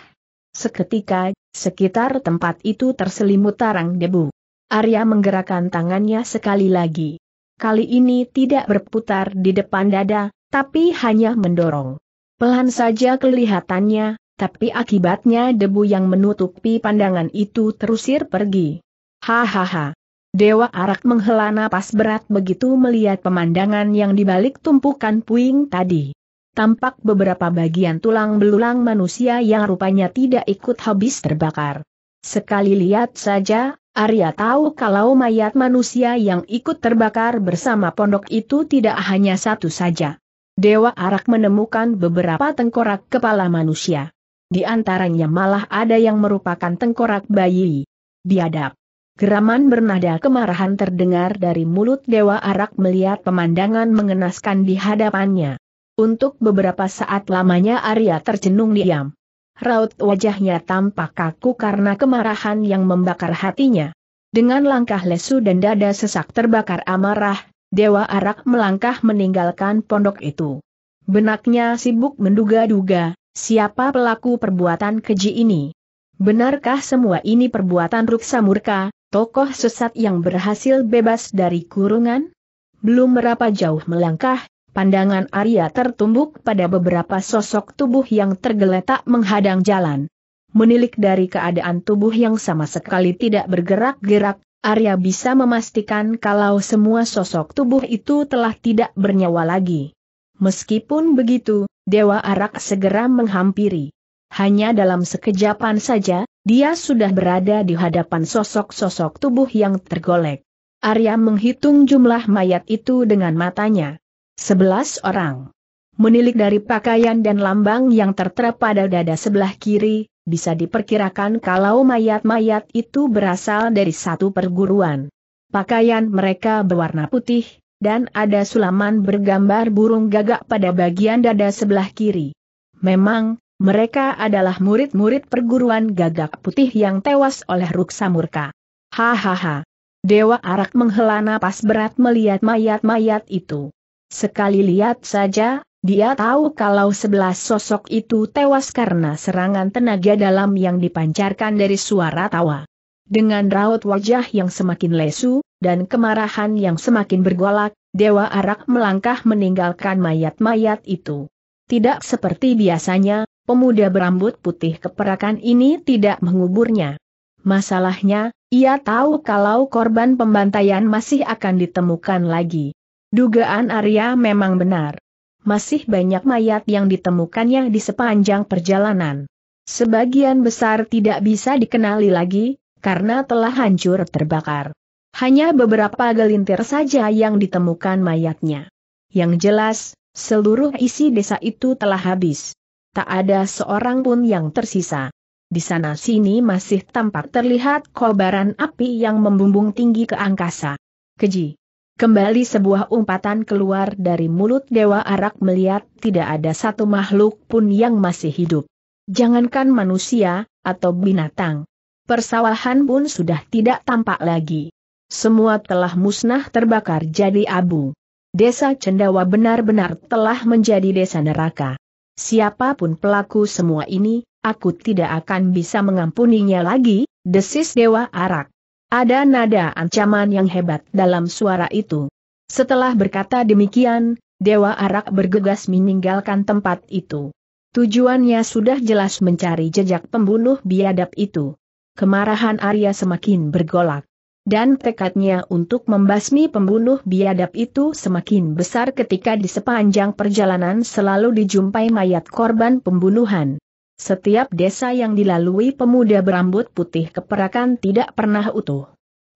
Seketika, sekitar tempat itu terselimut tarang debu. Arya menggerakkan tangannya sekali lagi. Kali ini tidak berputar di depan dada, tapi hanya mendorong. Pelan saja kelihatannya, tapi akibatnya debu yang menutupi pandangan itu terusir pergi. Hahaha. Dewa Arak menghela napas berat begitu melihat pemandangan yang dibalik tumpukan puing tadi. Tampak beberapa bagian tulang belulang manusia yang rupanya tidak ikut habis terbakar. Sekali lihat saja, Arya tahu kalau mayat manusia yang ikut terbakar bersama pondok itu tidak hanya satu saja. Dewa Arak menemukan beberapa tengkorak kepala manusia. Di antaranya malah ada yang merupakan tengkorak bayi. Biadab. Geraman bernada kemarahan terdengar dari mulut Dewa Arak melihat pemandangan mengenaskan di hadapannya. Untuk beberapa saat lamanya Arya tercenung diam. Raut wajahnya tampak kaku karena kemarahan yang membakar hatinya. Dengan langkah lesu dan dada sesak terbakar amarah, Dewa Arak melangkah meninggalkan pondok itu. Benaknya sibuk menduga-duga, siapa pelaku perbuatan keji ini. Benarkah semua ini perbuatan Ruksa Murka, tokoh sesat yang berhasil bebas dari kurungan? Belum berapa jauh melangkah, pandangan Arya tertumbuk pada beberapa sosok tubuh yang tergeletak menghadang jalan. Menilik dari keadaan tubuh yang sama sekali tidak bergerak-gerak, Arya bisa memastikan kalau semua sosok tubuh itu telah tidak bernyawa lagi. Meskipun begitu, Dewa Arak segera menghampiri. Hanya dalam sekejapan saja, dia sudah berada di hadapan sosok-sosok tubuh yang tergolek. Arya menghitung jumlah mayat itu dengan matanya. Sebelas orang. Menilik dari pakaian dan lambang yang tertera pada dada sebelah kiri, bisa diperkirakan kalau mayat-mayat itu berasal dari satu perguruan. Pakaian mereka berwarna putih, dan ada sulaman bergambar burung gagak pada bagian dada sebelah kiri. Memang, mereka adalah murid-murid perguruan gagak putih yang tewas oleh Ruksa Murka. Hahaha. Dewa Arak menghela napas berat melihat mayat-mayat itu. Sekali lihat saja, dia tahu kalau sebelas sosok itu tewas karena serangan tenaga dalam yang dipancarkan dari suara tawa. Dengan raut wajah yang semakin lesu, dan kemarahan yang semakin bergolak, Dewa Arak melangkah meninggalkan mayat-mayat itu. Tidak seperti biasanya, pemuda berambut putih keperakan ini tidak menguburnya. Masalahnya, ia tahu kalau korban pembantaian masih akan ditemukan lagi. Dugaan Arya memang benar masih banyak mayat yang ditemukannya di sepanjang perjalanan. Sebagian besar tidak bisa dikenali lagi, karena telah hancur terbakar. Hanya beberapa gelintir saja yang ditemukan mayatnya. Yang jelas, seluruh isi desa itu telah habis. Tak ada seorang pun yang tersisa. Di sana-sini masih tampak terlihat kobaran api yang membumbung tinggi ke angkasa. Keji. Kembali sebuah umpatan keluar dari mulut Dewa Arak melihat tidak ada satu makhluk pun yang masih hidup. Jangankan manusia, atau binatang. Persawahan pun sudah tidak tampak lagi. Semua telah musnah terbakar jadi abu. Desa Cendawa benar-benar telah menjadi desa neraka. Siapapun pelaku semua ini, aku tidak akan bisa mengampuninya lagi, desis Dewa Arak. Ada nada ancaman yang hebat dalam suara itu. Setelah berkata demikian, Dewa Arak bergegas meninggalkan tempat itu. Tujuannya sudah jelas mencari jejak pembunuh biadab itu. Kemarahan Arya semakin bergolak. Dan tekadnya untuk membasmi pembunuh biadab itu semakin besar ketika di sepanjang perjalanan selalu dijumpai mayat korban pembunuhan. Setiap desa yang dilalui pemuda berambut putih keperakan tidak pernah utuh.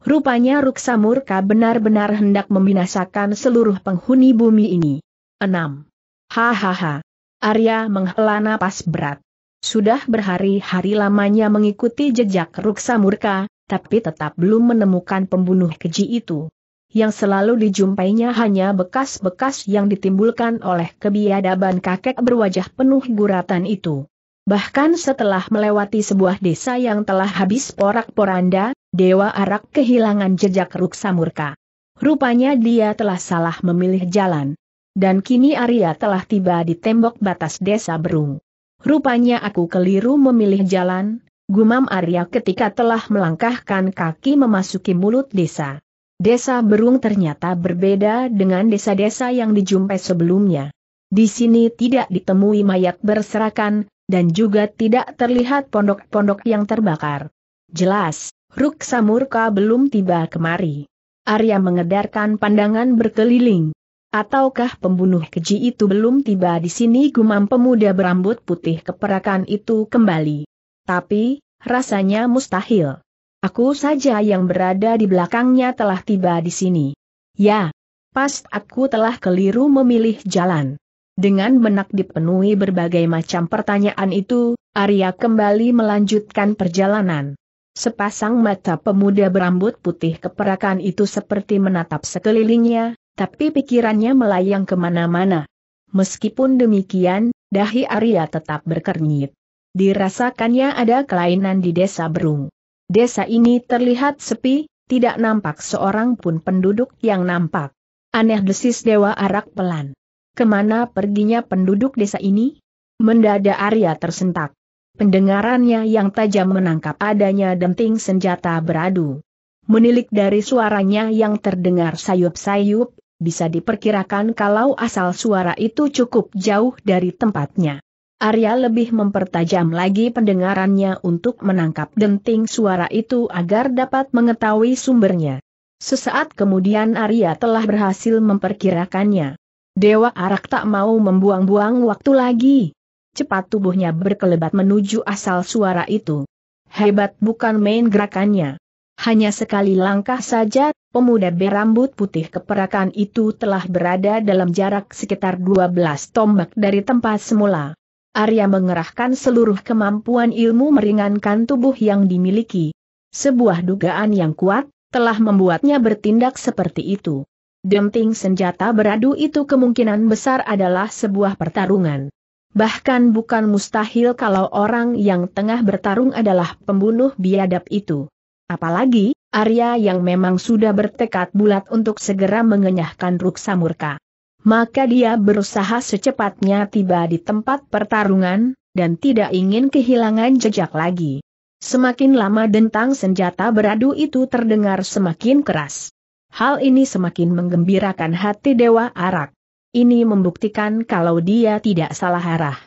Rupanya Ruksa Murka benar-benar hendak membinasakan seluruh penghuni bumi ini. 6. Hahaha. Arya menghela napas berat. Sudah berhari-hari lamanya mengikuti jejak Ruksa Murka, tapi tetap belum menemukan pembunuh keji itu. Yang selalu dijumpainya hanya bekas-bekas yang ditimbulkan oleh kebiadaban kakek berwajah penuh guratan itu. Bahkan setelah melewati sebuah desa yang telah habis porak-poranda, Dewa Arak kehilangan jejak samurka. Rupanya dia telah salah memilih jalan. Dan kini Arya telah tiba di tembok batas desa Berung. Rupanya aku keliru memilih jalan, gumam Arya ketika telah melangkahkan kaki memasuki mulut desa. Desa Berung ternyata berbeda dengan desa-desa yang dijumpai sebelumnya. Di sini tidak ditemui mayat berserakan, dan juga tidak terlihat pondok-pondok yang terbakar. Jelas, Ruksa Murka belum tiba kemari. Arya mengedarkan pandangan berkeliling. Ataukah pembunuh keji itu belum tiba di sini gumam pemuda berambut putih keperakan itu kembali. Tapi, rasanya mustahil. Aku saja yang berada di belakangnya telah tiba di sini. Ya, pas aku telah keliru memilih jalan. Dengan benak dipenuhi berbagai macam pertanyaan itu, Arya kembali melanjutkan perjalanan. Sepasang mata pemuda berambut putih keperakan itu seperti menatap sekelilingnya, tapi pikirannya melayang kemana-mana. Meskipun demikian, dahi Arya tetap berkernyit. Dirasakannya ada kelainan di desa Berung. Desa ini terlihat sepi, tidak nampak seorang pun penduduk yang nampak. Aneh desis Dewa Arak pelan. Kemana perginya penduduk desa ini? Mendadak Arya tersentak. Pendengarannya yang tajam menangkap adanya denting senjata beradu. Menilik dari suaranya yang terdengar sayup-sayup, bisa diperkirakan kalau asal suara itu cukup jauh dari tempatnya. Arya lebih mempertajam lagi pendengarannya untuk menangkap denting suara itu agar dapat mengetahui sumbernya. Sesaat kemudian Arya telah berhasil memperkirakannya. Dewa Arak tak mau membuang-buang waktu lagi. Cepat tubuhnya berkelebat menuju asal suara itu. Hebat bukan main gerakannya. Hanya sekali langkah saja, pemuda berambut putih keperakan itu telah berada dalam jarak sekitar 12 tombak dari tempat semula. Arya mengerahkan seluruh kemampuan ilmu meringankan tubuh yang dimiliki. Sebuah dugaan yang kuat, telah membuatnya bertindak seperti itu. Denting senjata beradu itu kemungkinan besar adalah sebuah pertarungan. Bahkan bukan mustahil kalau orang yang tengah bertarung adalah pembunuh biadab itu. Apalagi, Arya yang memang sudah bertekad bulat untuk segera mengenyahkan Ruksa Murka. Maka dia berusaha secepatnya tiba di tempat pertarungan, dan tidak ingin kehilangan jejak lagi. Semakin lama dentang senjata beradu itu terdengar semakin keras. Hal ini semakin menggembirakan hati Dewa Arak. Ini membuktikan kalau dia tidak salah arah.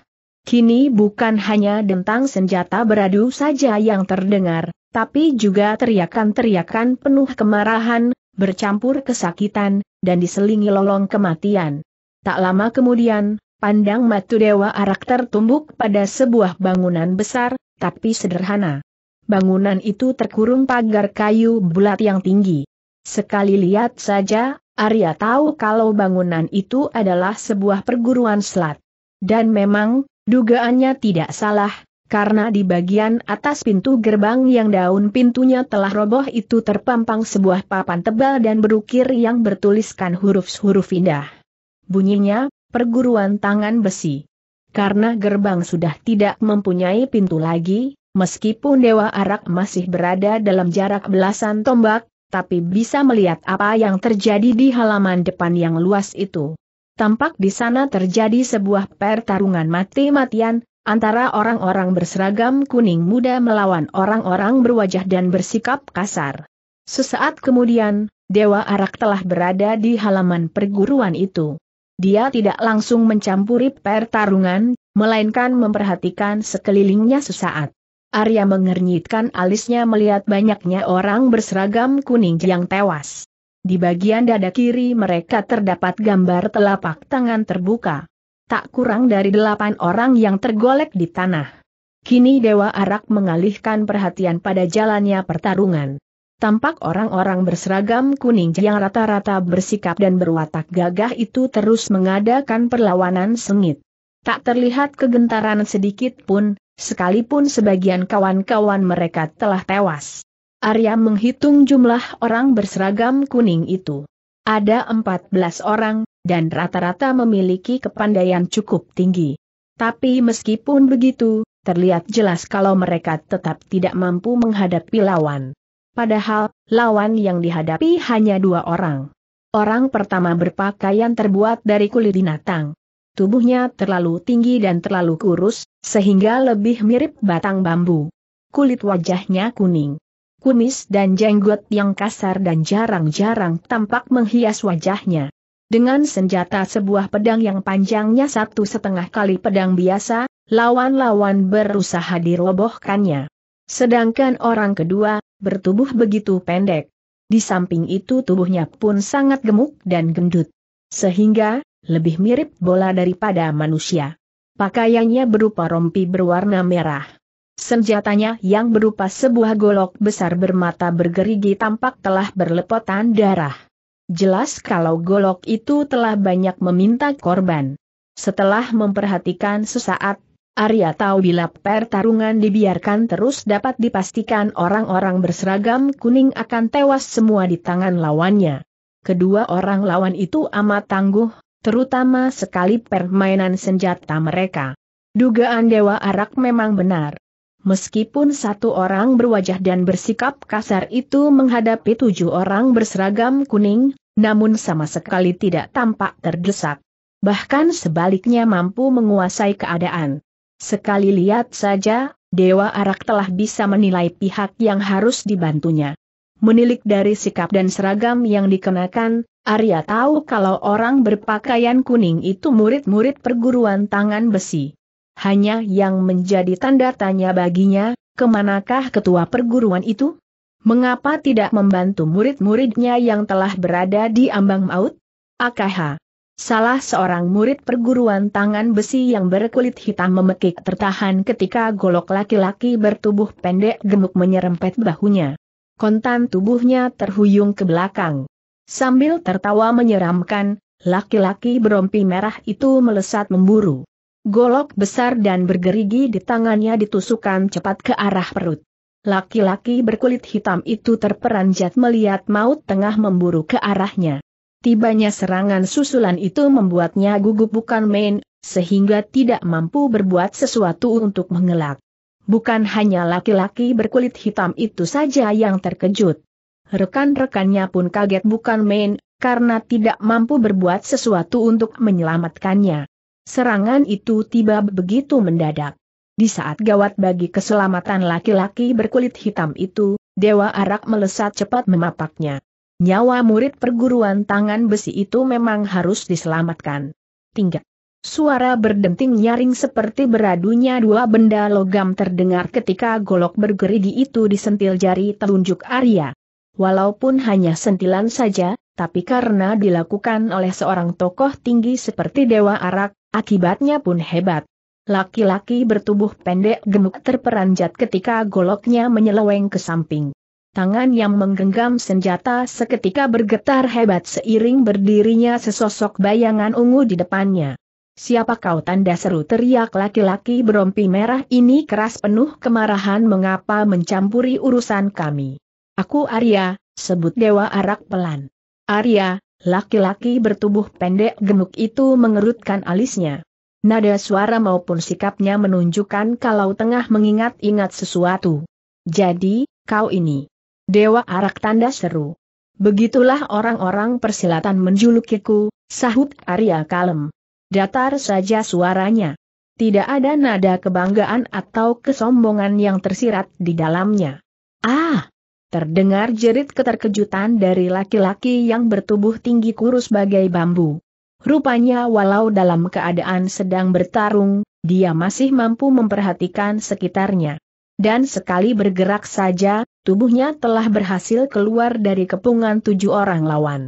Kini bukan hanya dentang senjata beradu saja yang terdengar, tapi juga teriakan-teriakan penuh kemarahan, bercampur kesakitan, dan diselingi lolong kematian. Tak lama kemudian, Pandang Matu Dewa Arak tertumbuk pada sebuah bangunan besar, tapi sederhana. Bangunan itu terkurung pagar kayu bulat yang tinggi. Sekali lihat saja, Arya tahu kalau bangunan itu adalah sebuah perguruan selat. Dan memang, dugaannya tidak salah, karena di bagian atas pintu gerbang yang daun pintunya telah roboh itu terpampang sebuah papan tebal dan berukir yang bertuliskan huruf-huruf indah. Bunyinya, perguruan tangan besi. Karena gerbang sudah tidak mempunyai pintu lagi, meskipun Dewa Arak masih berada dalam jarak belasan tombak, tapi bisa melihat apa yang terjadi di halaman depan yang luas itu. Tampak di sana terjadi sebuah pertarungan mati-matian, antara orang-orang berseragam kuning muda melawan orang-orang berwajah dan bersikap kasar. Sesaat kemudian, Dewa Arak telah berada di halaman perguruan itu. Dia tidak langsung mencampuri pertarungan, melainkan memperhatikan sekelilingnya sesaat. Arya mengernyitkan alisnya melihat banyaknya orang berseragam kuning yang tewas. Di bagian dada kiri mereka terdapat gambar telapak tangan terbuka. Tak kurang dari delapan orang yang tergolek di tanah. Kini Dewa Arak mengalihkan perhatian pada jalannya pertarungan. Tampak orang-orang berseragam kuning yang rata-rata bersikap dan berwatak gagah itu terus mengadakan perlawanan sengit. Tak terlihat kegentaran sedikit pun, sekalipun sebagian kawan-kawan mereka telah tewas. Arya menghitung jumlah orang berseragam kuning itu. Ada 14 orang, dan rata-rata memiliki kepandaian cukup tinggi. Tapi meskipun begitu, terlihat jelas kalau mereka tetap tidak mampu menghadapi lawan. Padahal, lawan yang dihadapi hanya dua orang. Orang pertama berpakaian terbuat dari kulit binatang. Tubuhnya terlalu tinggi dan terlalu kurus, sehingga lebih mirip batang bambu. Kulit wajahnya kuning. Kumis dan jenggot yang kasar dan jarang-jarang tampak menghias wajahnya. Dengan senjata sebuah pedang yang panjangnya satu setengah kali pedang biasa, lawan-lawan berusaha dirobohkannya. Sedangkan orang kedua, bertubuh begitu pendek. Di samping itu tubuhnya pun sangat gemuk dan gendut. Sehingga, lebih mirip bola daripada manusia. Pakaiannya berupa rompi berwarna merah. Senjatanya yang berupa sebuah golok besar bermata bergerigi tampak telah berlepotan darah. Jelas kalau golok itu telah banyak meminta korban. Setelah memperhatikan sesaat, Arya tahu bila pertarungan dibiarkan terus dapat dipastikan orang-orang berseragam kuning akan tewas semua di tangan lawannya. Kedua orang lawan itu amat tangguh, terutama sekali permainan senjata mereka. Dugaan Dewa Arak memang benar. Meskipun satu orang berwajah dan bersikap kasar itu menghadapi tujuh orang berseragam kuning, namun sama sekali tidak tampak terdesak. Bahkan sebaliknya mampu menguasai keadaan. Sekali lihat saja, Dewa Arak telah bisa menilai pihak yang harus dibantunya. Menilik dari sikap dan seragam yang dikenakan, Arya tahu kalau orang berpakaian kuning itu murid-murid perguruan tangan besi. Hanya yang menjadi tanda tanya baginya, kemanakah ketua perguruan itu? Mengapa tidak membantu murid-muridnya yang telah berada di ambang maut? Akaha. Salah seorang murid perguruan tangan besi yang berkulit hitam memekik tertahan ketika golok laki-laki bertubuh pendek gemuk menyerempet bahunya. Kontan tubuhnya terhuyung ke belakang. Sambil tertawa menyeramkan, laki-laki berompi merah itu melesat memburu. Golok besar dan bergerigi di tangannya ditusukkan cepat ke arah perut. Laki-laki berkulit hitam itu terperanjat melihat maut tengah memburu ke arahnya. Tibanya serangan susulan itu membuatnya gugup bukan main, sehingga tidak mampu berbuat sesuatu untuk mengelak. Bukan hanya laki-laki berkulit hitam itu saja yang terkejut. Rekan-rekannya pun kaget bukan main, karena tidak mampu berbuat sesuatu untuk menyelamatkannya. Serangan itu tiba begitu mendadak. Di saat gawat bagi keselamatan laki-laki berkulit hitam itu, Dewa Arak melesat cepat memapaknya. Nyawa murid perguruan tangan besi itu memang harus diselamatkan. Tinggal. Suara berdenting nyaring seperti beradunya dua benda logam terdengar ketika golok bergerigi itu disentil jari telunjuk Arya walaupun hanya sentilan saja, tapi karena dilakukan oleh seorang tokoh tinggi seperti Dewa Arak, akibatnya pun hebat. Laki-laki bertubuh pendek gemuk terperanjat ketika goloknya menyeleweng ke samping. Tangan yang menggenggam senjata seketika bergetar hebat seiring berdirinya sesosok bayangan ungu di depannya. Siapa kau tanda seru teriak laki-laki berompi merah ini keras penuh kemarahan mengapa mencampuri urusan kami. Aku Arya, sebut Dewa Arak pelan. Arya, laki-laki bertubuh pendek gemuk itu mengerutkan alisnya. Nada suara maupun sikapnya menunjukkan kalau tengah mengingat-ingat sesuatu. Jadi, kau ini. Dewa Arak tanda seru. Begitulah orang-orang persilatan menjulukiku, sahut Arya kalem. Datar saja suaranya. Tidak ada nada kebanggaan atau kesombongan yang tersirat di dalamnya. Ah, Terdengar jerit keterkejutan dari laki-laki yang bertubuh tinggi kurus bagai bambu. Rupanya walau dalam keadaan sedang bertarung, dia masih mampu memperhatikan sekitarnya. Dan sekali bergerak saja, tubuhnya telah berhasil keluar dari kepungan tujuh orang lawan.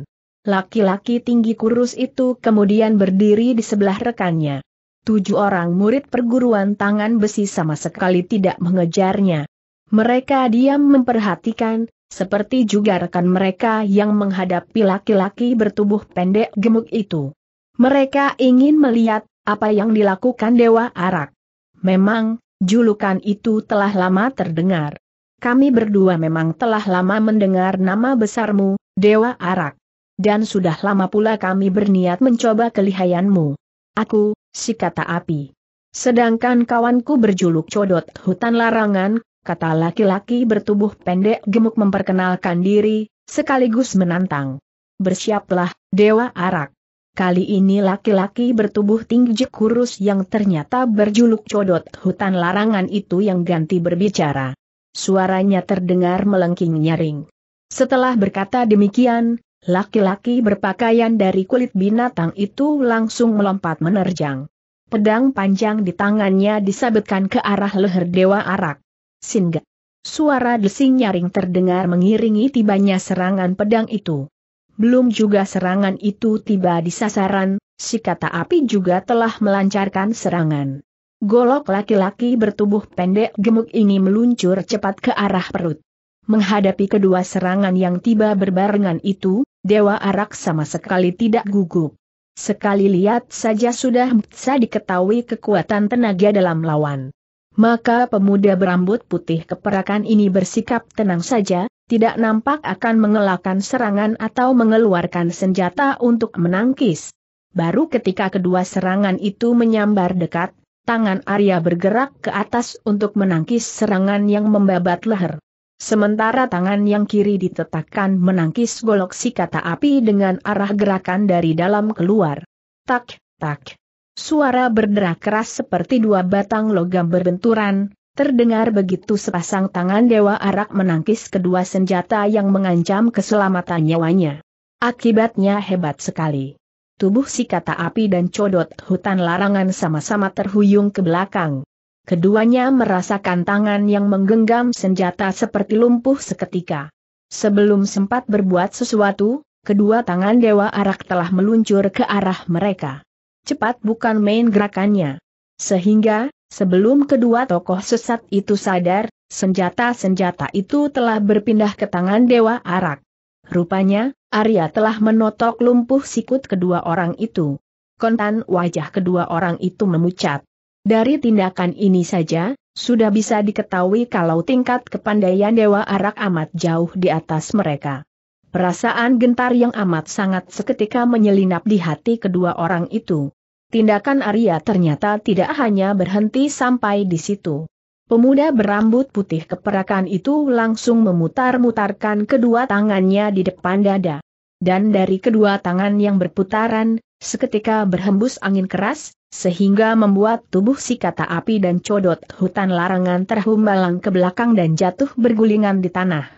Laki-laki tinggi kurus itu kemudian berdiri di sebelah rekannya. Tujuh orang murid perguruan tangan besi sama sekali tidak mengejarnya. Mereka diam memperhatikan, seperti juga rekan mereka yang menghadapi laki-laki bertubuh pendek gemuk itu. Mereka ingin melihat apa yang dilakukan Dewa Arak. Memang, julukan itu telah lama terdengar. Kami berdua memang telah lama mendengar nama besarmu, Dewa Arak. Dan sudah lama pula kami berniat mencoba kelihayanmu. Aku, si kata api. Sedangkan kawanku berjuluk codot hutan larangan, kata laki-laki bertubuh pendek gemuk memperkenalkan diri, sekaligus menantang. Bersiaplah, Dewa Arak. Kali ini laki-laki bertubuh tinggi kurus yang ternyata berjuluk codot hutan larangan itu yang ganti berbicara. Suaranya terdengar melengking nyaring. Setelah berkata demikian, laki-laki berpakaian dari kulit binatang itu langsung melompat menerjang. Pedang panjang di tangannya disabetkan ke arah leher Dewa Arak. Singa. Suara desing nyaring terdengar mengiringi tibanya serangan pedang itu. Belum juga serangan itu tiba di sasaran, si kata api juga telah melancarkan serangan. Golok laki-laki bertubuh pendek gemuk ini meluncur cepat ke arah perut. Menghadapi kedua serangan yang tiba berbarengan itu, Dewa Arak sama sekali tidak gugup. Sekali lihat saja sudah bisa diketahui kekuatan tenaga dalam lawan. Maka pemuda berambut putih keperakan ini bersikap tenang saja, tidak nampak akan mengelakkan serangan atau mengeluarkan senjata untuk menangkis. Baru ketika kedua serangan itu menyambar dekat, tangan Arya bergerak ke atas untuk menangkis serangan yang membabat leher. Sementara tangan yang kiri ditetakkan menangkis golok si kata api dengan arah gerakan dari dalam keluar. Tak, tak. Suara berderak keras seperti dua batang logam berbenturan, terdengar begitu sepasang tangan Dewa Arak menangkis kedua senjata yang mengancam keselamatan nyawanya. Akibatnya hebat sekali. Tubuh si kata api dan codot hutan larangan sama-sama terhuyung ke belakang. Keduanya merasakan tangan yang menggenggam senjata seperti lumpuh seketika. Sebelum sempat berbuat sesuatu, kedua tangan Dewa Arak telah meluncur ke arah mereka cepat bukan main gerakannya. Sehingga, sebelum kedua tokoh sesat itu sadar, senjata-senjata itu telah berpindah ke tangan Dewa Arak. Rupanya, Arya telah menotok lumpuh sikut kedua orang itu. Kontan wajah kedua orang itu memucat. Dari tindakan ini saja, sudah bisa diketahui kalau tingkat kepandaian Dewa Arak amat jauh di atas mereka. Perasaan gentar yang amat sangat seketika menyelinap di hati kedua orang itu. Tindakan Arya ternyata tidak hanya berhenti sampai di situ. Pemuda berambut putih keperakan itu langsung memutar-mutarkan kedua tangannya di depan dada. Dan dari kedua tangan yang berputaran, seketika berhembus angin keras, sehingga membuat tubuh si kata api dan codot hutan larangan terhumbalang ke belakang dan jatuh bergulingan di tanah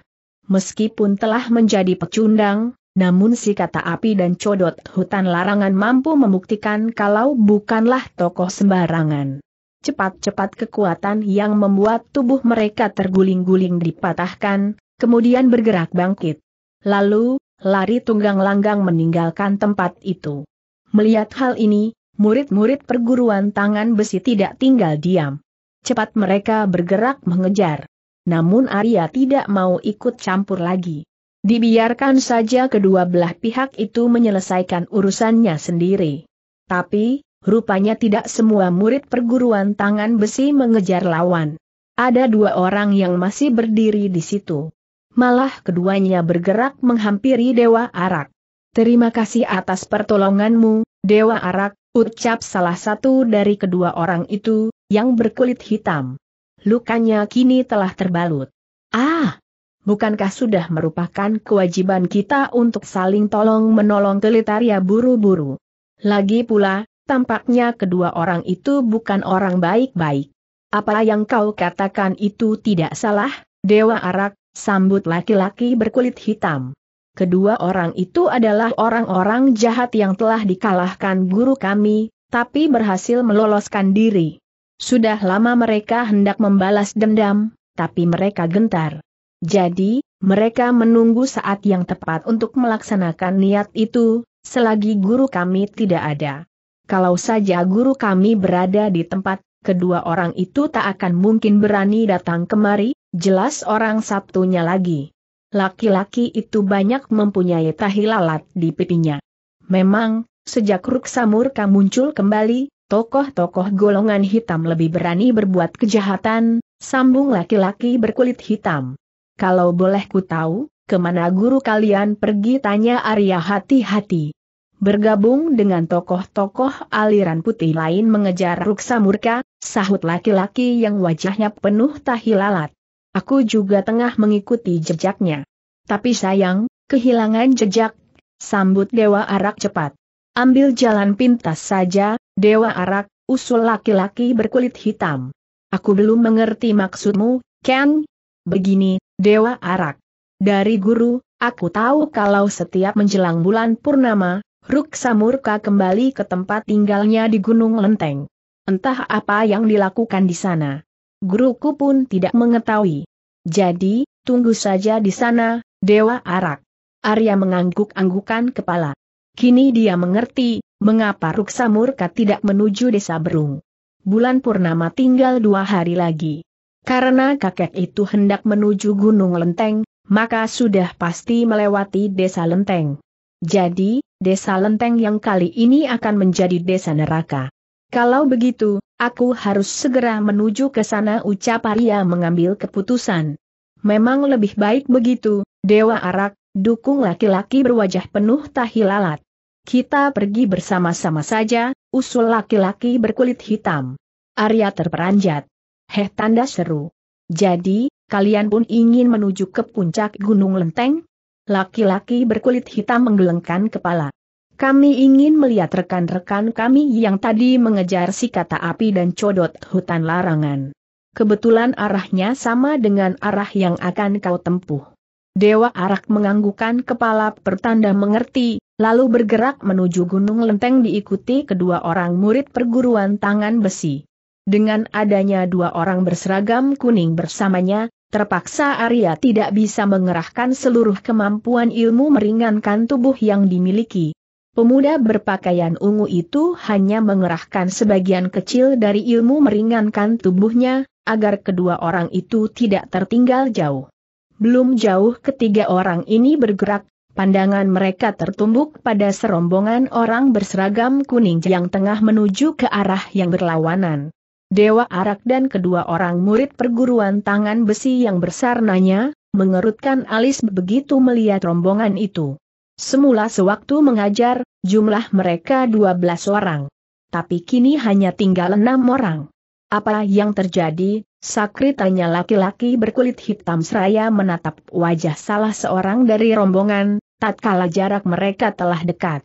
meskipun telah menjadi pecundang, namun si kata api dan codot hutan larangan mampu membuktikan kalau bukanlah tokoh sembarangan. Cepat-cepat kekuatan yang membuat tubuh mereka terguling-guling dipatahkan, kemudian bergerak bangkit. Lalu, lari tunggang langgang meninggalkan tempat itu. Melihat hal ini, murid-murid perguruan tangan besi tidak tinggal diam. Cepat mereka bergerak mengejar namun Arya tidak mau ikut campur lagi. Dibiarkan saja kedua belah pihak itu menyelesaikan urusannya sendiri. Tapi, rupanya tidak semua murid perguruan tangan besi mengejar lawan. Ada dua orang yang masih berdiri di situ. Malah keduanya bergerak menghampiri Dewa Arak. Terima kasih atas pertolonganmu, Dewa Arak, ucap salah satu dari kedua orang itu, yang berkulit hitam lukanya kini telah terbalut. Ah! Bukankah sudah merupakan kewajiban kita untuk saling tolong-menolong Kelitaria buru-buru? Lagi pula, tampaknya kedua orang itu bukan orang baik-baik. Apa yang kau katakan itu tidak salah, Dewa Arak, sambut laki-laki berkulit hitam. Kedua orang itu adalah orang-orang jahat yang telah dikalahkan guru kami, tapi berhasil meloloskan diri. Sudah lama mereka hendak membalas dendam, tapi mereka gentar. Jadi, mereka menunggu saat yang tepat untuk melaksanakan niat itu, selagi guru kami tidak ada. Kalau saja guru kami berada di tempat, kedua orang itu tak akan mungkin berani datang kemari, jelas orang Sabtunya lagi. Laki-laki itu banyak mempunyai tahi lalat di pipinya. Memang, sejak Ruksamurka muncul kembali, Tokoh-tokoh golongan hitam lebih berani berbuat kejahatan, sambung laki-laki berkulit hitam. Kalau boleh ku tahu, kemana guru kalian pergi tanya Arya hati-hati. Bergabung dengan tokoh-tokoh aliran putih lain mengejar Ruksa Murka, sahut laki-laki yang wajahnya penuh tahi lalat. Aku juga tengah mengikuti jejaknya. Tapi sayang, kehilangan jejak, sambut Dewa Arak cepat. Ambil jalan pintas saja, Dewa Arak, usul laki-laki berkulit hitam. Aku belum mengerti maksudmu, Ken. Begini, Dewa Arak. Dari guru, aku tahu kalau setiap menjelang bulan purnama, Ruksa Murka kembali ke tempat tinggalnya di Gunung Lenteng. Entah apa yang dilakukan di sana. Guruku pun tidak mengetahui. Jadi, tunggu saja di sana, Dewa Arak. Arya mengangguk-anggukan kepala. Kini dia mengerti, Mengapa Ruksa Murka tidak menuju desa Berung? Bulan Purnama tinggal dua hari lagi. Karena kakek itu hendak menuju Gunung Lenteng, maka sudah pasti melewati desa Lenteng. Jadi, desa Lenteng yang kali ini akan menjadi desa neraka. Kalau begitu, aku harus segera menuju ke sana ucap Arya mengambil keputusan. Memang lebih baik begitu, Dewa Arak, dukung laki-laki berwajah penuh tahilalat. Kita pergi bersama-sama saja, usul laki-laki berkulit hitam. Arya terperanjat. Heh tanda seru. Jadi, kalian pun ingin menuju ke puncak Gunung Lenteng? Laki-laki berkulit hitam menggelengkan kepala. Kami ingin melihat rekan-rekan kami yang tadi mengejar si kata api dan codot hutan larangan. Kebetulan arahnya sama dengan arah yang akan kau tempuh. Dewa Arak menganggukan kepala pertanda mengerti, lalu bergerak menuju Gunung Lenteng diikuti kedua orang murid perguruan tangan besi. Dengan adanya dua orang berseragam kuning bersamanya, terpaksa Arya tidak bisa mengerahkan seluruh kemampuan ilmu meringankan tubuh yang dimiliki. Pemuda berpakaian ungu itu hanya mengerahkan sebagian kecil dari ilmu meringankan tubuhnya, agar kedua orang itu tidak tertinggal jauh. Belum jauh ketiga orang ini bergerak Pandangan mereka tertumbuk pada serombongan orang berseragam kuning yang tengah menuju ke arah yang berlawanan. Dewa Arak dan kedua orang murid perguruan tangan besi yang bersarnanya, mengerutkan alis begitu melihat rombongan itu. Semula sewaktu mengajar, jumlah mereka 12 orang. Tapi kini hanya tinggal enam orang. Apa yang terjadi, Sakri tanya laki-laki berkulit hitam seraya menatap wajah salah seorang dari rombongan, tatkala jarak mereka telah dekat.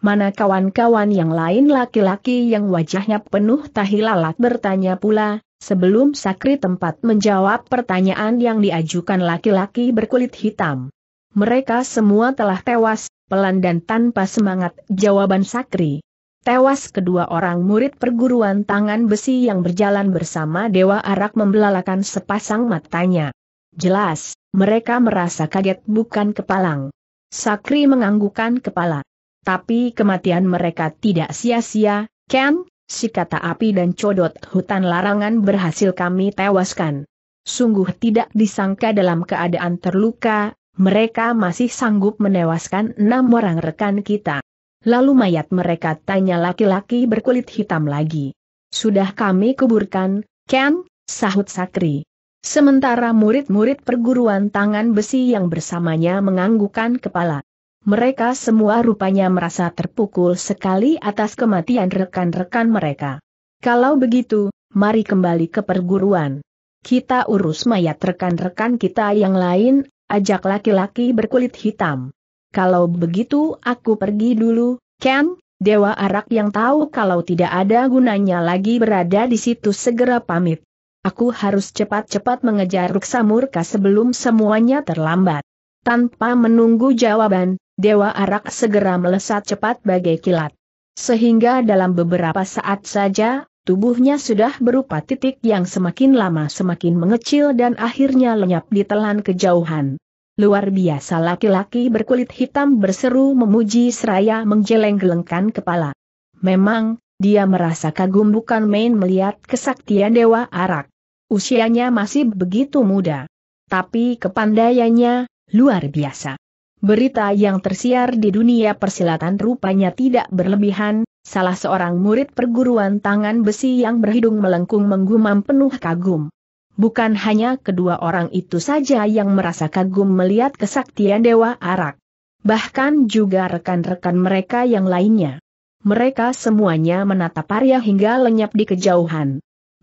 Mana kawan-kawan yang lain laki-laki yang wajahnya penuh tahi lalat bertanya pula, sebelum sakri tempat menjawab pertanyaan yang diajukan laki-laki berkulit hitam. Mereka semua telah tewas, pelan dan tanpa semangat jawaban sakri. Tewas kedua orang murid perguruan tangan besi yang berjalan bersama Dewa Arak membelalakan sepasang matanya. Jelas, mereka merasa kaget bukan kepalang. Sakri menganggukan kepala. Tapi kematian mereka tidak sia-sia, Ken, si kata api dan codot hutan larangan berhasil kami tewaskan. Sungguh tidak disangka dalam keadaan terluka, mereka masih sanggup menewaskan enam orang rekan kita. Lalu mayat mereka tanya laki-laki berkulit hitam lagi. Sudah kami kuburkan, Ken, sahut Sakri. Sementara murid-murid perguruan tangan besi yang bersamanya menganggukan kepala. Mereka semua rupanya merasa terpukul sekali atas kematian rekan-rekan mereka. Kalau begitu, mari kembali ke perguruan. Kita urus mayat rekan-rekan kita yang lain, ajak laki-laki berkulit hitam. Kalau begitu aku pergi dulu, Ken, Dewa Arak yang tahu kalau tidak ada gunanya lagi berada di situ segera pamit. Aku harus cepat-cepat mengejar Ruksa Murka sebelum semuanya terlambat. Tanpa menunggu jawaban, Dewa Arak segera melesat cepat bagai kilat. Sehingga dalam beberapa saat saja, tubuhnya sudah berupa titik yang semakin lama semakin mengecil dan akhirnya lenyap di telan kejauhan. Luar biasa laki-laki berkulit hitam berseru memuji seraya menggeleng-gelengkan kepala. Memang, dia merasa kagum bukan main melihat kesaktian Dewa Arak. Usianya masih begitu muda. Tapi kepandaiannya, luar biasa. Berita yang tersiar di dunia persilatan rupanya tidak berlebihan, salah seorang murid perguruan tangan besi yang berhidung melengkung menggumam penuh kagum. Bukan hanya kedua orang itu saja yang merasa kagum melihat kesaktian Dewa Arak. Bahkan juga rekan-rekan mereka yang lainnya. Mereka semuanya menatap Arya hingga lenyap di kejauhan.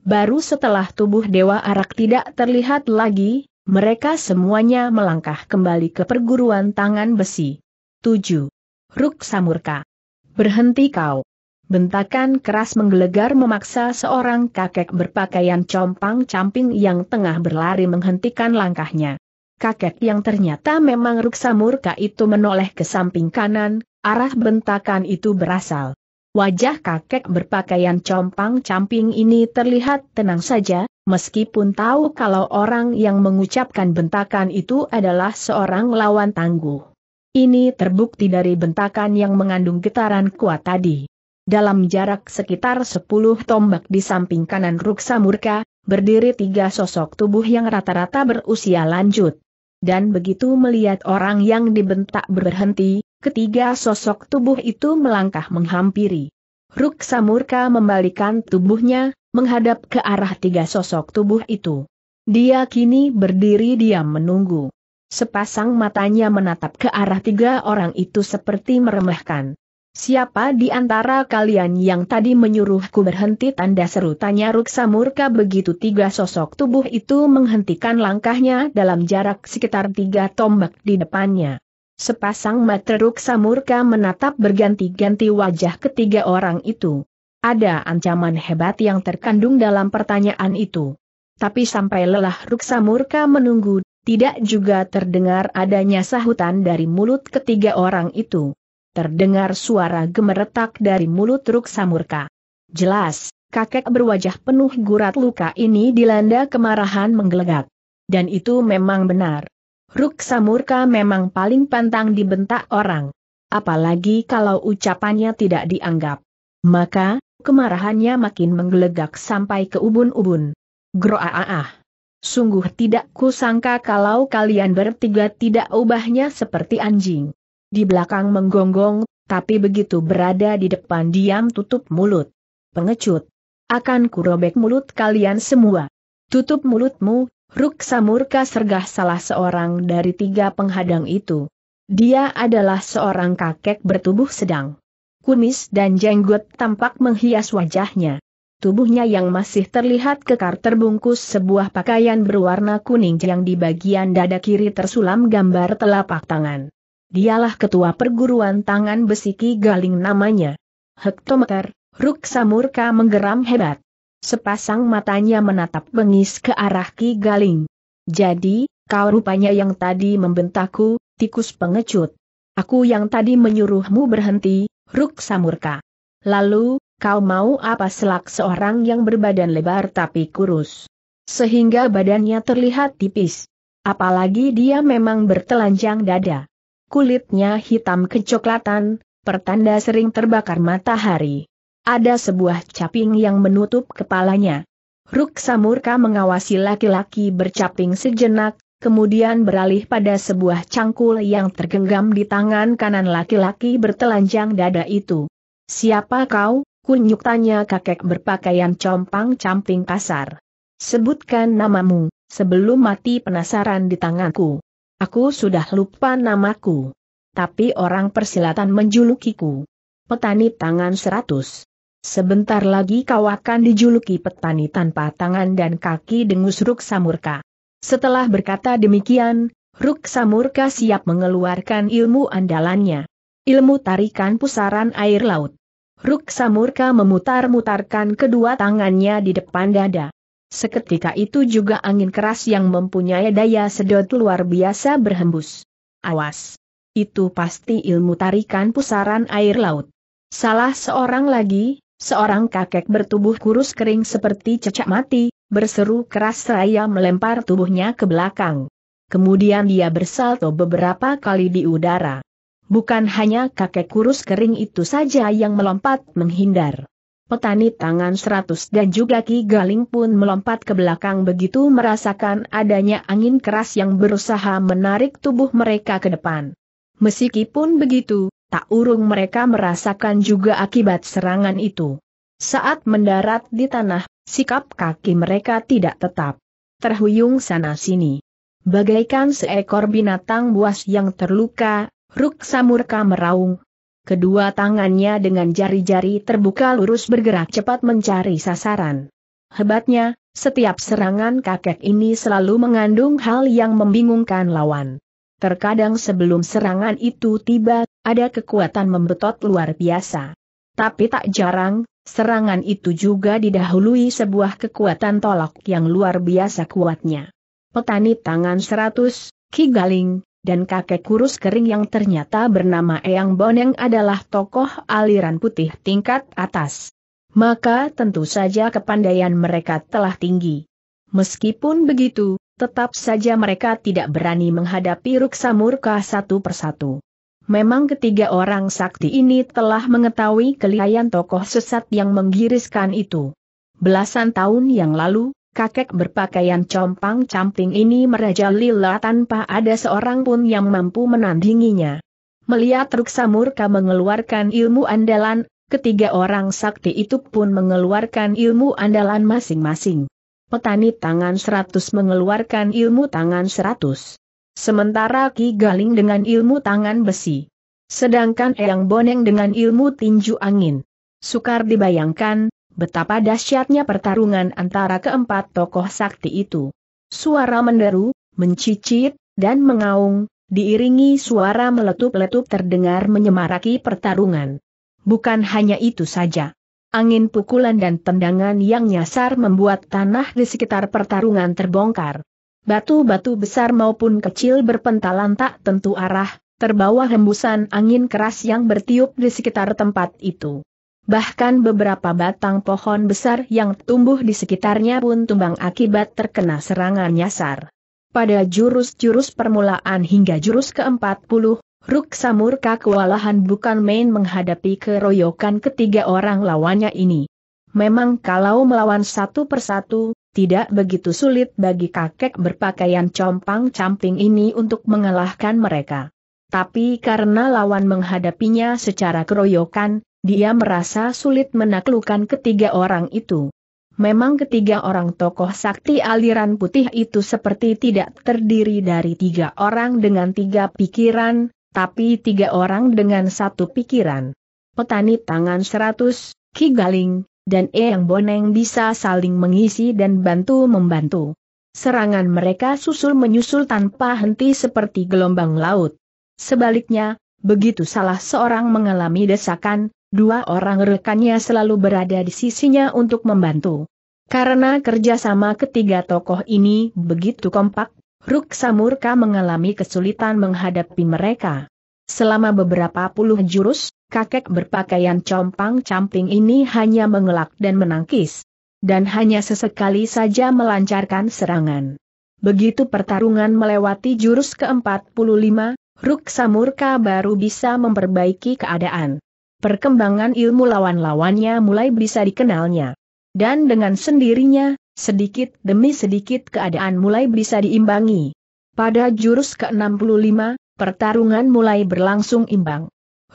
Baru setelah tubuh Dewa Arak tidak terlihat lagi, mereka semuanya melangkah kembali ke perguruan tangan besi. 7. Ruk Samurka. Berhenti kau. Bentakan keras menggelegar memaksa seorang kakek berpakaian compang-camping yang tengah berlari menghentikan langkahnya. Kakek yang ternyata memang Ruk samurka itu menoleh ke samping kanan, arah bentakan itu berasal. Wajah kakek berpakaian compang-camping ini terlihat tenang saja, meskipun tahu kalau orang yang mengucapkan bentakan itu adalah seorang lawan tangguh. Ini terbukti dari bentakan yang mengandung getaran kuat tadi. Dalam jarak sekitar 10 tombak di samping kanan Ruksa Murka, berdiri tiga sosok tubuh yang rata-rata berusia lanjut. Dan begitu melihat orang yang dibentak berhenti, ketiga sosok tubuh itu melangkah menghampiri. Ruksa murka membalikan tubuhnya, menghadap ke arah tiga sosok tubuh itu. Dia kini berdiri diam menunggu. Sepasang matanya menatap ke arah tiga orang itu seperti meremehkan. Siapa di antara kalian yang tadi menyuruhku berhenti tanda seru tanya Ruksa Murka begitu tiga sosok tubuh itu menghentikan langkahnya dalam jarak sekitar tiga tombak di depannya. Sepasang materuk samurka menatap berganti-ganti wajah ketiga orang itu. Ada ancaman hebat yang terkandung dalam pertanyaan itu. Tapi sampai lelah ruksa murka menunggu, tidak juga terdengar adanya sahutan dari mulut ketiga orang itu. Terdengar suara gemeretak dari mulut ruksa murka. Jelas, kakek berwajah penuh gurat luka ini dilanda kemarahan menggelegak. Dan itu memang benar. Ruksa murka memang paling pantang dibentak orang. Apalagi kalau ucapannya tidak dianggap. Maka, kemarahannya makin menggelegak sampai ke ubun-ubun. Groaaah. Sungguh tidak kusangka kalau kalian bertiga tidak ubahnya seperti anjing. Di belakang menggonggong, tapi begitu berada di depan diam tutup mulut. Pengecut. Akan kurobek mulut kalian semua. Tutup mulutmu, Ruksa Murka Sergah salah seorang dari tiga penghadang itu. Dia adalah seorang kakek bertubuh sedang. Kumis dan jenggot tampak menghias wajahnya. Tubuhnya yang masih terlihat kekar terbungkus sebuah pakaian berwarna kuning yang di bagian dada kiri tersulam gambar telapak tangan. Dialah ketua perguruan tangan besiki galing namanya. Hektometer, Ruksa Murka menggeram hebat. Sepasang matanya menatap bengis ke arah Ki Galing. Jadi, kau rupanya yang tadi membentakku, tikus pengecut. Aku yang tadi menyuruhmu berhenti, Ruk Samurka. Lalu, kau mau apa selak seorang yang berbadan lebar tapi kurus? Sehingga badannya terlihat tipis. Apalagi dia memang bertelanjang dada. Kulitnya hitam kecoklatan, pertanda sering terbakar matahari. Ada sebuah caping yang menutup kepalanya. Ruk Samurka mengawasi laki-laki bercaping sejenak, kemudian beralih pada sebuah cangkul yang tergenggam di tangan kanan laki-laki bertelanjang dada itu. Siapa kau? Kunyuk tanya kakek berpakaian compang-camping kasar. Sebutkan namamu, sebelum mati penasaran di tanganku. Aku sudah lupa namaku. Tapi orang persilatan menjulukiku. Petani tangan seratus. Sebentar lagi kau akan dijuluki petani tanpa tangan dan kaki dengus Ruk Samurka. Setelah berkata demikian, Ruk Samurka siap mengeluarkan ilmu andalannya. Ilmu tarikan pusaran air laut. Ruk Samurka memutar-mutarkan kedua tangannya di depan dada. Seketika itu juga angin keras yang mempunyai daya sedot luar biasa berhembus. Awas! Itu pasti ilmu tarikan pusaran air laut. Salah seorang lagi, Seorang kakek bertubuh kurus kering seperti cecak mati, berseru keras seraya melempar tubuhnya ke belakang. Kemudian dia bersalto beberapa kali di udara. Bukan hanya kakek kurus kering itu saja yang melompat menghindar. Petani tangan seratus dan juga Ki Galing pun melompat ke belakang begitu merasakan adanya angin keras yang berusaha menarik tubuh mereka ke depan. Meskipun begitu, tak urung mereka merasakan juga akibat serangan itu. Saat mendarat di tanah, sikap kaki mereka tidak tetap. Terhuyung sana-sini. Bagaikan seekor binatang buas yang terluka, Ruk Samurka meraung. Kedua tangannya dengan jari-jari terbuka lurus bergerak cepat mencari sasaran. Hebatnya, setiap serangan kakek ini selalu mengandung hal yang membingungkan lawan. Terkadang sebelum serangan itu tiba, ada kekuatan membetot luar biasa. Tapi tak jarang, serangan itu juga didahului sebuah kekuatan tolak yang luar biasa kuatnya. Petani tangan seratus, Ki Galing, dan kakek kurus kering yang ternyata bernama Eyang Boneng adalah tokoh aliran putih tingkat atas. Maka tentu saja kepandaian mereka telah tinggi. Meskipun begitu, tetap saja mereka tidak berani menghadapi ruksa murka satu persatu. Memang ketiga orang sakti ini telah mengetahui kelihayan tokoh sesat yang menggiriskan itu. Belasan tahun yang lalu, kakek berpakaian compang-camping ini merajalila tanpa ada seorang pun yang mampu menandinginya. Melihat Ruksa Murka mengeluarkan ilmu andalan, ketiga orang sakti itu pun mengeluarkan ilmu andalan masing-masing. Petani tangan seratus mengeluarkan ilmu tangan seratus. Sementara Ki Galing dengan ilmu tangan besi. Sedangkan Eyang Boneng dengan ilmu tinju angin. Sukar dibayangkan, betapa dahsyatnya pertarungan antara keempat tokoh sakti itu. Suara menderu, mencicit, dan mengaung, diiringi suara meletup-letup terdengar menyemaraki pertarungan. Bukan hanya itu saja. Angin pukulan dan tendangan yang nyasar membuat tanah di sekitar pertarungan terbongkar. Batu-batu besar maupun kecil berpentalan tak tentu arah, terbawa hembusan angin keras yang bertiup di sekitar tempat itu. Bahkan beberapa batang pohon besar yang tumbuh di sekitarnya pun tumbang akibat terkena serangan nyasar. Pada jurus-jurus permulaan hingga jurus ke-40, Ruk Samurka kewalahan bukan main menghadapi keroyokan ketiga orang lawannya ini. Memang kalau melawan satu persatu, tidak begitu sulit bagi kakek berpakaian compang-camping ini untuk mengalahkan mereka. Tapi karena lawan menghadapinya secara keroyokan, dia merasa sulit menaklukkan ketiga orang itu. Memang ketiga orang tokoh sakti aliran putih itu seperti tidak terdiri dari tiga orang dengan tiga pikiran, tapi tiga orang dengan satu pikiran. Petani tangan seratus, Ki Galing, dan Eyang Boneng bisa saling mengisi dan bantu-membantu. Serangan mereka susul-menyusul tanpa henti seperti gelombang laut. Sebaliknya, begitu salah seorang mengalami desakan, dua orang rekannya selalu berada di sisinya untuk membantu. Karena kerjasama ketiga tokoh ini begitu kompak, Ruk Samurka mengalami kesulitan menghadapi mereka. Selama beberapa puluh jurus, kakek berpakaian compang-camping ini hanya mengelak dan menangkis. Dan hanya sesekali saja melancarkan serangan. Begitu pertarungan melewati jurus ke-45, Ruk Samurka baru bisa memperbaiki keadaan. Perkembangan ilmu lawan-lawannya mulai bisa dikenalnya. Dan dengan sendirinya, sedikit demi sedikit keadaan mulai bisa diimbangi. Pada jurus ke-65, pertarungan mulai berlangsung imbang.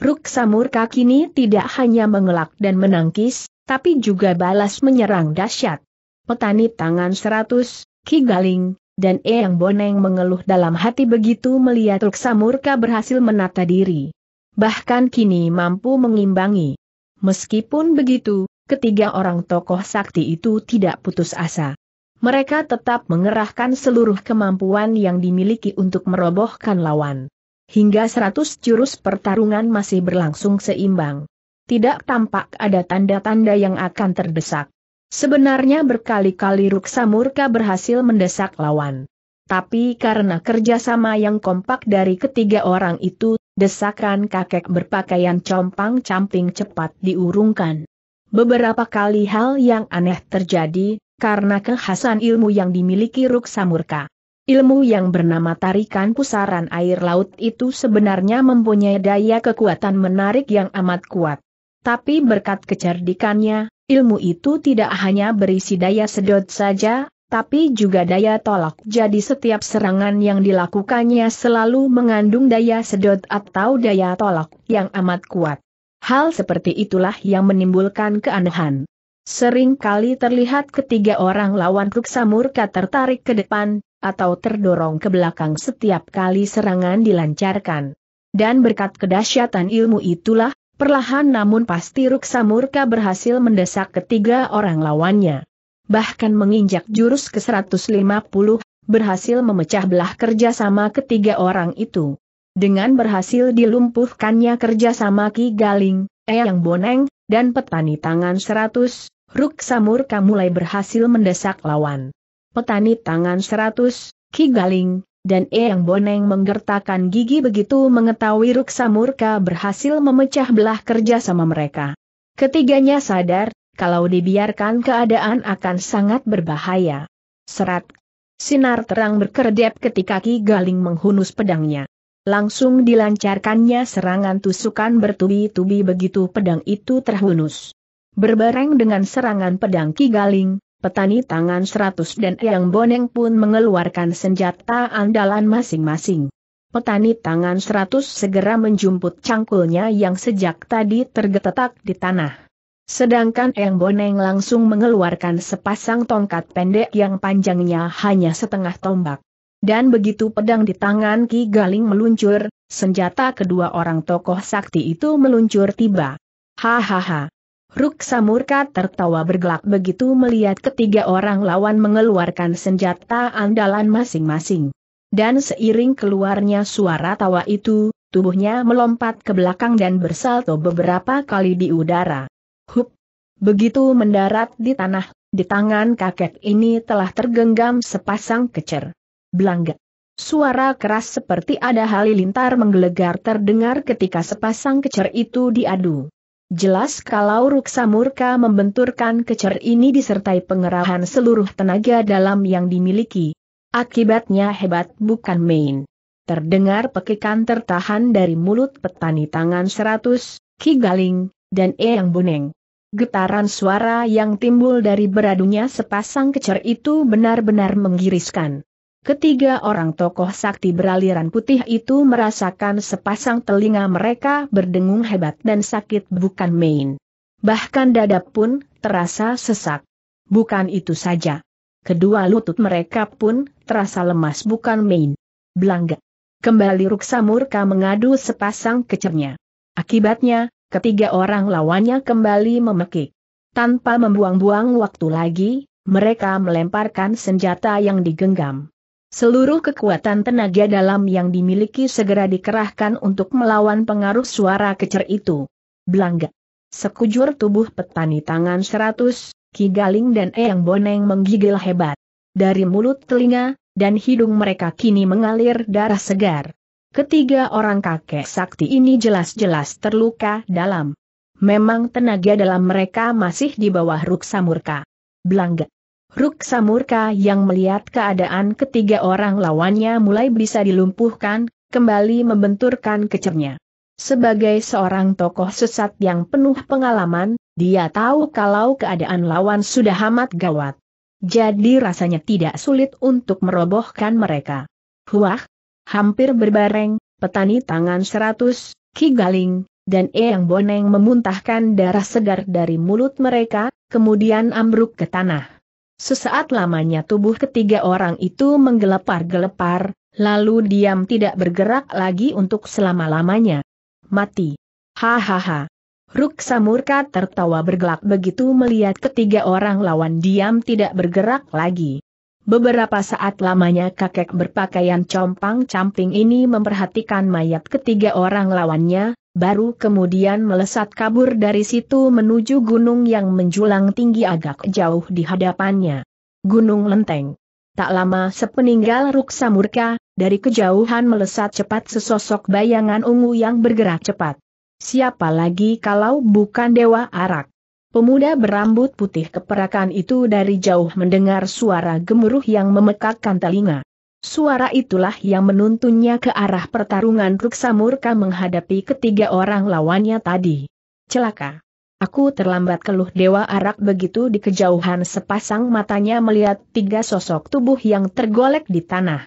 Ruksa murka kini tidak hanya mengelak dan menangkis, tapi juga balas menyerang dahsyat. Petani tangan seratus, Ki Galing, dan Eyang Boneng mengeluh dalam hati begitu melihat Ruksa murka berhasil menata diri. Bahkan kini mampu mengimbangi. Meskipun begitu, ketiga orang tokoh sakti itu tidak putus asa. Mereka tetap mengerahkan seluruh kemampuan yang dimiliki untuk merobohkan lawan hingga seratus jurus pertarungan masih berlangsung seimbang. Tidak tampak ada tanda-tanda yang akan terdesak. Sebenarnya berkali-kali Ruksa Murka berhasil mendesak lawan. Tapi karena kerjasama yang kompak dari ketiga orang itu, desakan kakek berpakaian compang-camping cepat diurungkan. Beberapa kali hal yang aneh terjadi, karena kekhasan ilmu yang dimiliki Ruksa Murka. Ilmu yang bernama tarikan pusaran air laut itu sebenarnya mempunyai daya kekuatan menarik yang amat kuat. Tapi berkat kecerdikannya, ilmu itu tidak hanya berisi daya sedot saja, tapi juga daya tolak. Jadi setiap serangan yang dilakukannya selalu mengandung daya sedot atau daya tolak yang amat kuat. Hal seperti itulah yang menimbulkan keanehan. Sering kali terlihat ketiga orang lawan Ruksamurka tertarik ke depan, atau terdorong ke belakang setiap kali serangan dilancarkan. Dan berkat kedahsyatan ilmu itulah, perlahan namun pasti Ruksa Murka berhasil mendesak ketiga orang lawannya. Bahkan menginjak jurus ke-150, berhasil memecah belah kerjasama ketiga orang itu. Dengan berhasil dilumpuhkannya kerjasama Ki Galing, Eyang Boneng, dan petani tangan 100, Ruk Samurka mulai berhasil mendesak lawan petani tangan seratus, Ki Galing, dan Eyang Boneng menggertakkan gigi begitu mengetahui Ruksa Murka berhasil memecah belah kerja sama mereka. Ketiganya sadar, kalau dibiarkan keadaan akan sangat berbahaya. Serat sinar terang berkedip ketika Ki Galing menghunus pedangnya. Langsung dilancarkannya serangan tusukan bertubi-tubi begitu pedang itu terhunus. Berbareng dengan serangan pedang Ki Galing, petani tangan seratus dan Yang Boneng pun mengeluarkan senjata andalan masing-masing. Petani tangan seratus segera menjumput cangkulnya yang sejak tadi tergetetak di tanah. Sedangkan Yang Boneng langsung mengeluarkan sepasang tongkat pendek yang panjangnya hanya setengah tombak. Dan begitu pedang di tangan Ki Galing meluncur, senjata kedua orang tokoh sakti itu meluncur tiba. Hahaha, Ruksa murka tertawa bergelak begitu melihat ketiga orang lawan mengeluarkan senjata andalan masing-masing. Dan seiring keluarnya suara tawa itu, tubuhnya melompat ke belakang dan bersalto beberapa kali di udara. Hup! Begitu mendarat di tanah, di tangan kakek ini telah tergenggam sepasang kecer. Belangga! Suara keras seperti ada halilintar menggelegar terdengar ketika sepasang kecer itu diadu. Jelas kalau Ruksa Murka membenturkan kecer ini disertai pengerahan seluruh tenaga dalam yang dimiliki. Akibatnya hebat bukan main. Terdengar pekikan tertahan dari mulut petani tangan seratus, Ki Galing, dan Eyang buneng. Getaran suara yang timbul dari beradunya sepasang kecer itu benar-benar menggiriskan. Ketiga orang tokoh sakti beraliran putih itu merasakan sepasang telinga mereka berdengung hebat dan sakit bukan main. Bahkan dada pun terasa sesak. Bukan itu saja. Kedua lutut mereka pun terasa lemas bukan main. Belangga. Kembali Ruksa Murka mengadu sepasang kecernya. Akibatnya, ketiga orang lawannya kembali memekik. Tanpa membuang-buang waktu lagi, mereka melemparkan senjata yang digenggam. Seluruh kekuatan tenaga dalam yang dimiliki segera dikerahkan untuk melawan pengaruh suara kecer itu. Belangga. Sekujur tubuh petani tangan seratus, Ki Galing dan Eyang Boneng menggigil hebat. Dari mulut telinga, dan hidung mereka kini mengalir darah segar. Ketiga orang kakek sakti ini jelas-jelas terluka dalam. Memang tenaga dalam mereka masih di bawah ruksa murka. Belangga. Ruksa murka yang melihat keadaan ketiga orang lawannya mulai bisa dilumpuhkan, kembali membenturkan kecernya. Sebagai seorang tokoh sesat yang penuh pengalaman, dia tahu kalau keadaan lawan sudah amat gawat. Jadi rasanya tidak sulit untuk merobohkan mereka. Huah! Hampir berbareng, petani tangan seratus, Ki Galing, dan Eyang Boneng memuntahkan darah segar dari mulut mereka, kemudian ambruk ke tanah. Sesaat lamanya tubuh ketiga orang itu menggelepar-gelepar, lalu diam tidak bergerak lagi untuk selama-lamanya. Mati. Hahaha. Ruksa murka tertawa bergelak begitu melihat ketiga orang lawan diam tidak bergerak lagi. Beberapa saat lamanya kakek berpakaian compang-camping ini memperhatikan mayat ketiga orang lawannya, baru kemudian melesat kabur dari situ menuju gunung yang menjulang tinggi agak jauh di hadapannya. Gunung Lenteng. Tak lama sepeninggal Ruksa Murka, dari kejauhan melesat cepat sesosok bayangan ungu yang bergerak cepat. Siapa lagi kalau bukan Dewa Arak? Pemuda berambut putih keperakan itu dari jauh mendengar suara gemuruh yang memekakkan telinga. Suara itulah yang menuntunnya ke arah pertarungan Ruksa Murka menghadapi ketiga orang lawannya tadi. Celaka. Aku terlambat keluh Dewa Arak begitu di kejauhan sepasang matanya melihat tiga sosok tubuh yang tergolek di tanah.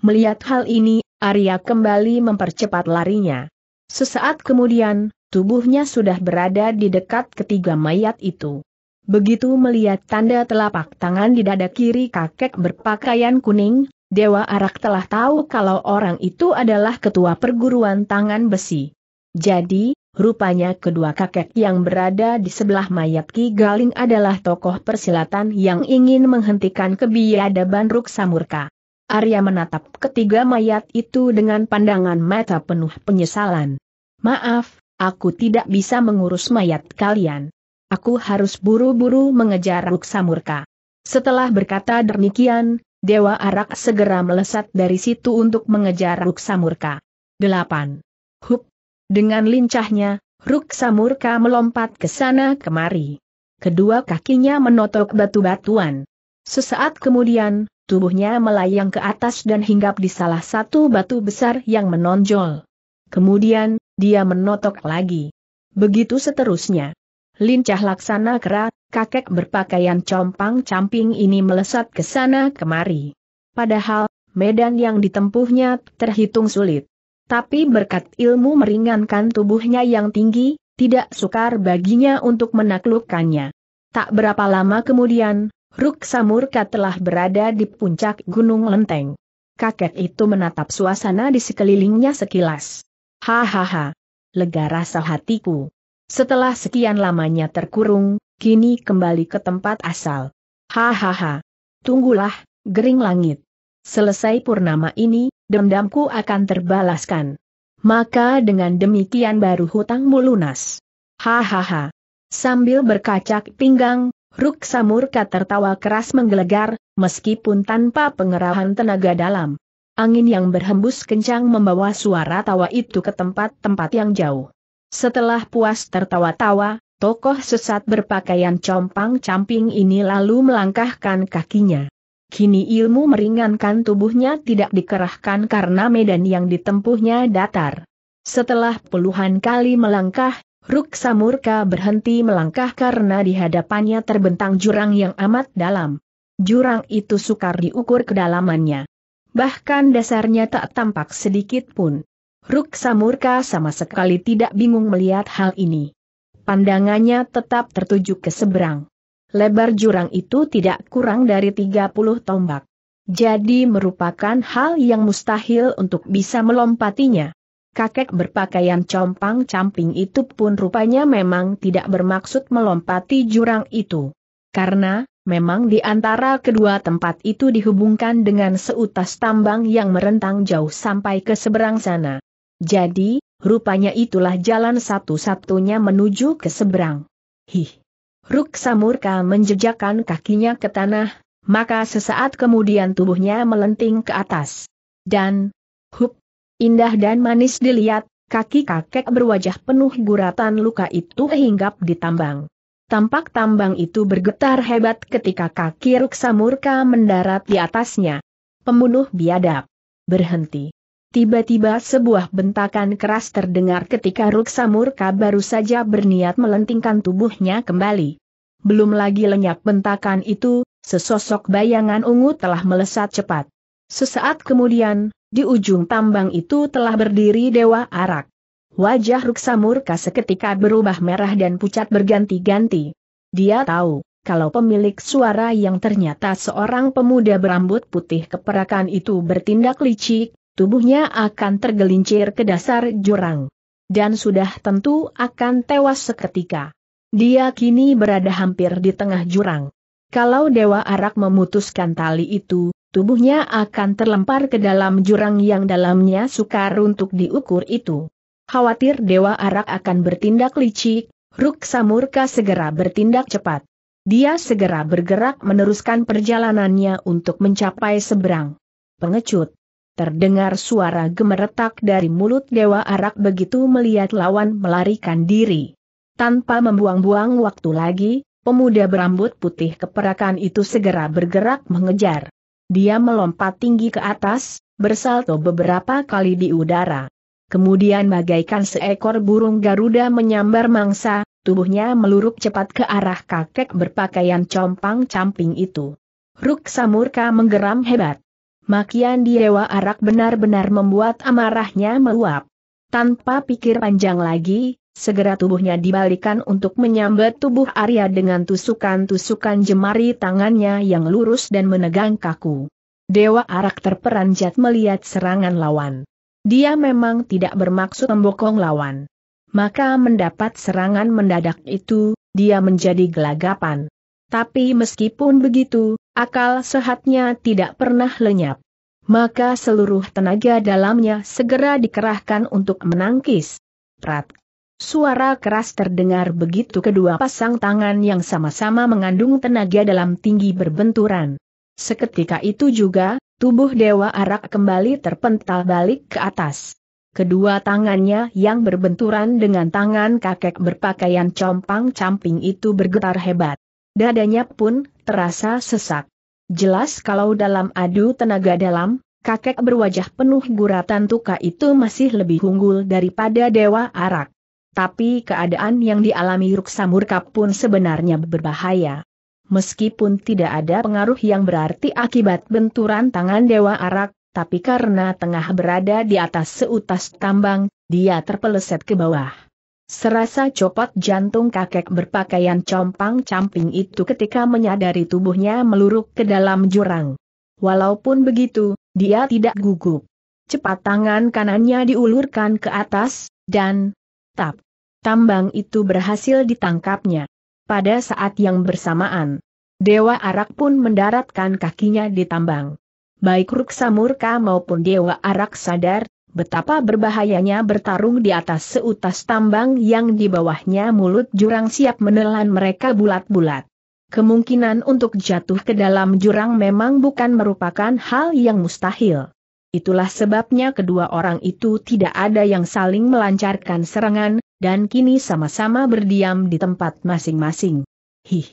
Melihat hal ini, Arya kembali mempercepat larinya. Sesaat kemudian, tubuhnya sudah berada di dekat ketiga mayat itu. Begitu melihat tanda telapak tangan di dada kiri kakek berpakaian kuning, Dewa Arak telah tahu kalau orang itu adalah ketua perguruan tangan besi. Jadi, rupanya kedua kakek yang berada di sebelah mayat Ki Galing adalah tokoh persilatan yang ingin menghentikan kebiadaban Ruksa Murka. Arya menatap ketiga mayat itu dengan pandangan mata penuh penyesalan. Maaf, aku tidak bisa mengurus mayat kalian. Aku harus buru-buru mengejar Samurka. Setelah berkata demikian, Dewa Arak segera melesat dari situ untuk mengejar Ruksamurka. 8. Hup! Dengan lincahnya, Ruksamurka melompat ke sana kemari. Kedua kakinya menotok batu-batuan. Sesaat kemudian, tubuhnya melayang ke atas dan hinggap di salah satu batu besar yang menonjol. Kemudian, dia menotok lagi. Begitu seterusnya. Lincah laksana kerat kakek berpakaian compang-camping ini melesat ke sana kemari. Padahal, medan yang ditempuhnya terhitung sulit. Tapi berkat ilmu meringankan tubuhnya yang tinggi, tidak sukar baginya untuk menaklukkannya. Tak berapa lama kemudian, Ruk Samurka telah berada di puncak Gunung Lenteng. Kakek itu menatap suasana di sekelilingnya sekilas. Hahaha. Lega rasa hatiku. Setelah sekian lamanya terkurung, kini kembali ke tempat asal. Hahaha. Tunggulah, gering langit. Selesai purnama ini, dendamku akan terbalaskan. Maka dengan demikian baru hutangmu lunas. Hahaha. Sambil berkacak pinggang, Ruk Samurka tertawa keras menggelegar, meskipun tanpa pengerahan tenaga dalam. Angin yang berhembus kencang membawa suara tawa itu ke tempat-tempat yang jauh. Setelah puas tertawa-tawa, Tokoh sesat berpakaian compang-camping ini lalu melangkahkan kakinya. Kini ilmu meringankan tubuhnya tidak dikerahkan karena medan yang ditempuhnya datar. Setelah puluhan kali melangkah, Ruk Samurka berhenti melangkah karena di hadapannya terbentang jurang yang amat dalam. Jurang itu sukar diukur kedalamannya. Bahkan dasarnya tak tampak sedikit pun. Ruk Samurka sama sekali tidak bingung melihat hal ini. Pandangannya tetap tertuju ke seberang. Lebar jurang itu tidak kurang dari 30 tombak. Jadi merupakan hal yang mustahil untuk bisa melompatinya. Kakek berpakaian compang-camping itu pun rupanya memang tidak bermaksud melompati jurang itu. Karena, memang di antara kedua tempat itu dihubungkan dengan seutas tambang yang merentang jauh sampai ke seberang sana. Jadi, Rupanya itulah jalan satu-satunya menuju ke seberang. Hih. Ruk Samurka menjejakkan kakinya ke tanah, maka sesaat kemudian tubuhnya melenting ke atas. Dan, hup, indah dan manis dilihat, kaki kakek berwajah penuh guratan luka itu hinggap di tambang. Tampak tambang itu bergetar hebat ketika kaki Ruk Samurka mendarat di atasnya. Pembunuh biadab. Berhenti. Tiba-tiba sebuah bentakan keras terdengar ketika Ruksa Murka baru saja berniat melentingkan tubuhnya kembali. Belum lagi lenyap bentakan itu, sesosok bayangan ungu telah melesat cepat. Sesaat kemudian, di ujung tambang itu telah berdiri Dewa Arak. Wajah Ruksa Murka seketika berubah merah dan pucat berganti-ganti. Dia tahu, kalau pemilik suara yang ternyata seorang pemuda berambut putih keperakan itu bertindak licik, tubuhnya akan tergelincir ke dasar jurang. Dan sudah tentu akan tewas seketika. Dia kini berada hampir di tengah jurang. Kalau Dewa Arak memutuskan tali itu, tubuhnya akan terlempar ke dalam jurang yang dalamnya sukar untuk diukur itu. Khawatir Dewa Arak akan bertindak licik, Ruksa Murka segera bertindak cepat. Dia segera bergerak meneruskan perjalanannya untuk mencapai seberang. Pengecut. Terdengar suara gemeretak dari mulut Dewa Arak begitu melihat lawan melarikan diri. Tanpa membuang-buang waktu lagi, pemuda berambut putih keperakan itu segera bergerak mengejar. Dia melompat tinggi ke atas, bersalto beberapa kali di udara. Kemudian bagaikan seekor burung Garuda menyambar mangsa, tubuhnya meluruk cepat ke arah kakek berpakaian compang-camping itu. Ruk Samurka menggeram hebat makian Dewa Arak benar-benar membuat amarahnya meluap. Tanpa pikir panjang lagi, segera tubuhnya dibalikan untuk menyambat tubuh Arya dengan tusukan-tusukan jemari tangannya yang lurus dan menegang kaku. Dewa Arak terperanjat melihat serangan lawan. Dia memang tidak bermaksud membokong lawan. Maka mendapat serangan mendadak itu, dia menjadi gelagapan. Tapi meskipun begitu, akal sehatnya tidak pernah lenyap. Maka seluruh tenaga dalamnya segera dikerahkan untuk menangkis. Prat. Suara keras terdengar begitu kedua pasang tangan yang sama-sama mengandung tenaga dalam tinggi berbenturan. Seketika itu juga, tubuh Dewa Arak kembali terpental balik ke atas. Kedua tangannya yang berbenturan dengan tangan kakek berpakaian compang-camping itu bergetar hebat. Dadanya pun terasa sesak. Jelas kalau dalam adu tenaga dalam, kakek berwajah penuh guratan tuka itu masih lebih unggul daripada Dewa Arak. Tapi keadaan yang dialami Ruksa Murka pun sebenarnya berbahaya. Meskipun tidak ada pengaruh yang berarti akibat benturan tangan Dewa Arak, tapi karena tengah berada di atas seutas tambang, dia terpeleset ke bawah. Serasa copot jantung kakek berpakaian compang-camping itu ketika menyadari tubuhnya meluruk ke dalam jurang. Walaupun begitu, dia tidak gugup. Cepat tangan kanannya diulurkan ke atas, dan tap. Tambang itu berhasil ditangkapnya. Pada saat yang bersamaan, Dewa Arak pun mendaratkan kakinya di tambang. Baik Ruksa Murka maupun Dewa Arak sadar, Betapa berbahayanya bertarung di atas seutas tambang yang di bawahnya mulut jurang siap menelan mereka bulat-bulat. Kemungkinan untuk jatuh ke dalam jurang memang bukan merupakan hal yang mustahil. Itulah sebabnya kedua orang itu tidak ada yang saling melancarkan serangan, dan kini sama-sama berdiam di tempat masing-masing. Hih!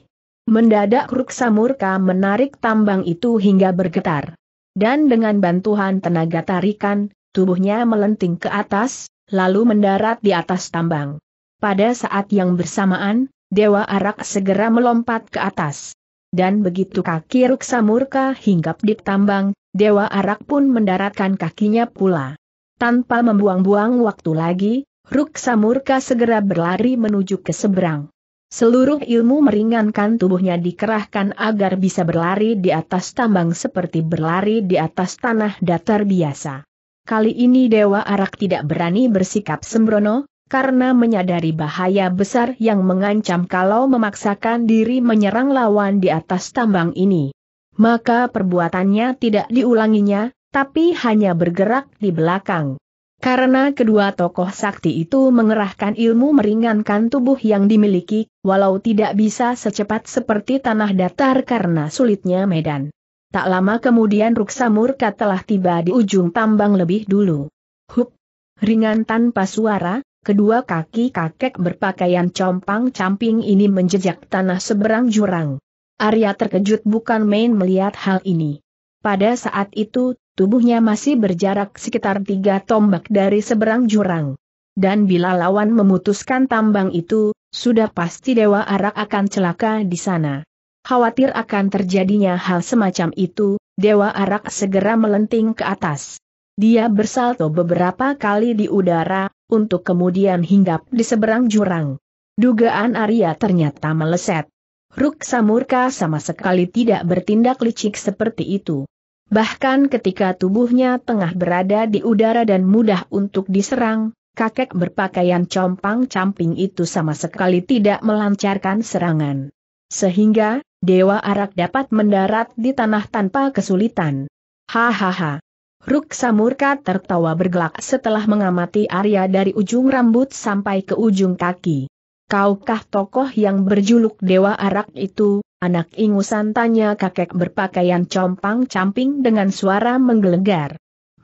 Mendadak Ruksa Samurka menarik tambang itu hingga bergetar. Dan dengan bantuan tenaga tarikan, tubuhnya melenting ke atas, lalu mendarat di atas tambang. Pada saat yang bersamaan, Dewa Arak segera melompat ke atas. Dan begitu kaki Ruksa Murka hinggap di tambang, Dewa Arak pun mendaratkan kakinya pula. Tanpa membuang-buang waktu lagi, Ruksa Murka segera berlari menuju ke seberang. Seluruh ilmu meringankan tubuhnya dikerahkan agar bisa berlari di atas tambang seperti berlari di atas tanah datar biasa. Kali ini Dewa Arak tidak berani bersikap sembrono, karena menyadari bahaya besar yang mengancam kalau memaksakan diri menyerang lawan di atas tambang ini. Maka perbuatannya tidak diulanginya, tapi hanya bergerak di belakang. Karena kedua tokoh sakti itu mengerahkan ilmu meringankan tubuh yang dimiliki, walau tidak bisa secepat seperti tanah datar karena sulitnya medan. Tak lama kemudian ruksa murka telah tiba di ujung tambang lebih dulu. Hup! Ringan tanpa suara, kedua kaki kakek berpakaian compang-camping ini menjejak tanah seberang jurang. Arya terkejut bukan main melihat hal ini. Pada saat itu, tubuhnya masih berjarak sekitar tiga tombak dari seberang jurang. Dan bila lawan memutuskan tambang itu, sudah pasti Dewa Arak akan celaka di sana. Khawatir akan terjadinya hal semacam itu, Dewa Arak segera melenting ke atas. Dia bersalto beberapa kali di udara, untuk kemudian hinggap di seberang jurang. Dugaan Arya ternyata meleset. Ruk Samurka sama sekali tidak bertindak licik seperti itu. Bahkan ketika tubuhnya tengah berada di udara dan mudah untuk diserang, kakek berpakaian compang-camping itu sama sekali tidak melancarkan serangan. Sehingga, Dewa Arak dapat mendarat di tanah tanpa kesulitan. Hahaha. Ruk murka tertawa bergelak setelah mengamati Arya dari ujung rambut sampai ke ujung kaki. Kaukah tokoh yang berjuluk Dewa Arak itu, anak ingusan tanya kakek berpakaian compang-camping dengan suara menggelegar.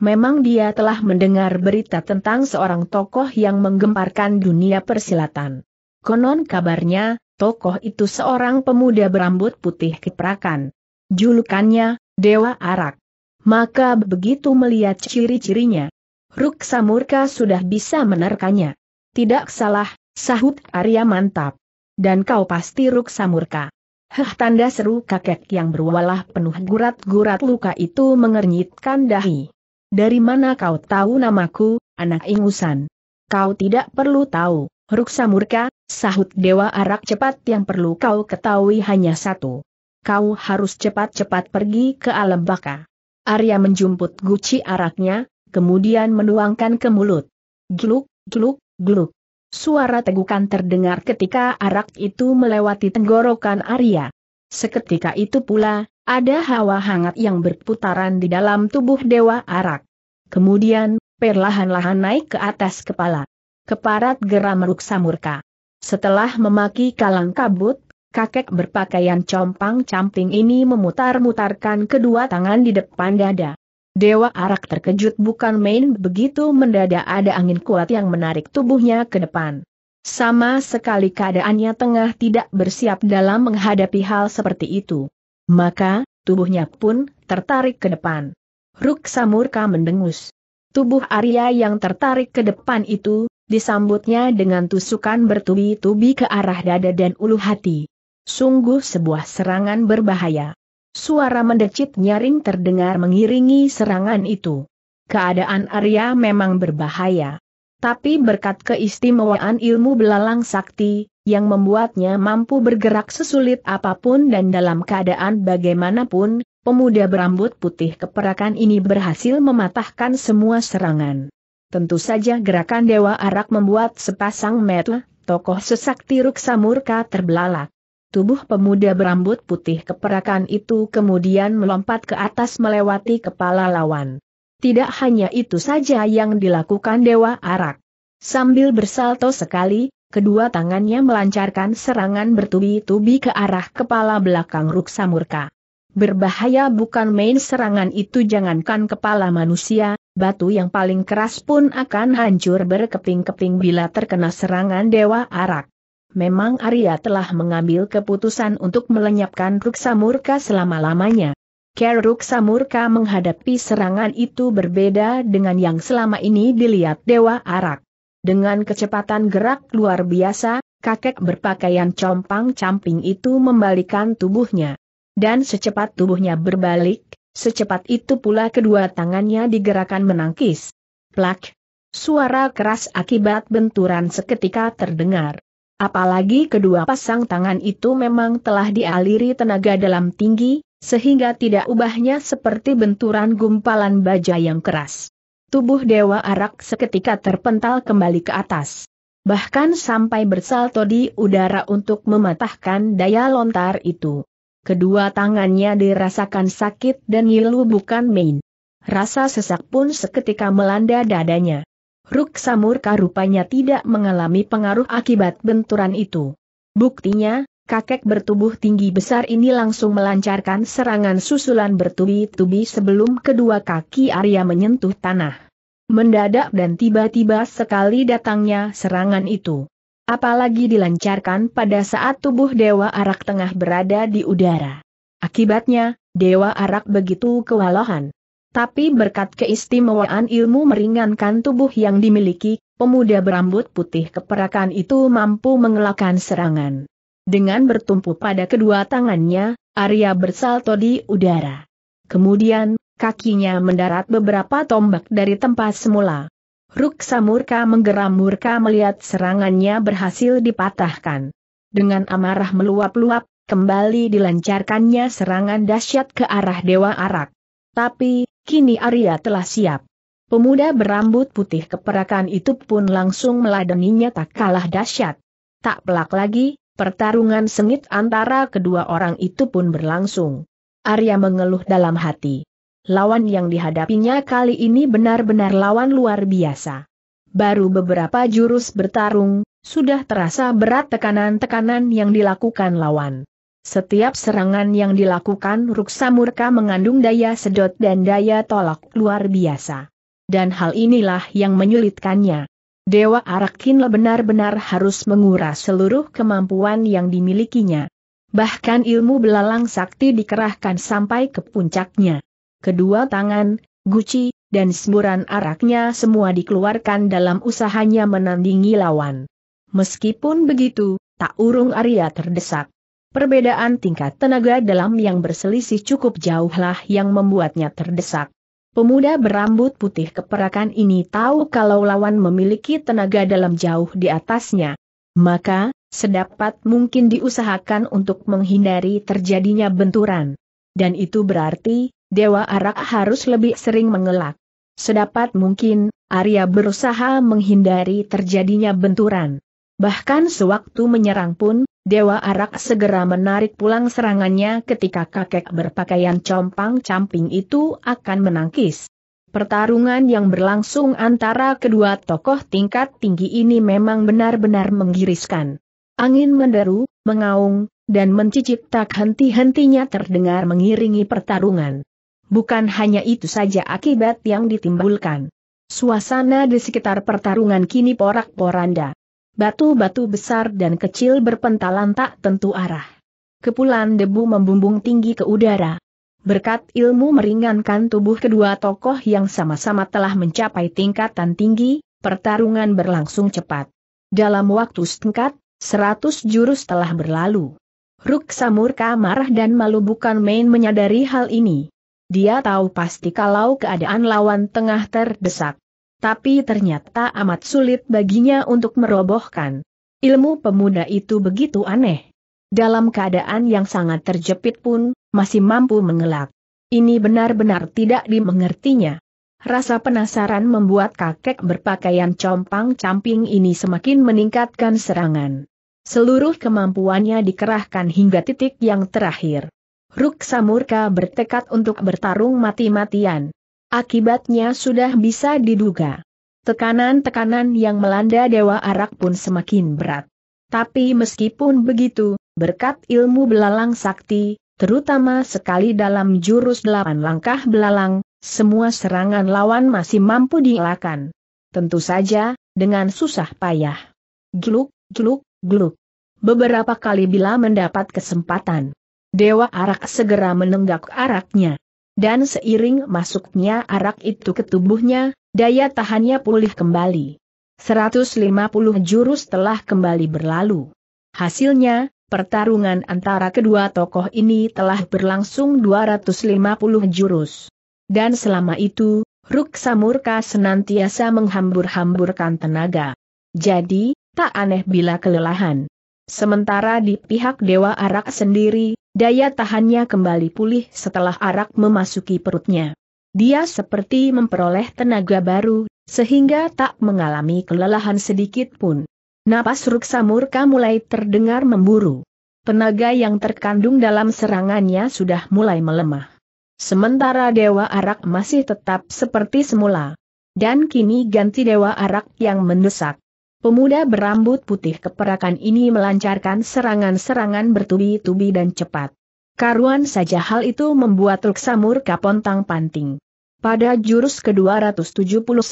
Memang dia telah mendengar berita tentang seorang tokoh yang menggemparkan dunia persilatan. Konon kabarnya, Tokoh itu seorang pemuda berambut putih keprakan. Julukannya, Dewa Arak. Maka begitu melihat ciri-cirinya, Ruksa Murka sudah bisa menerkanya. Tidak salah, sahut Arya mantap. Dan kau pasti Ruksa Murka. Heh tanda seru kakek yang berwalah penuh gurat-gurat luka itu mengernyitkan dahi. Dari mana kau tahu namaku, anak ingusan? Kau tidak perlu tahu, Ruksa Murka, Sahut Dewa Arak cepat yang perlu kau ketahui hanya satu. Kau harus cepat-cepat pergi ke alam baka. Arya menjumput guci araknya, kemudian menuangkan ke mulut. Gluk, gluk, gluk. Suara tegukan terdengar ketika arak itu melewati tenggorokan Arya. Seketika itu pula, ada hawa hangat yang berputaran di dalam tubuh Dewa Arak. Kemudian, perlahan-lahan naik ke atas kepala. Keparat geram ruk murka. Setelah memaki kalang kabut, kakek berpakaian compang-camping ini memutar-mutarkan kedua tangan di depan dada. Dewa Arak terkejut bukan main begitu mendadak ada angin kuat yang menarik tubuhnya ke depan. Sama sekali keadaannya tengah tidak bersiap dalam menghadapi hal seperti itu. Maka, tubuhnya pun tertarik ke depan. Ruksa murka mendengus. Tubuh Arya yang tertarik ke depan itu, disambutnya dengan tusukan bertubi-tubi ke arah dada dan ulu hati. Sungguh sebuah serangan berbahaya. Suara mendecit nyaring terdengar mengiringi serangan itu. Keadaan Arya memang berbahaya. Tapi berkat keistimewaan ilmu belalang sakti, yang membuatnya mampu bergerak sesulit apapun dan dalam keadaan bagaimanapun, pemuda berambut putih keperakan ini berhasil mematahkan semua serangan. Tentu saja gerakan Dewa Arak membuat sepasang mata, tokoh sesakti Ruksa Murka terbelalak. Tubuh pemuda berambut putih keperakan itu kemudian melompat ke atas melewati kepala lawan. Tidak hanya itu saja yang dilakukan Dewa Arak. Sambil bersalto sekali, kedua tangannya melancarkan serangan bertubi-tubi ke arah kepala belakang Ruksa Murka. Berbahaya bukan main serangan itu jangankan kepala manusia, batu yang paling keras pun akan hancur berkeping-keping bila terkena serangan Dewa Arak. Memang Arya telah mengambil keputusan untuk melenyapkan Ruksa Murka selama-lamanya. Care Ruksa Murka menghadapi serangan itu berbeda dengan yang selama ini dilihat Dewa Arak. Dengan kecepatan gerak luar biasa, kakek berpakaian compang-camping itu membalikan tubuhnya. Dan secepat tubuhnya berbalik, Secepat itu pula kedua tangannya digerakkan menangkis. Plak! Suara keras akibat benturan seketika terdengar. Apalagi kedua pasang tangan itu memang telah dialiri tenaga dalam tinggi, sehingga tidak ubahnya seperti benturan gumpalan baja yang keras. Tubuh Dewa Arak seketika terpental kembali ke atas. Bahkan sampai bersalto di udara untuk mematahkan daya lontar itu. Kedua tangannya dirasakan sakit dan ngilu bukan main. Rasa sesak pun seketika melanda dadanya. Ruk Samurka rupanya tidak mengalami pengaruh akibat benturan itu. Buktinya, kakek bertubuh tinggi besar ini langsung melancarkan serangan susulan bertubi-tubi sebelum kedua kaki Arya menyentuh tanah. Mendadak dan tiba-tiba sekali datangnya serangan itu. Apalagi dilancarkan pada saat tubuh Dewa Arak tengah berada di udara. Akibatnya, Dewa Arak begitu kewalahan. Tapi berkat keistimewaan ilmu meringankan tubuh yang dimiliki, pemuda berambut putih keperakan itu mampu mengelakkan serangan. Dengan bertumpu pada kedua tangannya, Arya bersalto di udara. Kemudian, kakinya mendarat beberapa tombak dari tempat semula. Ruksa murka menggeram murka melihat serangannya berhasil dipatahkan. Dengan amarah meluap-luap, kembali dilancarkannya serangan dahsyat ke arah Dewa Arak. Tapi, kini Arya telah siap. Pemuda berambut putih keperakan itu pun langsung meladeninya tak kalah dahsyat. Tak pelak lagi, pertarungan sengit antara kedua orang itu pun berlangsung. Arya mengeluh dalam hati lawan yang dihadapinya kali ini benar-benar lawan luar biasa. Baru beberapa jurus bertarung, sudah terasa berat tekanan-tekanan yang dilakukan lawan. Setiap serangan yang dilakukan Ruksa Murka mengandung daya sedot dan daya tolak luar biasa. Dan hal inilah yang menyulitkannya. Dewa Arakin benar-benar harus menguras seluruh kemampuan yang dimilikinya. Bahkan ilmu belalang sakti dikerahkan sampai ke puncaknya kedua tangan, guci, dan semburan araknya semua dikeluarkan dalam usahanya menandingi lawan. Meskipun begitu, tak urung Arya terdesak. Perbedaan tingkat tenaga dalam yang berselisih cukup jauhlah yang membuatnya terdesak. Pemuda berambut putih keperakan ini tahu kalau lawan memiliki tenaga dalam jauh di atasnya. Maka, sedapat mungkin diusahakan untuk menghindari terjadinya benturan. Dan itu berarti, Dewa Arak harus lebih sering mengelak. Sedapat mungkin, Arya berusaha menghindari terjadinya benturan. Bahkan sewaktu menyerang pun, Dewa Arak segera menarik pulang serangannya ketika kakek berpakaian compang-camping itu akan menangkis. Pertarungan yang berlangsung antara kedua tokoh tingkat tinggi ini memang benar-benar menggiriskan. Angin menderu, mengaung, dan mencicip tak henti-hentinya terdengar mengiringi pertarungan. Bukan hanya itu saja akibat yang ditimbulkan. Suasana di sekitar pertarungan kini porak-poranda. Batu-batu besar dan kecil berpentalan tak tentu arah. Kepulan debu membumbung tinggi ke udara. Berkat ilmu meringankan tubuh kedua tokoh yang sama-sama telah mencapai tingkatan tinggi, pertarungan berlangsung cepat. Dalam waktu setengkat, seratus jurus telah berlalu. Ruk Samurka marah dan malu bukan main menyadari hal ini. Dia tahu pasti kalau keadaan lawan tengah terdesak. Tapi ternyata amat sulit baginya untuk merobohkan. Ilmu pemuda itu begitu aneh. Dalam keadaan yang sangat terjepit pun, masih mampu mengelak. Ini benar-benar tidak dimengertinya. Rasa penasaran membuat kakek berpakaian compang-camping ini semakin meningkatkan serangan. Seluruh kemampuannya dikerahkan hingga titik yang terakhir. Ruksa Murka bertekad untuk bertarung mati-matian. Akibatnya sudah bisa diduga. Tekanan-tekanan yang melanda Dewa Arak pun semakin berat. Tapi meskipun begitu, berkat ilmu belalang sakti, terutama sekali dalam jurus delapan langkah belalang, semua serangan lawan masih mampu dielakkan. Tentu saja, dengan susah payah. Gluk, gluk, gluk. Beberapa kali bila mendapat kesempatan. Dewa Arak segera menenggak araknya. Dan seiring masuknya arak itu ke tubuhnya, daya tahannya pulih kembali. 150 jurus telah kembali berlalu. Hasilnya, pertarungan antara kedua tokoh ini telah berlangsung 250 jurus. Dan selama itu, Ruksa Murka senantiasa menghambur-hamburkan tenaga. Jadi, tak aneh bila kelelahan. Sementara di pihak Dewa Arak sendiri, Daya tahannya kembali pulih setelah arak memasuki perutnya. Dia seperti memperoleh tenaga baru, sehingga tak mengalami kelelahan sedikit pun. Napas ruksa murka mulai terdengar memburu. Tenaga yang terkandung dalam serangannya sudah mulai melemah. Sementara Dewa Arak masih tetap seperti semula. Dan kini ganti Dewa Arak yang mendesak. Pemuda berambut putih keperakan ini melancarkan serangan-serangan bertubi-tubi dan cepat. Karuan saja hal itu membuat Ruksamur kapontang panting. Pada jurus ke-279,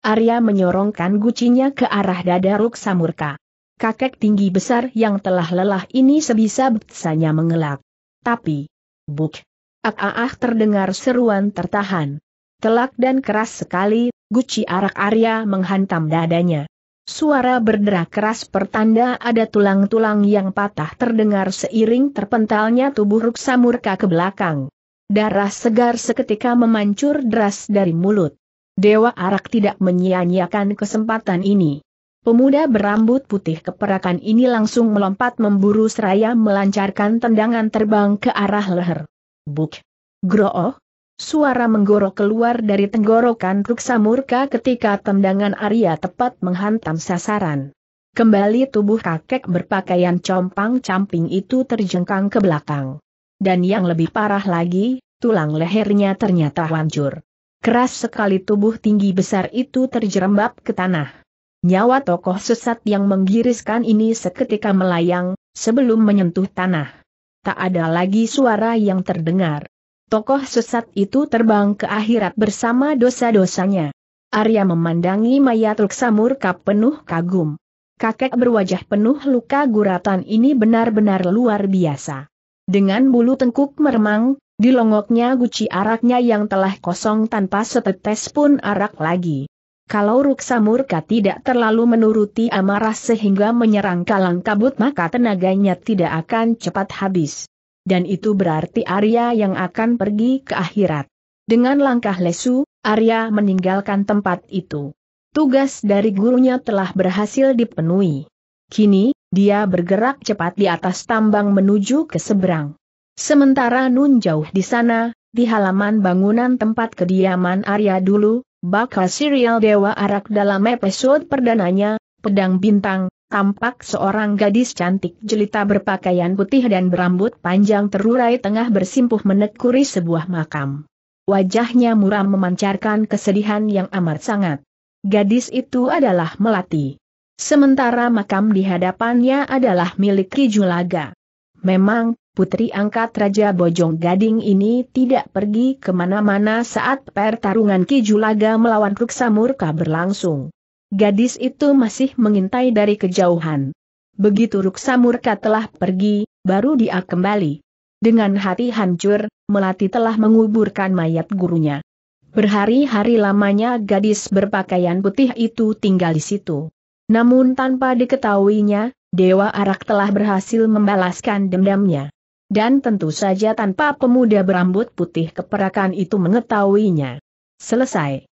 Arya menyorongkan gucinya ke arah dada Ruksamurka. Kakek tinggi besar yang telah lelah ini sebisa besanya mengelak. Tapi, buk, ak-ah ah, terdengar seruan tertahan. Telak dan keras sekali, guci arak Arya menghantam dadanya. Suara berderak keras pertanda ada tulang-tulang yang patah terdengar seiring terpentalnya tubuh Ruksa murka ke belakang. Darah segar seketika memancur deras dari mulut. Dewa Arak tidak menyia-nyiakan kesempatan ini. Pemuda berambut putih keperakan ini langsung melompat memburu seraya melancarkan tendangan terbang ke arah leher. Buk! Groh! Suara menggorok keluar dari tenggorokan Ruksa Murka ketika tendangan Arya tepat menghantam sasaran. Kembali tubuh kakek berpakaian compang-camping itu terjengkang ke belakang. Dan yang lebih parah lagi, tulang lehernya ternyata hancur. Keras sekali tubuh tinggi besar itu terjerembab ke tanah. Nyawa tokoh sesat yang menggiriskan ini seketika melayang, sebelum menyentuh tanah. Tak ada lagi suara yang terdengar tokoh sesat itu terbang ke akhirat bersama dosa-dosanya. Arya memandangi mayat Ruksa murka penuh kagum. Kakek berwajah penuh luka guratan ini benar-benar luar biasa. Dengan bulu tengkuk meremang, di longoknya guci araknya yang telah kosong tanpa setetes pun arak lagi. Kalau Ruksa Murka tidak terlalu menuruti amarah sehingga menyerang kalang kabut maka tenaganya tidak akan cepat habis dan itu berarti Arya yang akan pergi ke akhirat. Dengan langkah lesu, Arya meninggalkan tempat itu. Tugas dari gurunya telah berhasil dipenuhi. Kini, dia bergerak cepat di atas tambang menuju ke seberang. Sementara Nun jauh di sana, di halaman bangunan tempat kediaman Arya dulu, bakal serial Dewa Arak dalam episode perdananya, Pedang Bintang, tampak seorang gadis cantik jelita berpakaian putih dan berambut panjang terurai tengah bersimpuh menekuri sebuah makam. Wajahnya muram memancarkan kesedihan yang amat sangat. Gadis itu adalah Melati. Sementara makam di hadapannya adalah milik Kijulaga. Memang, putri angkat Raja Bojong Gading ini tidak pergi kemana-mana saat pertarungan Kijulaga melawan Ruksamurka berlangsung. Gadis itu masih mengintai dari kejauhan. Begitu Ruksa Murka telah pergi, baru dia kembali. Dengan hati hancur, Melati telah menguburkan mayat gurunya. Berhari-hari lamanya gadis berpakaian putih itu tinggal di situ. Namun tanpa diketahuinya, Dewa Arak telah berhasil membalaskan dendamnya. Dan tentu saja tanpa pemuda berambut putih keperakan itu mengetahuinya. Selesai.